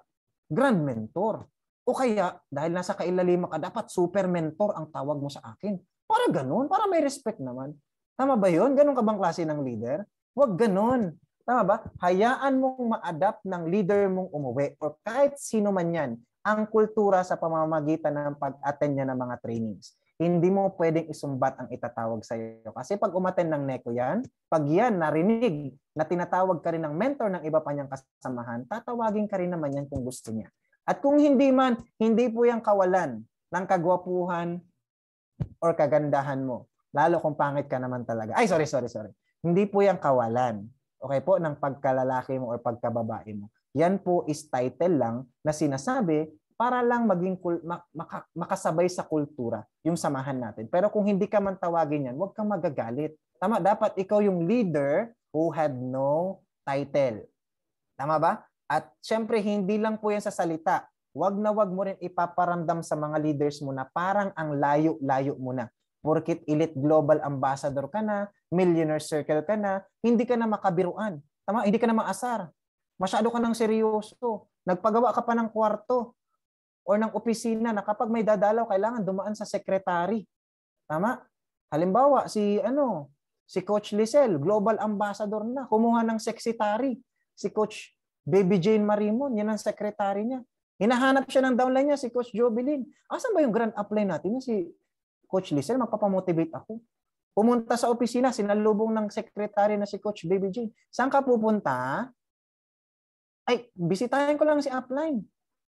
grand mentor. O kaya, dahil nasa kailaliman ka, dapat super mentor ang tawag mo sa akin. Para ganun, para may respect naman. Tama ba yun? Ganun ka bang klase ng leader? Huwag ganun. Tama ba? Hayaan mong ma-adapt ng leader mong umuwi or kahit sino man yan ang kultura sa pamamagitan ng pag-attend niya ng mga trainings. Hindi mo pwedeng isumbat ang itatawag sa iyo. Kasi pag umaten ng neko yan, pag yan narinig na tinatawag ka rin ng mentor ng iba pa niyang kasamahan, tatawagin ka rin naman yan kung gusto niya. At kung hindi man, hindi po yan kawalan ng kagwapuhan or kagandahan mo. Lalo kung pangit ka naman talaga. Ay, sorry, sorry, sorry. Hindi po yan kawalan okay po, ng pagkalalaki mo or pagkababae mo. Yan po is title lang na sinasabi para lang maging kul- maka- makasabay sa kultura yung samahan natin. Pero kung hindi ka man tawagin yan, huwag kang magagalit. Tama, dapat ikaw yung leader who had no title. Tama ba? At syempre, hindi lang po yan sa salita. Huwag na wag mo rin ipaparamdam sa mga leaders mo na parang ang layo-layo mo na. Porkit elite global ambassador ka na, millionaire circle ka na, hindi ka na makabiruan. Tama? Hindi ka na maasar. Masyado ka ng seryoso. Nagpagawa ka pa ng kwarto or ng opisina na kapag may dadalaw, kailangan dumaan sa secretary. Tama? Halimbawa, si ano, si Coach Lisel, global ambassador na, kumuha ng secretary. Si Coach Baby Jane Marimon, yan ang secretary niya. Hinahanap siya ng downline niya, si Coach Jovelin. Asan ba yung grand upline natin? Si Coach Lisel, magpapamotivate ako. Pumunta sa opisina, sinalubong ng sekretary na si Coach Baby Jane. Saan ka pupunta? Ay, bisitahin ko lang si upline.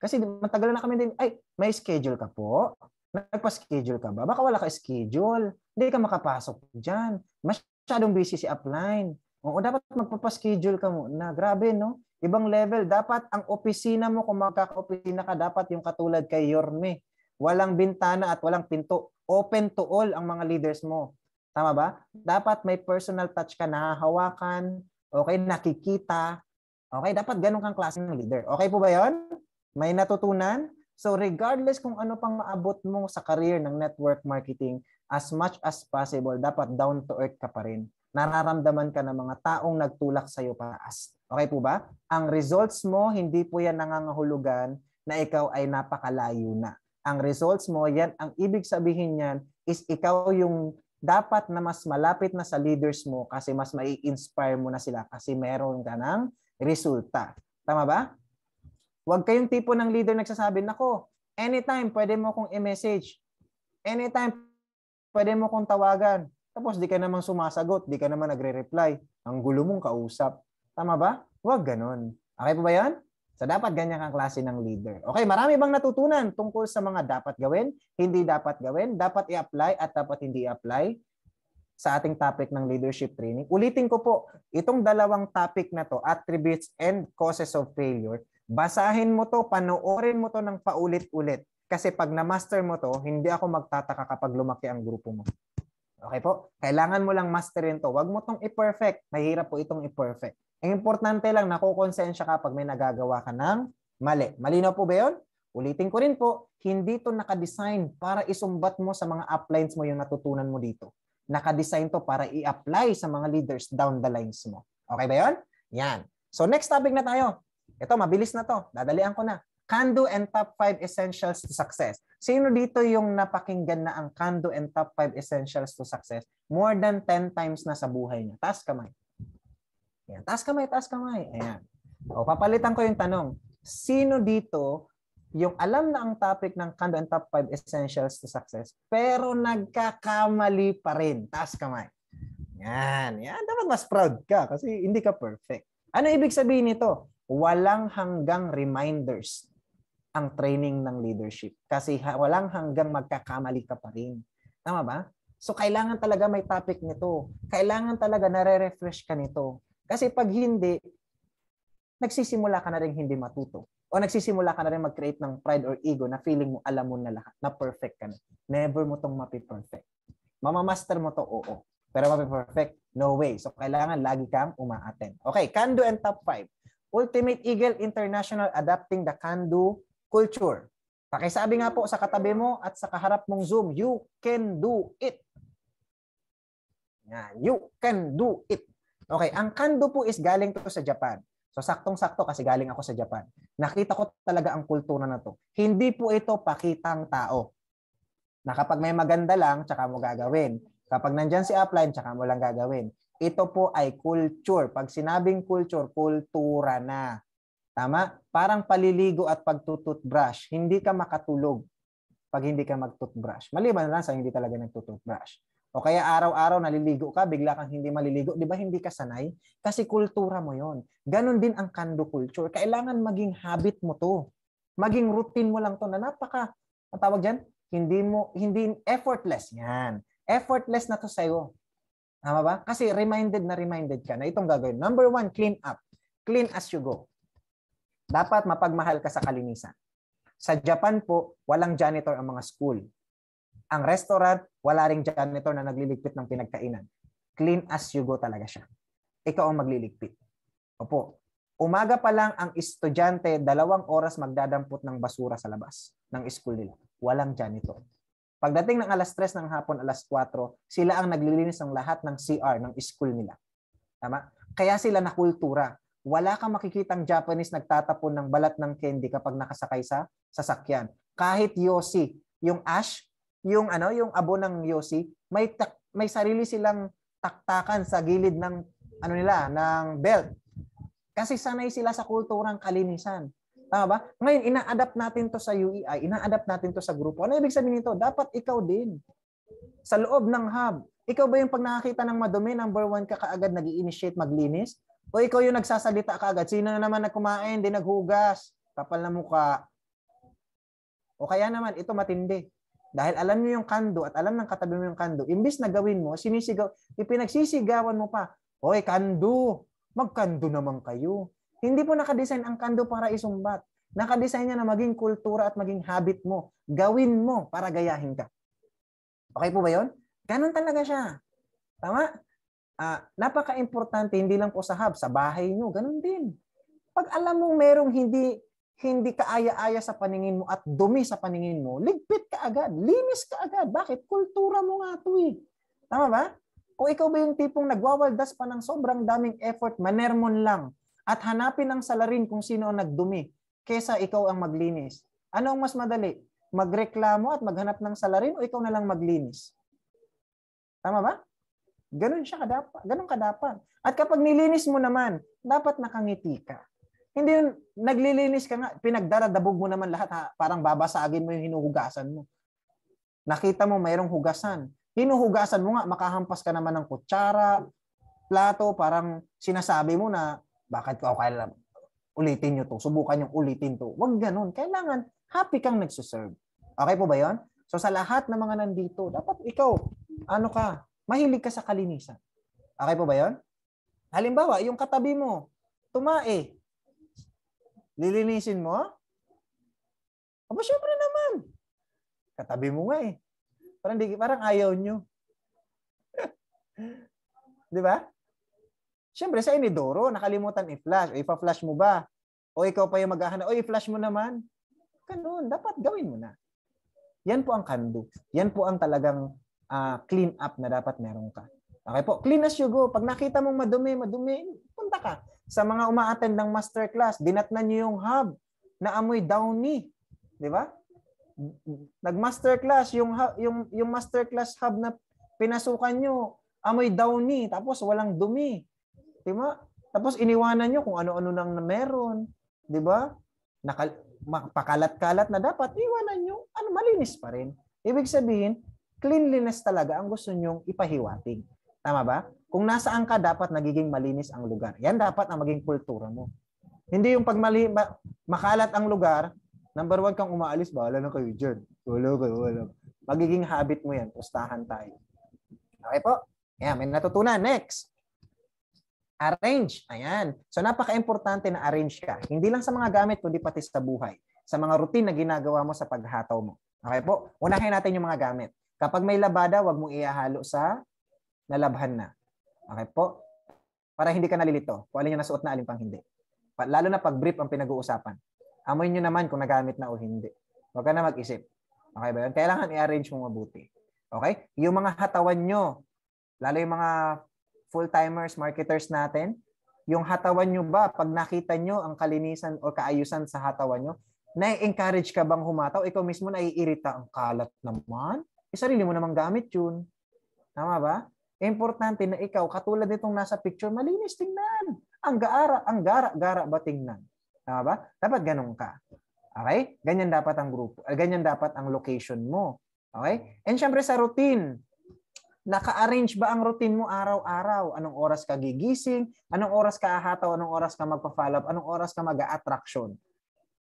Kasi matagal na kami din. Ay, may schedule ka po? Nagpa-schedule ka ba? Baka wala ka schedule. Hindi ka makapasok dyan. Masyadong busy si upline. Oo, dapat magpapaschedule ka muna. Grabe, no? Ibang level. Dapat ang opisina mo, kung magkaka-opisina ka, dapat yung katulad kay Yorme. Walang bintana at walang pinto. Open to all ang mga leaders mo. Tama ba? Dapat may personal touch ka, na hawakan, okay, nakikita. Okay, dapat ganun kang klase ng leader. Okay po ba yon? May natutunan? So regardless kung ano pang maabot mo sa career ng network marketing, as much as possible, dapat down to earth ka pa rin. Nararamdaman ka ng mga taong nagtulak sa iyo paas. Okay po ba? Ang results mo, hindi po yan nangangahulugan na ikaw ay napakalayo na. Ang results mo, yan, ang ibig sabihin niyan is ikaw yung dapat na mas malapit na sa leaders mo kasi mas mai-inspire mo na sila kasi meron ka ng resulta. Tama ba? Huwag kayong tipo ng leader nagsasabi, nako, anytime pwede mo kong i-message. Anytime pwede mo kong tawagan. Tapos di ka naman sumasagot, di ka naman nagre-reply. Ang gulo mong kausap. Tama ba? Huwag ganun. Okay po ba yan? So dapat ganyan kang klase ng leader. Okay, marami bang natutunan tungkol sa mga dapat gawin, hindi dapat gawin, dapat i-apply at dapat hindi i-apply sa ating topic ng leadership training. Ulitin ko po, itong dalawang topic na to, attributes and causes of failure, basahin mo to, panoorin mo to ng paulit-ulit. Kasi pag na-master mo to, hindi ako magtataka kapag lumaki ang grupo mo. Okay po? Kailangan mo lang masterin to. Huwag mo tong i-perfect. Mahirap po itong i-perfect. Ang importante lang, nakukonsensya ka pag may nagagawa ka ng mali. Malinaw po ba yun? Ulitin ko rin po, hindi to nakadesign para isumbat mo sa mga uplines mo yung natutunan mo dito. Nakadesign to para i-apply sa mga leaders down the lines mo. Okay ba yun? Yan. So next topic na tayo. Ito, mabilis na to. Dadalian ko na. Kando and Top 5 Essentials to Success. Sino dito yung napakinggan na ang Kando and Top 5 Essentials to Success more than 10 times na sa buhay niya? Taas kamay. Ayan. Taas kamay, taas kamay. Ayan. O, papalitan ko yung tanong. Sino dito yung alam na ang topic ng Kando and Top 5 Essentials to Success, pero nagkakamali pa rin. Taas kamay. Yan. Yan. Dapat mas proud ka kasi hindi ka perfect. Ano ibig sabihin nito? Walang hanggang reminders ang training ng leadership. Kasi walang hanggang magkakamali ka pa rin. Tama ba? So kailangan talaga may topic nito. Kailangan talaga nare-refresh ka nito. Kasi pag hindi, nagsisimula ka na rin hindi matuto. O nagsisimula ka na rin mag-create ng pride or ego na feeling mo alam mo na lahat, na perfect ka na. Never mo tong mapi-perfect. Mamamaster mo to, oo. Pero mapi-perfect, no way. So kailangan lagi kang umaaten. Okay, Kandu and top 5. Ultimate Eagle International Adapting the Kandu Culture. Pakisabi nga po sa katabi mo at sa kaharap mong Zoom, you can do it. Yan, you can do it. Okay, ang kando po is galing to sa Japan. So saktong-sakto kasi galing ako sa Japan. Nakita ko talaga ang kultura na to. Hindi po ito pakitang tao. Na kapag may maganda lang, tsaka mo gagawin. Kapag nandyan si upline, tsaka mo lang gagawin. Ito po ay culture. Pag sinabing culture, kultura na. Tama? Parang paliligo at pagtututbrush. Hindi ka makatulog pag hindi ka magtutbrush. Maliban na lang sa hindi talaga nagtututbrush. O kaya araw-araw naliligo ka, bigla kang hindi maliligo, 'di ba? Hindi ka sanay kasi kultura mo 'yon. Ganon din ang kando culture. Kailangan maging habit mo 'to. Maging routine mo lang 'to na napaka ang tawag diyan, hindi mo hindi effortless 'yan. Effortless na 'to sa iyo. Tama ba? Kasi reminded na reminded ka na itong gagawin. Number one, clean up. Clean as you go. Dapat mapagmahal ka sa kalinisan. Sa Japan po, walang janitor ang mga school. Ang restaurant, wala ring janitor na nagliligpit ng pinagkainan. Clean as you go talaga siya. Ikaw ang magliligpit. Opo. Umaga pa lang ang estudyante, dalawang oras magdadampot ng basura sa labas ng school nila. Walang janitor. Pagdating ng alas 3 ng hapon, alas 4, sila ang naglilinis ng lahat ng CR ng school nila. Tama? Kaya sila nakultura. Wala kang makikitang Japanese nagtatapon ng balat ng candy kapag nakasakay sa sasakyan. Kahit Yossi, yung ash, yung ano, yung abo ng Yosi may tak- may sarili silang taktakan sa gilid ng ano nila, ng belt. Kasi sanay sila sa kulturang kalinisan. Tama ba? Ngayon, ina-adapt natin to sa UEI, ina-adapt natin to sa grupo. Ano ibig sabihin nito? Dapat ikaw din. Sa loob ng hub, ikaw ba yung pag nakakita ng madumi, number one ka kaagad nag initiate maglinis? O ikaw yung nagsasalita kaagad? Sino na naman nagkumain, din naghugas, kapal na mukha? O kaya naman, ito matindi. Dahil alam mo yung kando at alam ng katabi mo yung kando, imbis na gawin mo, sinisigaw, ipinagsisigawan mo pa, Hoy, kando! Magkando naman kayo. Hindi po nakadesign ang kando para isumbat. Nakadesign niya na maging kultura at maging habit mo. Gawin mo para gayahin ka. Okay po ba yon? Ganun talaga siya. Tama? Ah, napaka-importante, hindi lang po sa hub, sa bahay nyo, ganun din. Pag alam mo merong hindi hindi kaaya-aya sa paningin mo at dumi sa paningin mo, ligpit ka agad, linis ka agad. Bakit? Kultura mo nga ito eh. Tama ba? O ikaw ba yung tipong nagwawaldas pa ng sobrang daming effort, manermon lang, at hanapin ang salarin kung sino ang nagdumi, kesa ikaw ang maglinis. Ano ang mas madali? Magreklamo at maghanap ng salarin o ikaw na lang maglinis? Tama ba? Ganun siya kadapat. Ganun kadapat. At kapag nilinis mo naman, dapat nakangiti ka. Hindi naglilinis ka nga, pinagdaradabog mo naman lahat ha, parang babasagin mo yung hinuhugasan mo. Nakita mo mayroong hugasan. Hinuhugasan mo nga, makahampas ka naman ng kutsara, plato, parang sinasabi mo na, bakit ko kailan ulitin nyo to, subukan yung ulitin to. Huwag ganun. Kailangan happy kang nagsuserve. Okay po ba yon? So sa lahat ng mga nandito, dapat ikaw, ano ka, mahilig ka sa kalinisan. Okay po ba yon? Halimbawa, yung katabi mo, tumae. Lilinisin mo? Aba, syempre naman. Katabi mo nga eh. Parang, di, parang ayaw nyo. di ba? Syempre, sa inidoro, nakalimutan i-flash. Ipa-flash mo ba? O ikaw pa yung maghahanap, o i-flash mo naman. Ganun, dapat gawin mo na. Yan po ang kando. Yan po ang talagang uh, clean up na dapat meron ka. Okay po, clean as you go. Pag nakita mong madumi, madumi, punta ka. Sa mga umaattend ng masterclass, dinatnan niyo yung hub na amoy downy. Di ba? Nag-masterclass, yung, yung, yung masterclass hub na pinasukan niyo, amoy downy, tapos walang dumi. Di ba? Tapos iniwanan niyo kung ano-ano nang meron. Di ba? Nakal pakalat-kalat na dapat, iwanan niyo. ano, malinis pa rin. Ibig sabihin, cleanliness talaga ang gusto niyong ipahiwatig. Tama ba? Kung nasaan ka, dapat nagiging malinis ang lugar. Yan dapat ang maging kultura mo. Hindi yung pag mali, ma, makalat ang lugar, number one kang umaalis, bahala na kayo dyan. Wala kayo, wala. Magiging habit mo yan. Pustahan tayo. Okay po? Ayan, may natutunan. Next. Arrange. Ayan. So napaka-importante na arrange ka. Hindi lang sa mga gamit, kundi pati sa buhay. Sa mga routine na ginagawa mo sa paghataw mo. Okay po? Unahin natin yung mga gamit. Kapag may labada, wag mong iahalo sa nalabhan na. Okay po? Para hindi ka nalilito kung alin yung nasuot na alin pang hindi. Lalo na pag brief ang pinag-uusapan. Amoy nyo naman kung nagamit na o hindi. Huwag ka na mag-isip. Okay ba yun? Kailangan i-arrange mo mabuti. Okay? Yung mga hatawan nyo, lalo yung mga full-timers, marketers natin, yung hatawan nyo ba, pag nakita nyo ang kalinisan o kaayusan sa hatawan nyo, na-encourage ka bang humataw? Ikaw mismo naiirita ang kalat naman. E, sarili mo namang gamit yun. Tama ba? Importante na ikaw, katulad nitong nasa picture, malinis tingnan. Ang gaara, ang gara-gara ba tingnan? Tama ba? Dapat ganun ka. Okay? Ganyan dapat ang grupo. Eh, ganyan dapat ang location mo. Okay? And syempre sa routine, naka-arrange ba ang routine mo araw-araw? Anong oras ka gigising? Anong oras ka ahataw? Anong oras ka magpa-follow up? Anong oras ka mag-a-attraction?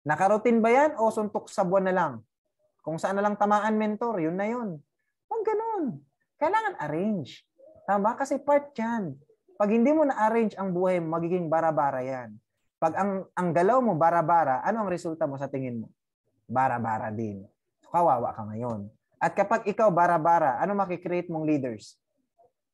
Naka-routine ba yan o suntok sa buwan na lang? Kung saan na lang tamaan mentor, yun na yun. Huwag ganun. Kailangan arrange. Tama? Kasi part yan. Pag hindi mo na-arrange ang buhay mo, magiging bara-bara yan. Pag ang, ang galaw mo, bara-bara, ano ang resulta mo sa tingin mo? Bara-bara din. So, kawawa ka ngayon. At kapag ikaw bara-bara, ano makikreate mong leaders?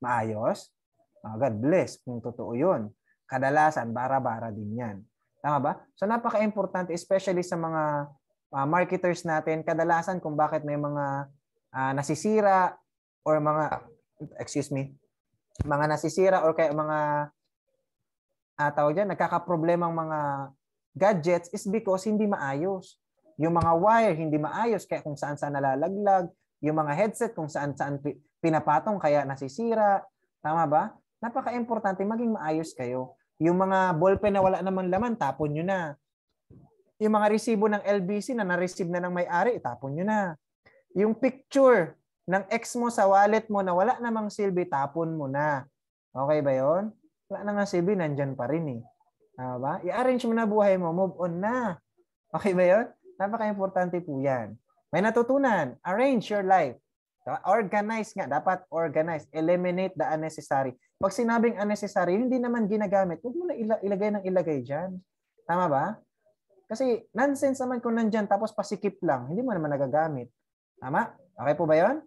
Maayos? Oh, God bless kung totoo yun. Kadalasan, bara-bara din yan. Tama ba? So napaka-importante, especially sa mga uh, marketers natin, kadalasan kung bakit may mga uh, nasisira or mga, excuse me, mga nasisira or kaya mga uh, tawag dyan, ang mga gadgets is because hindi maayos. Yung mga wire hindi maayos kaya kung saan saan nalalaglag, yung mga headset kung saan saan pinapatong kaya nasisira. Tama ba? Napaka-importante maging maayos kayo. Yung mga ballpen na wala namang laman, tapon nyo na. Yung mga resibo ng LBC na na-receive na ng may-ari, itapon nyo na. Yung picture ng ex mo sa wallet mo na wala namang silbi, tapon mo na. Okay ba yon? Wala na nga silbi, nandyan pa rin eh. Tama ba? I-arrange mo na buhay mo, move on na. Okay ba yon? Napaka-importante po yan. May natutunan, arrange your life. Organize nga, dapat organize. Eliminate the unnecessary. Pag sinabing unnecessary, hindi naman ginagamit. Huwag mo na ilagay ng ilagay dyan. Tama ba? Kasi nonsense naman kung nandyan tapos pasikip lang. Hindi mo naman nagagamit. Tama? Okay po ba yon?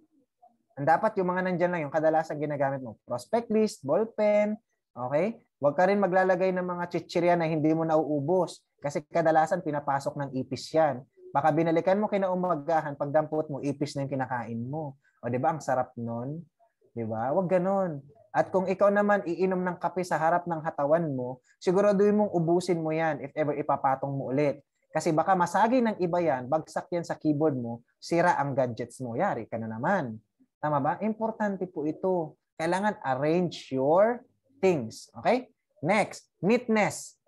Ang dapat yung mga nandyan lang, yung kadalasan ginagamit mo. Prospect list, ballpen, okay? Huwag ka rin maglalagay ng mga chichirya na hindi mo nauubos kasi kadalasan pinapasok ng ipis yan. Baka binalikan mo kinaumagahan, pagdampot mo, ipis na yung kinakain mo. O di ba ang sarap nun? Di ba? Huwag ganun. At kung ikaw naman iinom ng kape sa harap ng hatawan mo, siguraduhin mong ubusin mo yan if ever ipapatong mo ulit. Kasi baka masagi ng iba yan, bagsak yan sa keyboard mo, sira ang gadgets mo. Yari ka na naman. Tama ba? Importante po ito. Kailangan arrange your things. Okay? Next, neatness.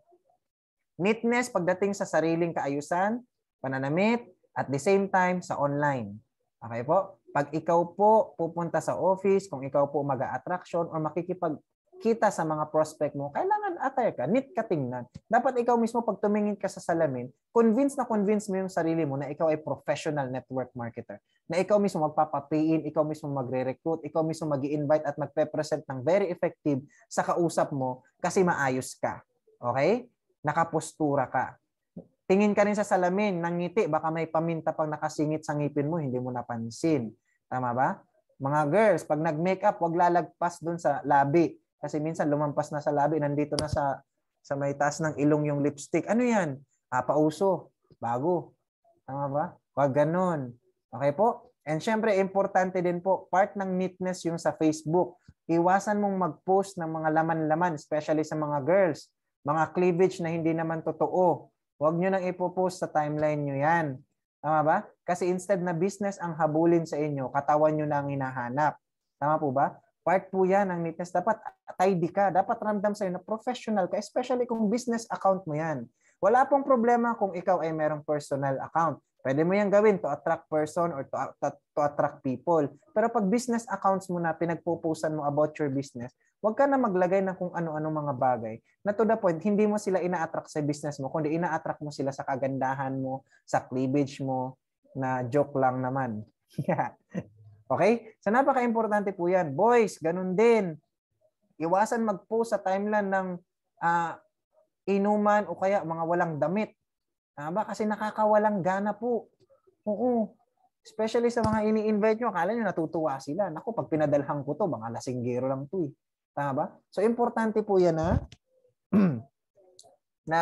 Neatness pagdating sa sariling kaayusan, pananamit, at the same time sa online. Okay po? Pag ikaw po pupunta sa office, kung ikaw po mag-attraction a or makikipag kita sa mga prospect mo, kailangan atay ka, nit ka tingnan. Dapat ikaw mismo pag tumingin ka sa salamin, convince na convince mo yung sarili mo na ikaw ay professional network marketer. Na ikaw mismo magpapatiin, ikaw mismo magre-recruit, ikaw mismo mag invite at magpe-present ng very effective sa kausap mo kasi maayos ka. Okay? Nakapostura ka. Tingin ka rin sa salamin, nangiti, baka may paminta pang nakasingit sa ngipin mo, hindi mo napansin. Tama ba? Mga girls, pag nag-makeup, wag lalagpas doon sa labi kasi minsan lumampas na sa labi, nandito na sa sa may taas ng ilong yung lipstick. Ano yan? Ah, pauso. Bago. Tama ba? Huwag ganun. Okay po? And syempre, importante din po, part ng neatness yung sa Facebook. Iwasan mong mag-post ng mga laman-laman, especially sa mga girls. Mga cleavage na hindi naman totoo. Huwag nyo nang ipopost sa timeline nyo yan. Tama ba? Kasi instead na business ang habulin sa inyo, katawan nyo na ang hinahanap. Tama po ba? Part 2 yan ang neatness. Dapat tidy ka. Dapat ramdam sa'yo na professional ka, especially kung business account mo yan. Wala pong problema kung ikaw ay merong personal account. Pwede mo yan gawin to attract person or to, to, to attract people. Pero pag business accounts mo na pinagpupusan mo about your business, huwag ka na maglagay ng kung ano-ano mga bagay na to the point, hindi mo sila ina-attract sa business mo, kundi ina-attract mo sila sa kagandahan mo, sa cleavage mo, na joke lang naman. yeah. Okay? So napaka-importante po yan. Boys, ganun din. Iwasan mag-post sa timeline ng uh, inuman o kaya mga walang damit. Tama? Kasi nakakawalang gana po. Oo. Especially sa mga ini-invite nyo, akala nyo natutuwa sila. Naku, pag pinadalhan ko to, mga lasinggero lang to eh. Tama? So importante po yan ha? na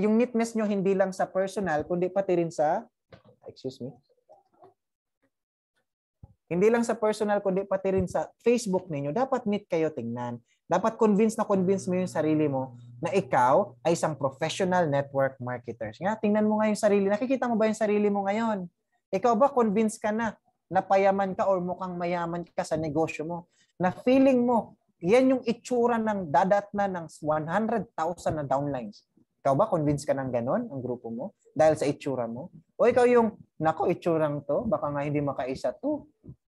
yung neatness nyo hindi lang sa personal, kundi pati rin sa, excuse me, hindi lang sa personal, kundi pati rin sa Facebook ninyo. Dapat meet kayo tingnan. Dapat convince na convince mo yung sarili mo na ikaw ay isang professional network marketer. Nga, tingnan mo nga yung sarili. Nakikita mo ba yung sarili mo ngayon? Ikaw ba convince ka na napayaman ka or mukhang mayaman ka sa negosyo mo? Na feeling mo, yan yung itsura ng dadat na ng 100,000 na downlines. Ikaw ba convince ka ng ganun ang grupo mo? dahil sa itsura mo? O ikaw yung, nako, itsurang to, baka nga hindi makaisa to.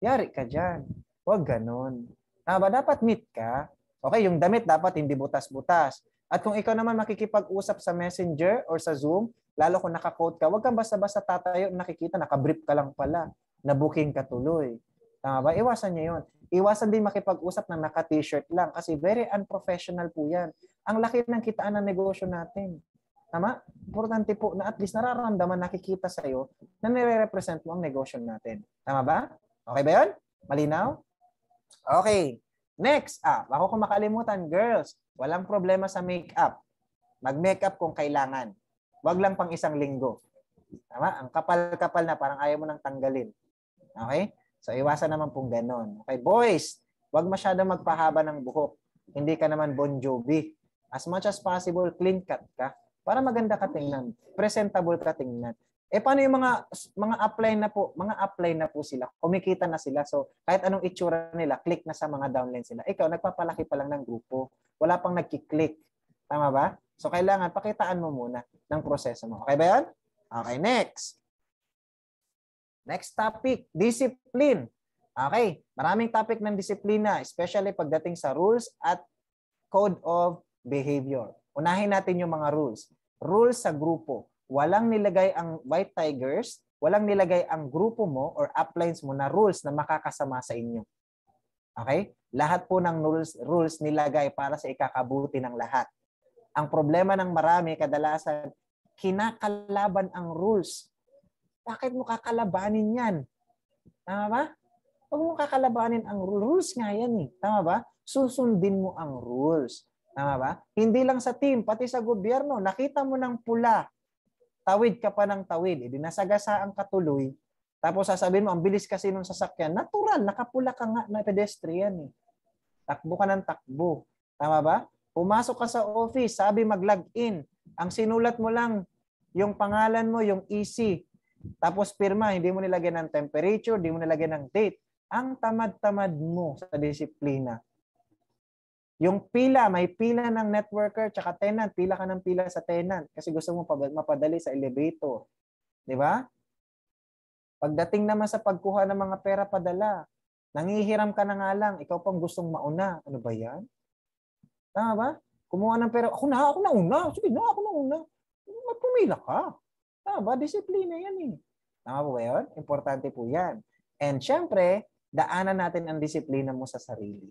Yari ka dyan. Huwag ganun. Tama ah, ba? Dapat meet ka. Okay, yung damit dapat hindi butas-butas. At kung ikaw naman makikipag-usap sa messenger or sa Zoom, lalo kung naka nakakote ka, huwag kang basta-basta tatayo nakikita, naka-brief ka lang pala, nabuking ka tuloy. Tama ba? Iwasan niya yun. Iwasan din makipag-usap ng naka-t-shirt lang kasi very unprofessional po yan. Ang laki ng kitaan ng negosyo natin. Tama? Importante po na at least nararamdaman, nakikita sa'yo na nire-represent mo ang negosyo natin. Tama ba? Okay ba yun? Malinaw? Okay. Next, ah, ako kung makalimutan, girls, walang problema sa makeup. Mag-makeup kung kailangan. Huwag lang pang isang linggo. Tama? Ang kapal-kapal na parang ayaw mo nang tanggalin. Okay? So iwasan naman pong ganun. Okay, boys, huwag masyadong magpahaba ng buhok. Hindi ka naman Bon Jovi. As much as possible, clean cut ka. Para maganda ka tingnan. Presentable ka tingnan. Eh paano yung mga mga apply na po, mga apply na po sila. Kumikita na sila. So kahit anong itsura nila, click na sa mga downline sila. Ikaw nagpapalaki pa lang ng grupo. Wala pang nagki-click. Tama ba? So kailangan pakitaan mo muna ng proseso mo. Okay ba 'yan? Okay, next. Next topic, discipline. Okay, maraming topic ng disiplina, especially pagdating sa rules at code of behavior. Unahin natin yung mga rules. Rules sa grupo. Walang nilagay ang White Tigers, walang nilagay ang grupo mo or uplines mo na rules na makakasama sa inyo. Okay? Lahat po ng rules, rules nilagay para sa ikakabuti ng lahat. Ang problema ng marami, kadalasan, kinakalaban ang rules. Bakit mo kakalabanin yan? Tama ba? Huwag mo kakalabanin ang rules. Rules nga yan eh. Tama ba? Susundin mo ang rules. Tama ba? Hindi lang sa team, pati sa gobyerno. Nakita mo ng pula, tawid ka pa ng tawid. Hindi e nasagasaan ka tuloy. Tapos sasabihin mo, ang bilis kasi nung sasakyan. Natural, nakapula ka nga na pedestrian eh. Takbo ka ng takbo. Tama ba? Pumasok ka sa office, sabi mag-log in. Ang sinulat mo lang, yung pangalan mo, yung EC. Tapos pirma, hindi mo nilagyan ng temperature, hindi mo nilagyan ng date. Ang tamad-tamad mo sa disiplina yung pila, may pila ng networker tsaka tenant, pila ka ng pila sa tenant kasi gusto mo mapadali sa elevator. 'Di ba? Pagdating naman sa pagkuha ng mga pera padala, nangihiram ka na nga lang, ikaw pang gustong mauna. Ano ba 'yan? Tama ba? Kumuha ng pera. Ako na, ako na una. Sige na, ako na una. Magpumila ka. Tama ba? Disiplina yan eh. Tama po ba yun? Importante po yan. And syempre, daanan natin ang disiplina mo sa sarili.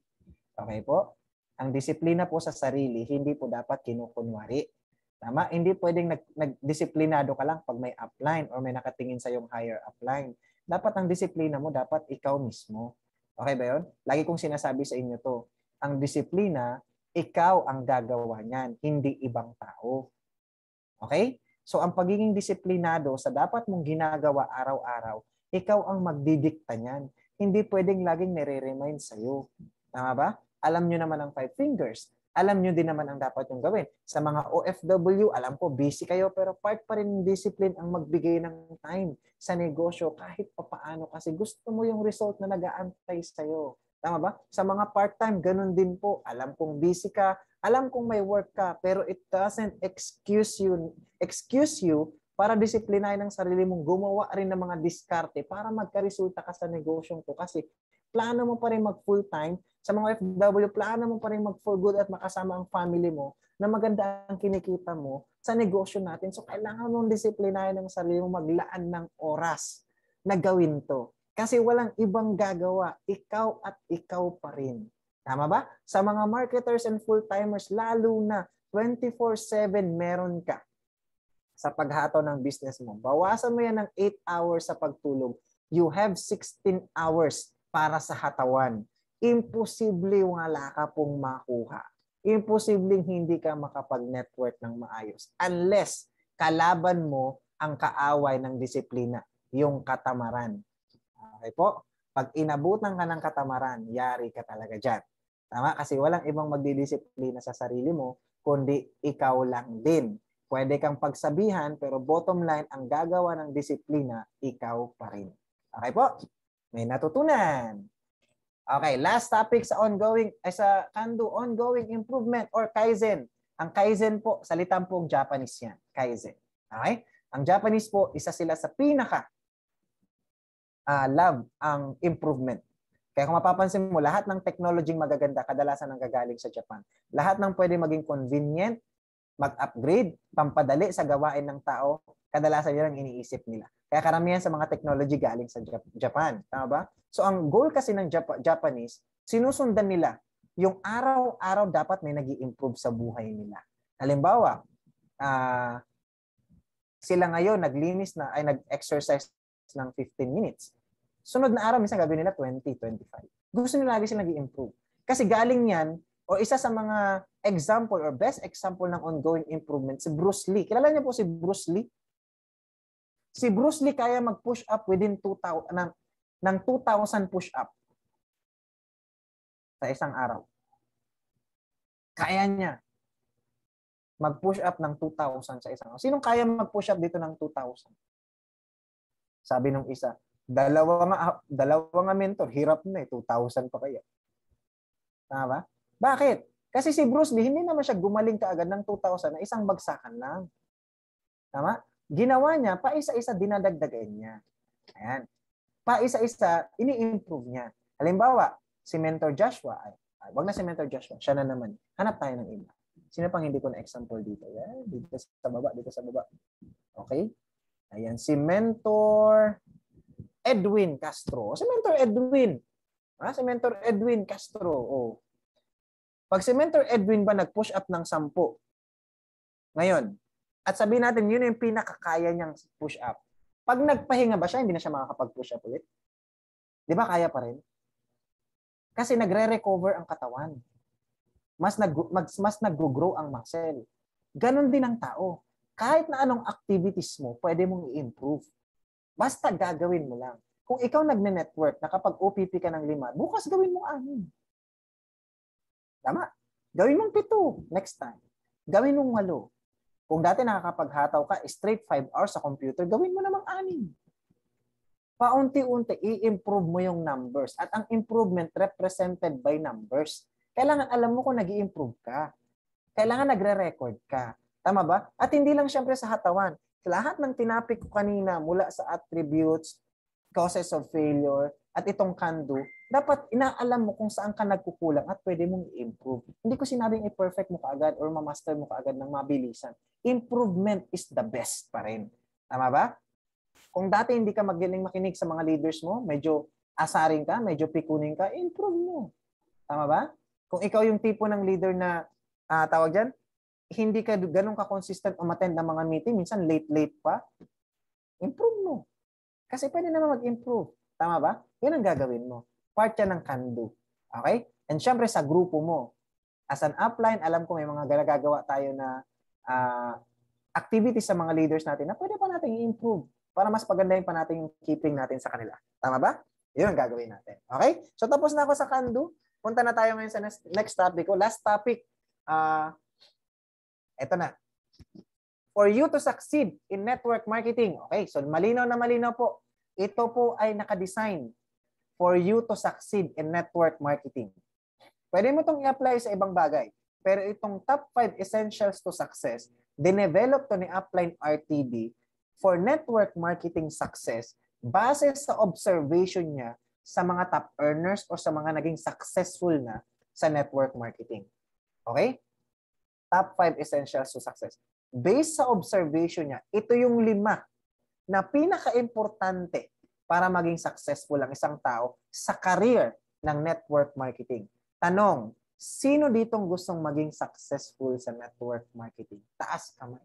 Okay po? Ang disiplina po sa sarili, hindi po dapat kinukunwari. Tama? Hindi pwedeng nag, disiplinado ka lang pag may upline or may nakatingin sa yung higher upline. Dapat ang disiplina mo, dapat ikaw mismo. Okay ba yun? Lagi kong sinasabi sa inyo to. Ang disiplina, ikaw ang gagawa niyan, hindi ibang tao. Okay? So ang pagiging disiplinado sa dapat mong ginagawa araw-araw, ikaw ang magdidikta niyan. Hindi pwedeng laging nire-remind sa'yo. Tama ba? alam nyo naman ang five fingers. Alam nyo din naman ang dapat yung gawin. Sa mga OFW, alam ko, busy kayo, pero part pa rin discipline ang magbigay ng time sa negosyo kahit papaano kasi gusto mo yung result na nag-aantay sa'yo. Tama ba? Sa mga part-time, ganun din po. Alam kong busy ka, alam kong may work ka, pero it doesn't excuse you, excuse you para disiplinahin ang sarili mong gumawa rin ng mga diskarte para magkaresulta ka sa negosyong to kasi plano mo pa rin mag full time, sa mga OFW, plano mo pa rin mag for good at makasama ang family mo, na maganda ang kinikita mo sa negosyo natin. So kailangan mong disiplinahin ang sarili mo, maglaan ng oras na gawin to. Kasi walang ibang gagawa, ikaw at ikaw pa rin. Tama ba? Sa mga marketers and full-timers, lalo na 24-7 meron ka sa paghato ng business mo. Bawasan mo yan ng 8 hours sa pagtulog. You have 16 hours para sa hatawan. Imposible wala ka pong makuha. Imposibleng hindi ka makapag-network ng maayos unless kalaban mo ang kaaway ng disiplina, yung katamaran. Okay po? Pag inabutan ka ng katamaran, yari ka talaga dyan. Tama? Kasi walang ibang magdidisiplina sa sarili mo, kundi ikaw lang din. Pwede kang pagsabihan, pero bottom line, ang gagawa ng disiplina, ikaw pa rin. Okay po? may natutunan. Okay, last topic sa ongoing ay sa Kandu ongoing improvement or Kaizen. Ang Kaizen po, salitang po Japanese yan, Kaizen. Okay? Ang Japanese po, isa sila sa pinaka uh, love ang improvement. Kaya kung mapapansin mo, lahat ng technology magaganda kadalasan ang gagaling sa Japan. Lahat ng pwede maging convenient, mag-upgrade, pampadali sa gawain ng tao, kadalasan yun ang iniisip nila. Kaya karamihan sa mga technology galing sa Japan. Tama ba? So ang goal kasi ng Jap- Japanese, sinusundan nila yung araw-araw dapat may nag improve sa buhay nila. Halimbawa, uh, sila ngayon naglinis na, ay nag-exercise ng 15 minutes. Sunod na araw, minsan gagawin nila 20, 25. Gusto nila lagi silang nag improve Kasi galing yan, o isa sa mga example or best example ng ongoing improvement, si Bruce Lee. Kilala niyo po si Bruce Lee? Si Bruce Lee kaya mag-push up within 2,000, ng, ng 2,000 push up sa isang araw. Kaya niya mag-push up ng 2,000 sa isang araw. Sinong kaya mag-push up dito ng 2,000? Sabi nung isa, dalawa nga, dalawa nga mentor, hirap na eh, 2,000 pa kaya. Tama ba? Bakit? Kasi si Bruce Lee, hindi naman siya gumaling kaagad ng 2,000 na isang bagsakan lang. Tama? Ginawa niya, paisa-isa dinadagdagan niya. Ayan. Pa isa isa ini-improve niya. Halimbawa, si Mentor Joshua, ay, ay, wag na si Mentor Joshua, siya na naman. Hanap tayo ng iba. Sino pang hindi ko na example dito? Ayan, dito sa baba, dito sa baba. Okay? Ayan, si Mentor Edwin Castro. Si Mentor Edwin. Ha? Ah, si Mentor Edwin Castro. Oh, pag si Mentor Edwin ba nag-push up ng 10 ngayon, at sabihin natin yun yung pinakakaya niyang push up, pag nagpahinga ba siya, hindi na siya makakapag-push up ulit? Di ba kaya pa rin? Kasi nagre-recover ang katawan. Mas, nag, mas, mas nag-grow ang muscle. Ganon din ang tao. Kahit na anong activities mo, pwede mong i-improve. Basta gagawin mo lang. Kung ikaw nagne-network na kapag OPP ka ng lima, bukas gawin mo anim. Tama. Gawin mong pito next time. Gawin mong walo. Kung dati nakakapaghataw ka, straight 5 hours sa computer, gawin mo namang anim. Paunti-unti, i-improve mo yung numbers. At ang improvement represented by numbers. Kailangan alam mo kung nag improve ka. Kailangan nagre-record ka. Tama ba? At hindi lang siyempre sa hatawan. Lahat ng tinapik ko kanina mula sa attributes, causes of failure, at itong can do, dapat inaalam mo kung saan ka nagkukulang at pwede mong i-improve. Hindi ko sinabing i-perfect mo kaagad or ma-master mo kaagad ng mabilisan. Improvement is the best pa rin. Tama ba? Kung dati hindi ka magaling makinig sa mga leaders mo, medyo asarin ka, medyo pikunin ka, improve mo. Tama ba? Kung ikaw yung tipo ng leader na uh, tawag dyan, hindi ka ganun ka-consistent umattend ng mga meeting, minsan late-late pa, improve mo. Kasi pwede naman mag-improve. Tama ba? Yan ang gagawin mo. Part yan ng can-do. Okay? And syempre sa grupo mo. As an upline, alam ko may mga gagagawa tayo na uh, activities sa mga leaders natin na pwede pa natin i-improve para mas pagandahin pa natin yung keeping natin sa kanila. Tama ba? Yun ang gagawin natin. Okay? So tapos na ako sa can-do. Punta na tayo ngayon sa next topic ko. Last topic. Uh, eto na. For you to succeed in network marketing. Okay, so malinaw na malinaw po. Ito po ay nakadesign for you to succeed in network marketing. Pwede mo itong i-apply sa ibang bagay. Pero itong top 5 essentials to success, dinevelop to ni Upline RTD for network marketing success base sa observation niya sa mga top earners o sa mga naging successful na sa network marketing. Okay? Top 5 essentials to success. Based sa observation niya, ito yung lima na pinaka-importante para maging successful ang isang tao sa career ng network marketing. Tanong, sino ditong gustong maging successful sa network marketing? Taas kamay.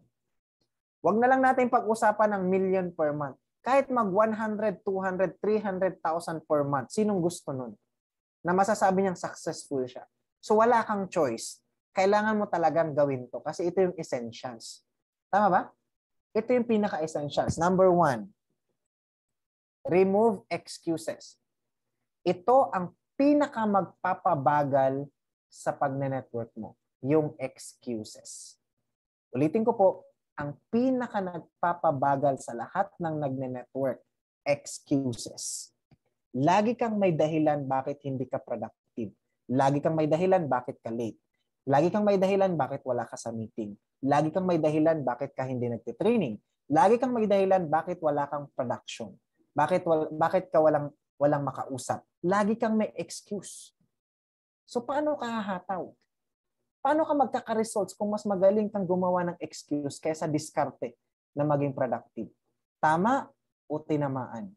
Huwag na lang natin pag-usapan ng million per month. Kahit mag 100, 200, 300,000 per month, sinong gusto nun? Na masasabi niyang successful siya. So wala kang choice. Kailangan mo talagang gawin to kasi ito yung essentials. Tama ba? Ito yung pinaka-essentials. Number one, Remove excuses. Ito ang pinaka magpapabagal sa pagne-network mo, yung excuses. Ulitin ko po, ang pinaka nagpapabagal sa lahat ng nagne-network, excuses. Lagi kang may dahilan bakit hindi ka productive. Lagi kang may dahilan bakit ka late. Lagi kang may dahilan bakit wala ka sa meeting. Lagi kang may dahilan bakit ka hindi nagte-training. Lagi kang may dahilan bakit wala kang production. Bakit wal, bakit ka walang walang makausap? Lagi kang may excuse. So paano ka hahataw? Paano ka magkaka-results kung mas magaling kang gumawa ng excuse kaysa diskarte na maging productive? Tama o tinamaan?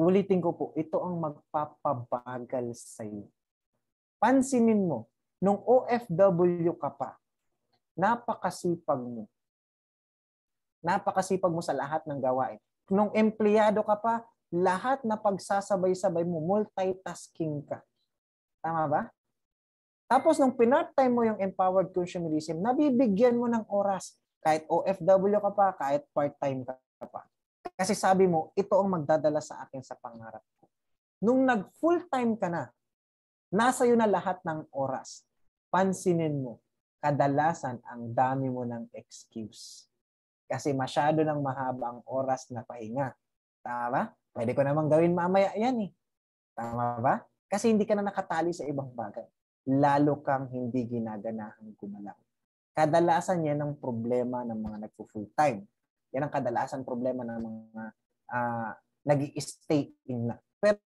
Ulitin ko po, ito ang magpapabagal sa iyo. Pansinin mo, nung OFW ka pa, napakasipag mo. Napakasipag mo sa lahat ng gawain nung empleyado ka pa, lahat na pagsasabay-sabay mo, multitasking ka. Tama ba? Tapos nung pinart-time mo yung empowered consumerism, nabibigyan mo ng oras. Kahit OFW ka pa, kahit part-time ka pa. Kasi sabi mo, ito ang magdadala sa akin sa pangarap ko. Nung nag-full-time ka na, nasa iyo na lahat ng oras. Pansinin mo, kadalasan ang dami mo ng excuse kasi masyado ng mahabang oras na pahinga. Tama ba? Pwede ko namang gawin mamaya yan eh. Tama ba? Kasi hindi ka na nakatali sa ibang bagay. Lalo kang hindi ginaganahang gumalaw. Kadalasan yan ang problema ng mga nagpo-full time. Yan ang kadalasan problema ng mga uh, ah, nag stay in na. Pero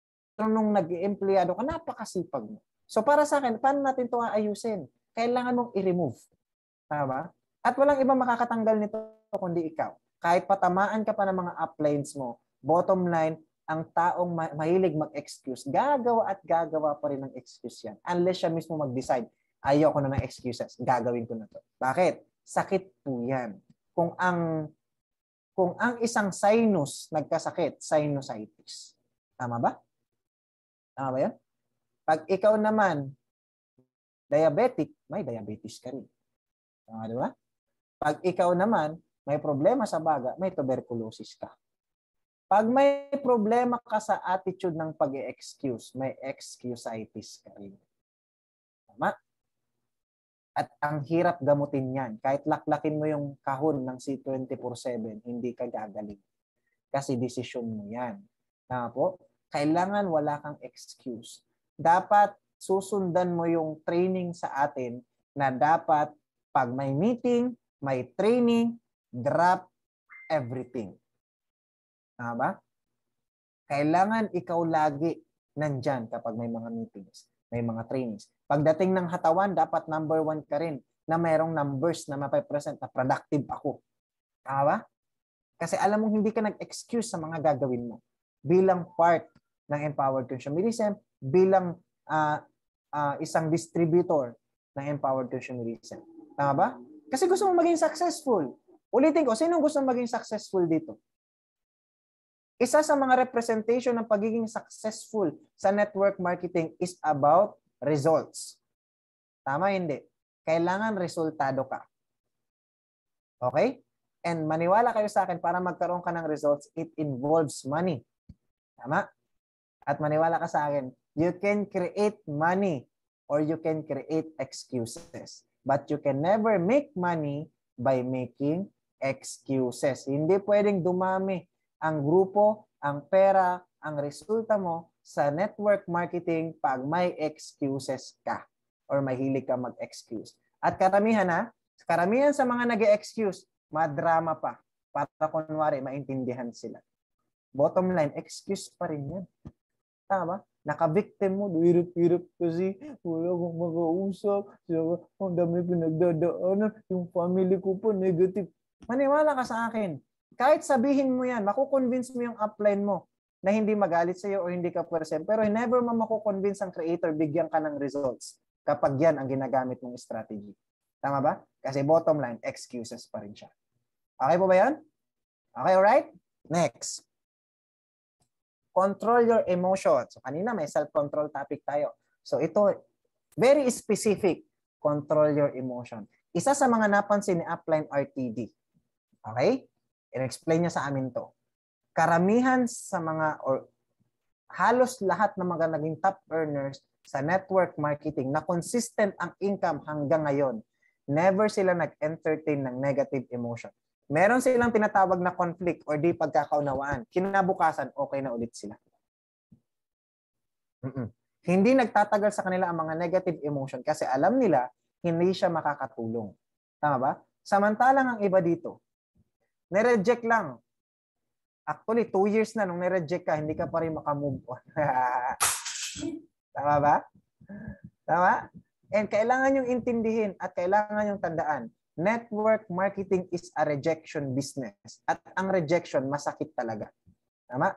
nung nag-empleyado ka, napakasipag mo. So para sa akin, paano natin ito aayusin? Kailangan mong i-remove. Tama? At walang ibang makakatanggal nito kundi ikaw. Kahit patamaan ka pa ng mga uplines mo, bottom line, ang taong mahilig mag-excuse, gagawa at gagawa pa rin ng excuse yan. Unless siya mismo mag-decide, ayoko na ng excuses, gagawin ko na to. Bakit? Sakit po yan. Kung ang kung ang isang sinus nagkasakit, sinusitis. Tama ba? Tama ba yan? Pag ikaw naman, diabetic, may diabetes ka rin. Tama di ba? Pag ikaw naman, may problema sa baga, may tuberculosis ka. Pag may problema ka sa attitude ng pag excuse may excuseitis ka rin. Tama? At ang hirap gamutin yan. Kahit laklakin mo yung kahon ng C24-7, hindi ka gagaling. Kasi desisyon mo yan. Tama po? Kailangan wala kang excuse. Dapat susundan mo yung training sa atin na dapat pag may meeting, may training, Drop everything. Tama ba? Kailangan ikaw lagi nandyan kapag may mga meetings, may mga trainings. Pagdating ng hatawan, dapat number one ka rin na mayroong numbers na mapapresent na productive ako. Tama ba? Kasi alam mo hindi ka nag-excuse sa mga gagawin mo bilang part ng empowered consumerism, bilang uh, uh, isang distributor ng empowered consumerism. Tama ba? Kasi gusto mong maging successful. Ulitin ko, sino gusto maging successful dito? Isa sa mga representation ng pagiging successful sa network marketing is about results. Tama hindi? Kailangan resultado ka. Okay? And maniwala kayo sa akin, para magkaroon ka ng results, it involves money. Tama? At maniwala ka sa akin, you can create money or you can create excuses. But you can never make money by making excuses. Hindi pwedeng dumami ang grupo, ang pera, ang resulta mo sa network marketing pag may excuses ka or mahilig ka mag-excuse. At karamihan ha, karamihan sa mga nag excuse madrama pa para kunwari maintindihan sila. Bottom line, excuse pa rin yan. Tama? Nakabiktim mo, hirap-hirap kasi wala akong makausap, ang dami pinagdadaanan, yung family ko pa negative Maniwala ka sa akin. Kahit sabihin mo yan, makukonvince mo yung upline mo na hindi magalit sa iyo o hindi ka person. Pero never mo makukonvince ang creator, bigyan ka ng results kapag yan ang ginagamit mong strategy. Tama ba? Kasi bottom line, excuses pa rin siya. Okay po ba yan? Okay, alright? Next. Control your emotions. So, kanina may self-control topic tayo. So ito, very specific. Control your emotion. Isa sa mga napansin ni Upline RTD, Okay? I-explain niya sa amin to. Karamihan sa mga or halos lahat ng mga naging top earners sa network marketing na consistent ang income hanggang ngayon. Never sila nag-entertain ng negative emotion. Meron silang tinatawag na conflict or di pagkakaunawaan. Kinabukasan, okay na ulit sila. Mm-mm. Hindi nagtatagal sa kanila ang mga negative emotion kasi alam nila hindi siya makakatulong. Tama ba? Samantalang ang iba dito, Nireject lang. Actually, two years na nung nireject ka, hindi ka pa rin makamove on. Tama ba? Tama? And kailangan yung intindihin at kailangan yung tandaan. Network marketing is a rejection business. At ang rejection, masakit talaga. Tama?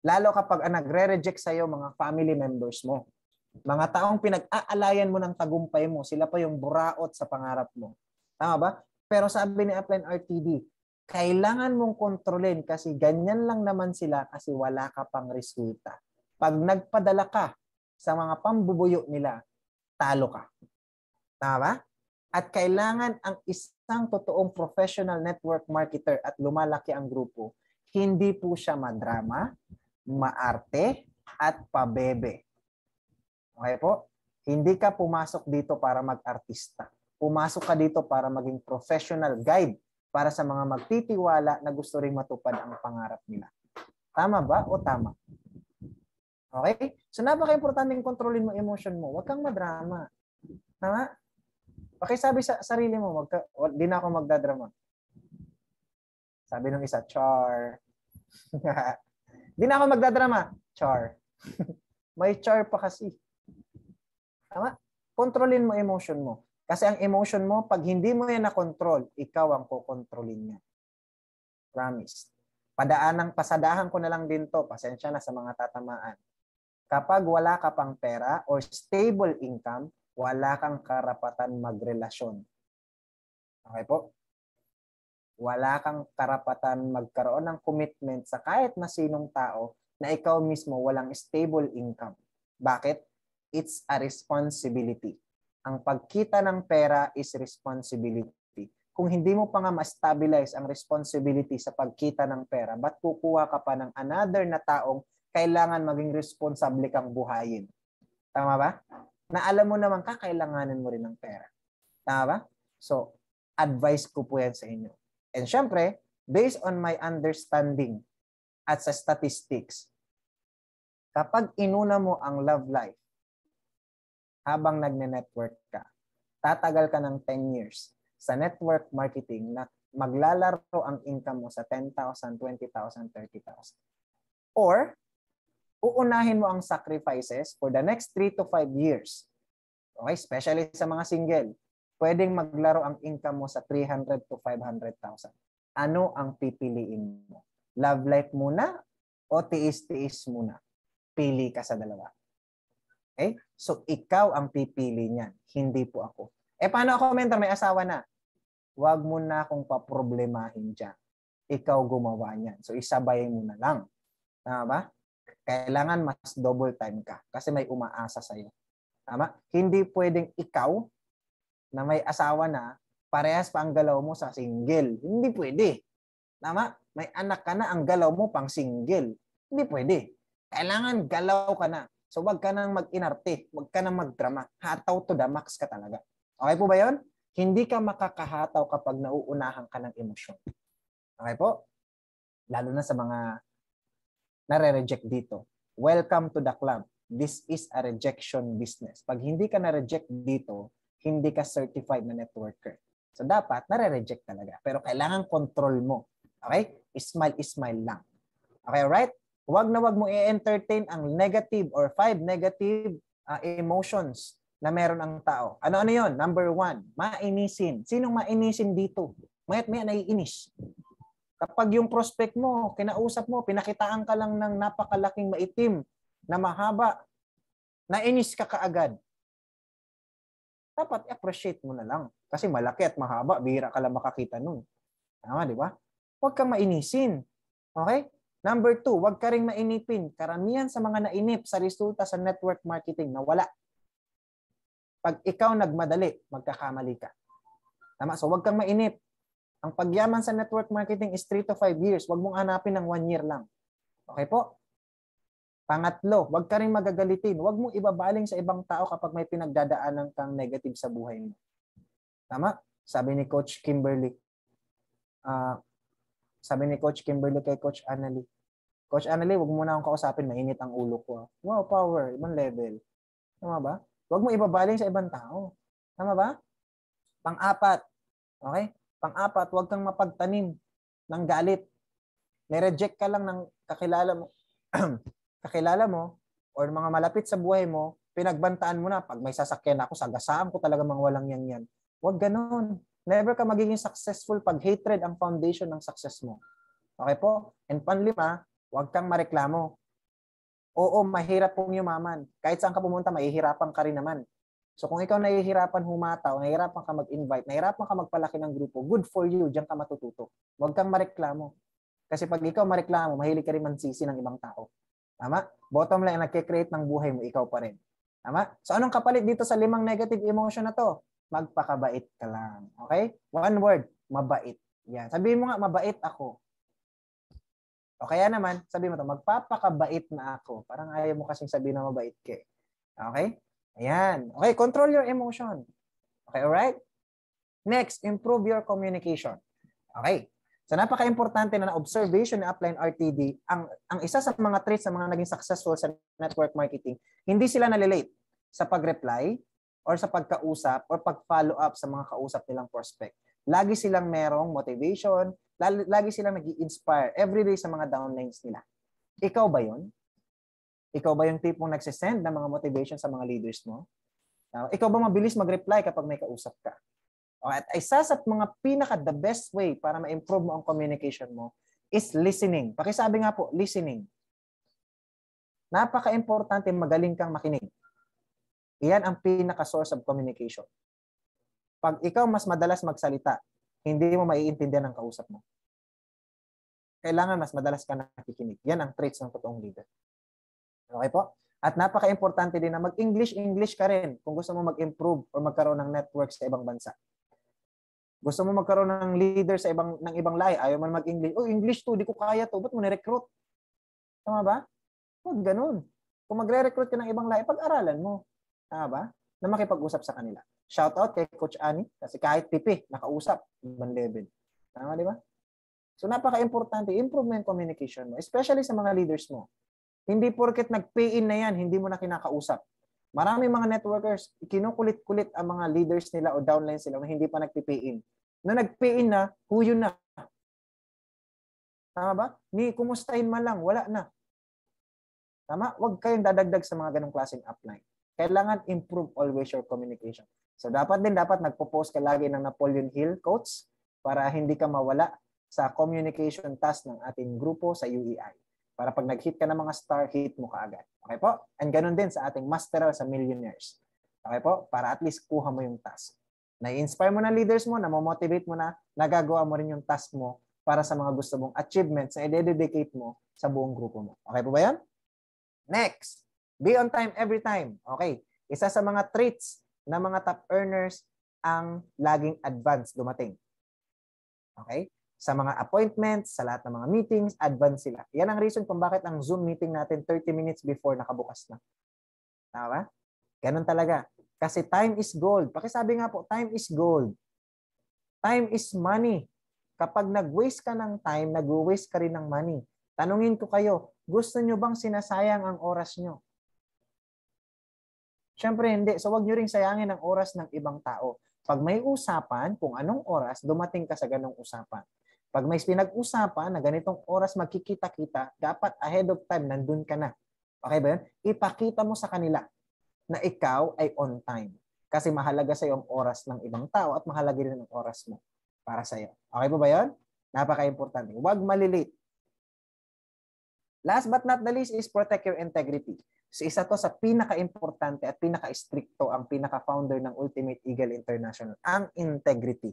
Lalo kapag ah, nagre-reject sa'yo mga family members mo. Mga taong pinag-aalayan mo ng tagumpay mo, sila pa yung buraot sa pangarap mo. Tama ba? Pero sabi ni Upline RTD, kailangan mong kontrolin kasi ganyan lang naman sila kasi wala ka pang resulta. Pag nagpadala ka sa mga pambubuyo nila, talo ka. Tama ba? At kailangan ang isang totoong professional network marketer at lumalaki ang grupo, hindi po siya madrama, maarte, at pabebe. Okay po? Hindi ka pumasok dito para mag-artista. Pumasok ka dito para maging professional guide para sa mga magtitiwala na gusto ring matupad ang pangarap nila. Tama ba o tama? Okay? So napaka-importante yung kontrolin mo emotion mo. Huwag kang madrama. Tama? Okay, sabi sa sarili mo, magka, well, di na ako magdadrama. Sabi ng isa, char. di na ako magdadrama. Char. May char pa kasi. Tama? Kontrolin mo emotion mo. Kasi ang emotion mo, pag hindi mo yan na-control, ikaw ang kukontrolin niya. Promise. Padaanang, pasadahan ko na lang din to. Pasensya na sa mga tatamaan. Kapag wala ka pang pera or stable income, wala kang karapatan magrelasyon. Okay po? Wala kang karapatan magkaroon ng commitment sa kahit na sinong tao na ikaw mismo walang stable income. Bakit? It's a responsibility. Ang pagkita ng pera is responsibility. Kung hindi mo pa nga ma-stabilize ang responsibility sa pagkita ng pera, ba't kukuha ka pa ng another na taong kailangan maging responsable kang buhayin? Tama ba? Na alam mo naman kakailanganin mo rin ng pera. Tama ba? So, advice ko po yan sa inyo. And syempre, based on my understanding at sa statistics, kapag inuna mo ang love life habang nagne-network ka. Tatagal ka ng 10 years sa network marketing na maglalaro ang income mo sa 10,000, 20,000, 30,000. Or, uunahin mo ang sacrifices for the next 3 to 5 years. Okay, especially sa mga single. Pwedeng maglaro ang income mo sa 300 to 500,000. Ano ang pipiliin mo? Love life muna o tiis-tiis muna? Pili ka sa dalawa. Okay? So ikaw ang pipili niyan, hindi po ako. Eh paano ako mentor, may asawa na? Huwag mo na akong paproblemahin dyan. Ikaw gumawa niyan. So isabay mo na lang. Tama ba? Kailangan mas double time ka kasi may umaasa sa'yo. Tama? Hindi pwedeng ikaw na may asawa na parehas pa ang galaw mo sa single. Hindi pwede. Tama? May anak ka na, ang galaw mo pang single. Hindi pwede. Kailangan galaw ka na. So wag ka nang mag-inarte, wag ka nang magdrama. Hataw to the max ka talaga. Okay po ba yun? Hindi ka makakahataw kapag nauunahan ka ng emosyon. Okay po? Lalo na sa mga nare-reject dito. Welcome to the club. This is a rejection business. Pag hindi ka na-reject dito, hindi ka certified na networker. So dapat, nare-reject talaga. Pero kailangan control mo. Okay? Smile, smile lang. Okay, alright? wag na wag mo i-entertain ang negative or five negative uh, emotions na meron ang tao. Ano-ano yon? Number one, mainisin. Sinong mainisin dito? Mayat may naiinis. Kapag yung prospect mo, kinausap mo, pinakitaan ka lang ng napakalaking maitim na mahaba, nainis ka kaagad. Dapat appreciate mo na lang. Kasi malaki at mahaba, bihira ka lang makakita nun. Tama, di ba? Huwag kang mainisin. Okay? Number two, huwag ka rin mainipin. Karamihan sa mga nainip sa resulta sa network marketing na wala. Pag ikaw nagmadali, magkakamali ka. Tama? So huwag kang mainip. Ang pagyaman sa network marketing is 3 to 5 years. Huwag mong hanapin ng 1 year lang. Okay po? Pangatlo, huwag ka rin magagalitin. Huwag mong ibabaling sa ibang tao kapag may pinagdadaanan kang negative sa buhay mo. Tama? Sabi ni Coach Kimberly, uh, sabi ni Coach Kimberly kay Coach Annalie, Coach Annalie, huwag mo na akong kausapin, mainit ang ulo ko. Ah. Wow, power, ibang level. Tama ba? Huwag mo ibabaling sa ibang tao. Tama ba? Pang-apat, okay? Pang-apat, huwag kang mapagtanim ng galit. Nireject ka lang ng kakilala mo, kakilala mo or mga malapit sa buhay mo, pinagbantaan mo na, pag may sasakyan ako, sagasaan ko talaga mga walang yan yan. Huwag ganun. Never ka magiging successful pag hatred ang foundation ng success mo. Okay po? And panlima, huwag kang mareklamo. Oo, mahirap pong yumaman. Kahit saan ka pumunta, mahihirapan ka rin naman. So kung ikaw nahihirapan humataw, nahihirapan ka mag-invite, nahihirapan ka magpalaki ng grupo, good for you, diyan ka matututo. Huwag kang mareklamo. Kasi pag ikaw mareklamo, mahilig ka rin mansisi ng ibang tao. Tama? Bottom line, nagkikreate ng buhay mo, ikaw pa rin. Tama? So anong kapalit dito sa limang negative emotion na to? magpakabait ka lang. Okay? One word, mabait. Yan. Sabihin mo nga, mabait ako. O kaya naman, sabi mo to, magpapakabait na ako. Parang ayaw mo kasing sabihin na mabait ka. Eh. Okay? Ayan. Okay, control your emotion. Okay, alright? Next, improve your communication. Okay. So napaka-importante na, observation ni Upline RTD, ang, ang isa sa mga traits sa mga naging successful sa network marketing, hindi sila nalilate sa pag-reply, or sa pagkausap or pag-follow up sa mga kausap nilang prospect. Lagi silang merong motivation, lagi silang nag inspire every day sa mga downlines nila. Ikaw ba yon? Ikaw ba yung tipong nagsisend ng mga motivation sa mga leaders mo? Uh, ikaw ba mabilis mag-reply kapag may kausap ka? Uh, at isa sa mga pinaka the best way para ma-improve mo ang communication mo is listening. Pakisabi nga po, listening. Napaka-importante magaling kang makinig. Iyan ang pinaka-source of communication. Pag ikaw mas madalas magsalita, hindi mo maiintindihan ang kausap mo. Kailangan mas madalas ka nakikinig. Yan ang traits ng totoong leader. Okay po? At napaka-importante din na mag-English, English ka rin kung gusto mo mag-improve or magkaroon ng network sa ibang bansa. Gusto mo magkaroon ng leader sa ibang ng ibang lahi, ayaw mo mag-English. Oh, English to, di ko kaya to. Ba't mo ni-recruit? Tama ba? Huwag ganun. Kung magre-recruit ka ng ibang lahi, pag-aralan mo. Tama ba? Na makipag-usap sa kanila. Shout out kay Coach Ani kasi kahit pipi, nakausap, ibang level. Tama, di ba? So napaka-importante, improve mo communication mo, especially sa mga leaders mo. Hindi porket nag-pay in na yan, hindi mo na kinakausap. Marami mga networkers, kinukulit-kulit ang mga leaders nila o downline sila na hindi pa nag-pay in. No pay in na, huyo na. Tama ba? Ni kumustahin man lang, wala na. Tama? Huwag kayong dadagdag sa mga ganong klaseng upline. Kailangan improve always your communication. So dapat din dapat nagpo-post ka lagi ng Napoleon Hill quotes para hindi ka mawala sa communication task ng ating grupo sa UEI. Para pag nag-hit ka ng mga star, hit mo kaagad. Okay po? And ganun din sa ating masteral sa millionaires. Okay po? Para at least kuha mo yung task. Na-inspire mo na leaders mo, na-motivate mo na, nagagawa mo rin yung task mo para sa mga gusto mong achievements na i-dedicate mo sa buong grupo mo. Okay po ba yan? Next, Be on time every time. Okay. Isa sa mga traits ng mga top earners ang laging advance dumating. Okay? Sa mga appointments, sa lahat ng mga meetings, advance sila. Yan ang reason kung bakit ang Zoom meeting natin 30 minutes before nakabukas na. Tama ba? Ganun talaga. Kasi time is gold. Pakisabi nga po, time is gold. Time is money. Kapag nag-waste ka ng time, nag-waste ka rin ng money. Tanungin ko kayo, gusto nyo bang sinasayang ang oras nyo? Siyempre hindi. So wag nyo ring sayangin ang oras ng ibang tao. Pag may usapan, kung anong oras, dumating ka sa ganong usapan. Pag may pinag-usapan na ganitong oras magkikita-kita, dapat ahead of time, nandun ka na. Okay ba yun? Ipakita mo sa kanila na ikaw ay on time. Kasi mahalaga sa iyo oras ng ibang tao at mahalaga rin ang oras mo para sa iyo. Okay po ba yun? Napaka-importante. Huwag malilate. Last but not the least is protect your integrity si isa to sa pinaka-importante at pinaka-stricto ang pinaka-founder ng Ultimate Eagle International, ang integrity.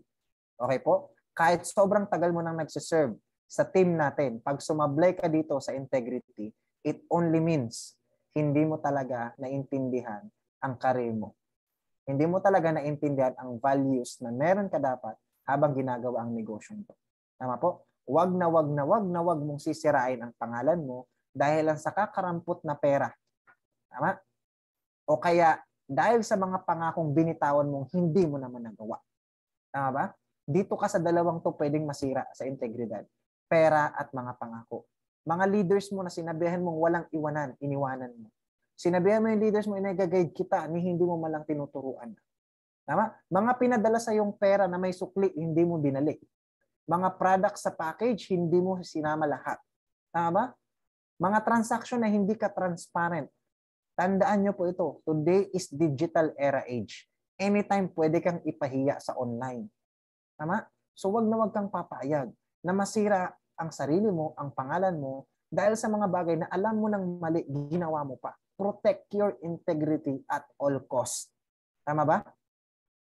Okay po? Kahit sobrang tagal mo nang nagsiserve sa team natin, pag sumablay ka dito sa integrity, it only means hindi mo talaga naintindihan ang karir mo. Hindi mo talaga naintindihan ang values na meron ka dapat habang ginagawa ang negosyo mo. Tama po? Wag na wag na wag na wag mong sisirain ang pangalan mo dahil lang sa kakarampot na pera Tama? O kaya, dahil sa mga pangakong binitawan mong hindi mo naman nagawa. Tama ba? Dito ka sa dalawang to pwedeng masira sa integridad. Pera at mga pangako. Mga leaders mo na sinabihan mong walang iwanan, iniwanan mo. Sinabihan mo yung leaders mo, inagaguide kita, ni hindi mo malang tinuturuan. Tama? Mga pinadala sa yung pera na may sukli, hindi mo binalik. Mga products sa package, hindi mo sinama lahat. Tama ba? Mga transaction na hindi ka transparent, Tandaan nyo po ito, today is digital era age. Anytime pwede kang ipahiya sa online. Tama? So wag na wag kang papayag na masira ang sarili mo, ang pangalan mo, dahil sa mga bagay na alam mo ng mali, ginawa mo pa. Protect your integrity at all cost. Tama ba?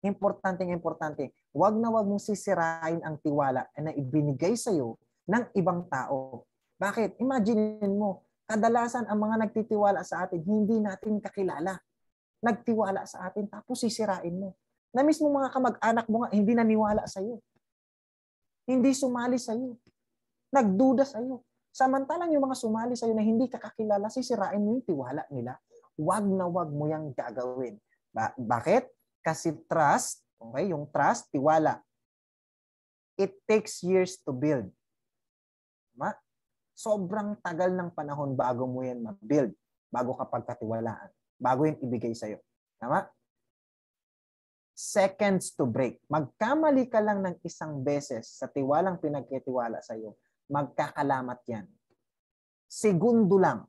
Importante, importante. Huwag na huwag mong sisirain ang tiwala na ibinigay sa'yo ng ibang tao. Bakit? Imagine mo, Kadalasan ang mga nagtitiwala sa atin, hindi natin kakilala. Nagtiwala sa atin, tapos sisirain mo. Na mismo mga kamag-anak mo nga, hindi naniwala sa iyo. Hindi sumali sa iyo. Nagduda sa iyo. Samantalang yung mga sumali sa iyo na hindi kakilala, sisirain mo yung tiwala nila. Wag na wag mo yang gagawin. Ba- bakit? Kasi trust, okay, yung trust, tiwala. It takes years to build sobrang tagal ng panahon bago mo yan mag-build, bago ka pagkatiwalaan, bago yan ibigay sa'yo. Tama? Seconds to break. Magkamali ka lang ng isang beses sa tiwalang pinagkitiwala sa'yo, magkakalamat yan. Segundo lang,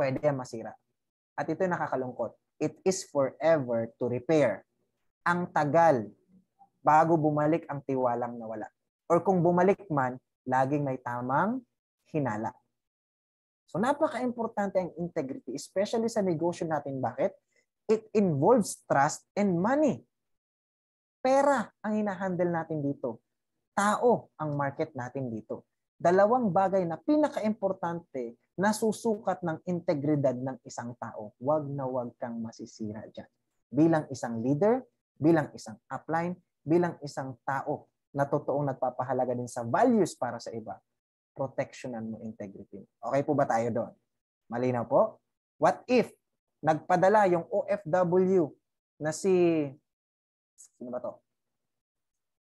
pwede yan masira. At ito yung nakakalungkot. It is forever to repair. Ang tagal bago bumalik ang tiwalang nawala. Or kung bumalik man, laging may tamang hinala. So napaka-importante ang integrity, especially sa negosyo natin. Bakit? It involves trust and money. Pera ang hinahandle natin dito. Tao ang market natin dito. Dalawang bagay na pinaka-importante na susukat ng integridad ng isang tao. Huwag na huwag kang masisira dyan. Bilang isang leader, bilang isang upline, bilang isang tao na totoong nagpapahalaga din sa values para sa iba proteksyonan mo integrity mo. Okay po ba tayo doon? Malinaw po? What if nagpadala yung OFW na si sino ba to?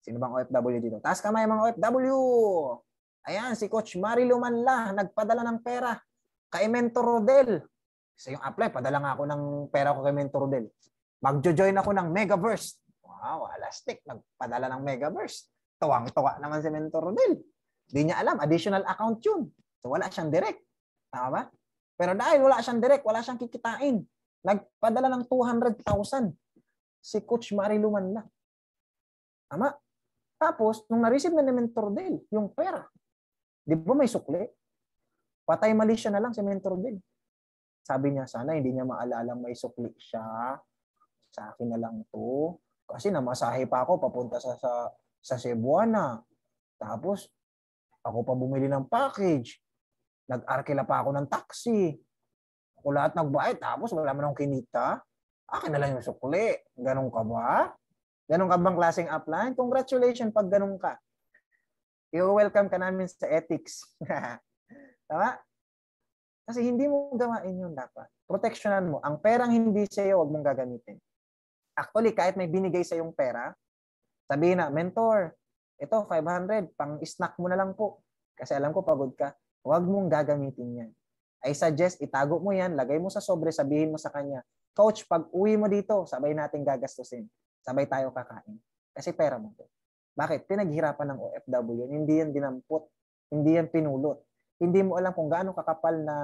Sino bang OFW dito? Taas kamay mga OFW! Ayan, si Coach Marilo Manla, nagpadala ng pera kay Mentor Rodel. Sa yung apply, padala nga ako ng pera ko kay Mentor Rodel. Magjo-join ako ng Megaverse. Wow, elastic. Nagpadala ng Megaverse. Tuwang-tuwa naman si Mentor Rodel. Hindi niya alam, additional account yun. So wala siyang direct. Tama ba? Pero dahil wala siyang direct, wala siyang kikitain. Nagpadala ng 200,000 si Coach Marilu Manla. Tama? Tapos, nung na-receive na ni Mentor Del, yung pera, di ba may sukli? Patay mali siya na lang si Mentor Del. Sabi niya, sana hindi niya maalala may sukli siya. Sa akin na lang to. Kasi namasahe pa ako papunta sa, sa, sa Cebuana. Tapos, ako pa bumili ng package. Nag-arkila pa ako ng taxi. Ako lahat nagbayad tapos wala man akong kinita. Akin na lang yung sukli. Ganun ka ba? Ganun ka bang klaseng upline? Congratulations pag ganun ka. I-welcome ka namin sa ethics. Tama? Kasi hindi mo gawain yun dapat. Proteksyonan mo. Ang perang hindi sa'yo, huwag mong gagamitin. Actually, kahit may binigay sa yung pera, sabihin na, mentor, ito 500, pang snack mo na lang po. Kasi alam ko pagod ka. Huwag mong gagamitin yan. I suggest itago mo yan, lagay mo sa sobre, sabihin mo sa kanya, Coach, pag uwi mo dito, sabay natin gagastusin. Sabay tayo kakain. Kasi pera mo to. Bakit? Pinaghirapan ng OFW yan. Hindi yan dinampot. Hindi yan pinulot. Hindi mo alam kung gaano kakapal na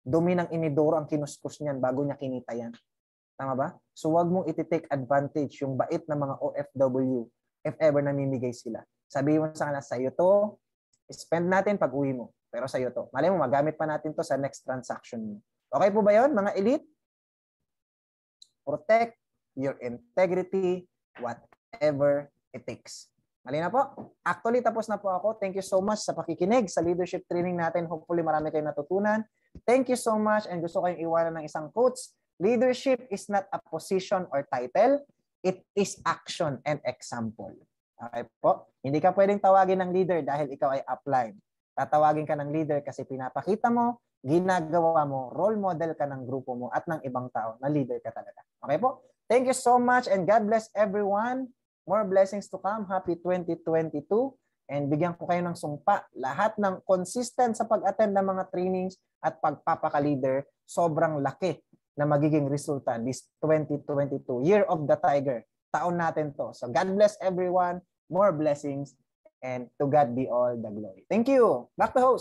dumi ng inidoro ang kinuskus niyan bago niya kinita yan. Tama ba? So huwag mong iti-take advantage yung bait ng mga OFW if ever namimigay sila. Sabihin mo sa kanila, sa'yo to, spend natin pag uwi mo. Pero sa'yo to. Malay mo, magamit pa natin to sa next transaction mo. Okay po ba yon mga elite? Protect your integrity whatever it takes. Mali na po. Actually, tapos na po ako. Thank you so much sa pakikinig sa leadership training natin. Hopefully, marami kayong natutunan. Thank you so much and gusto kayong iwanan ng isang quotes. Leadership is not a position or title. It is action and example. Okay po? Hindi ka pwedeng tawagin ng leader dahil ikaw ay applied. Tatawagin ka ng leader kasi pinapakita mo, ginagawa mo, role model ka ng grupo mo at ng ibang tao na leader ka talaga. Okay po? Thank you so much and God bless everyone. More blessings to come. Happy 2022. And bigyan ko kayo ng sumpa. Lahat ng consistent sa pag-attend ng mga trainings at pagpapaka-leader, sobrang laki na magiging resulta this 2022, Year of the Tiger. Taon natin to. So God bless everyone, more blessings, and to God be all the glory. Thank you. Back to host.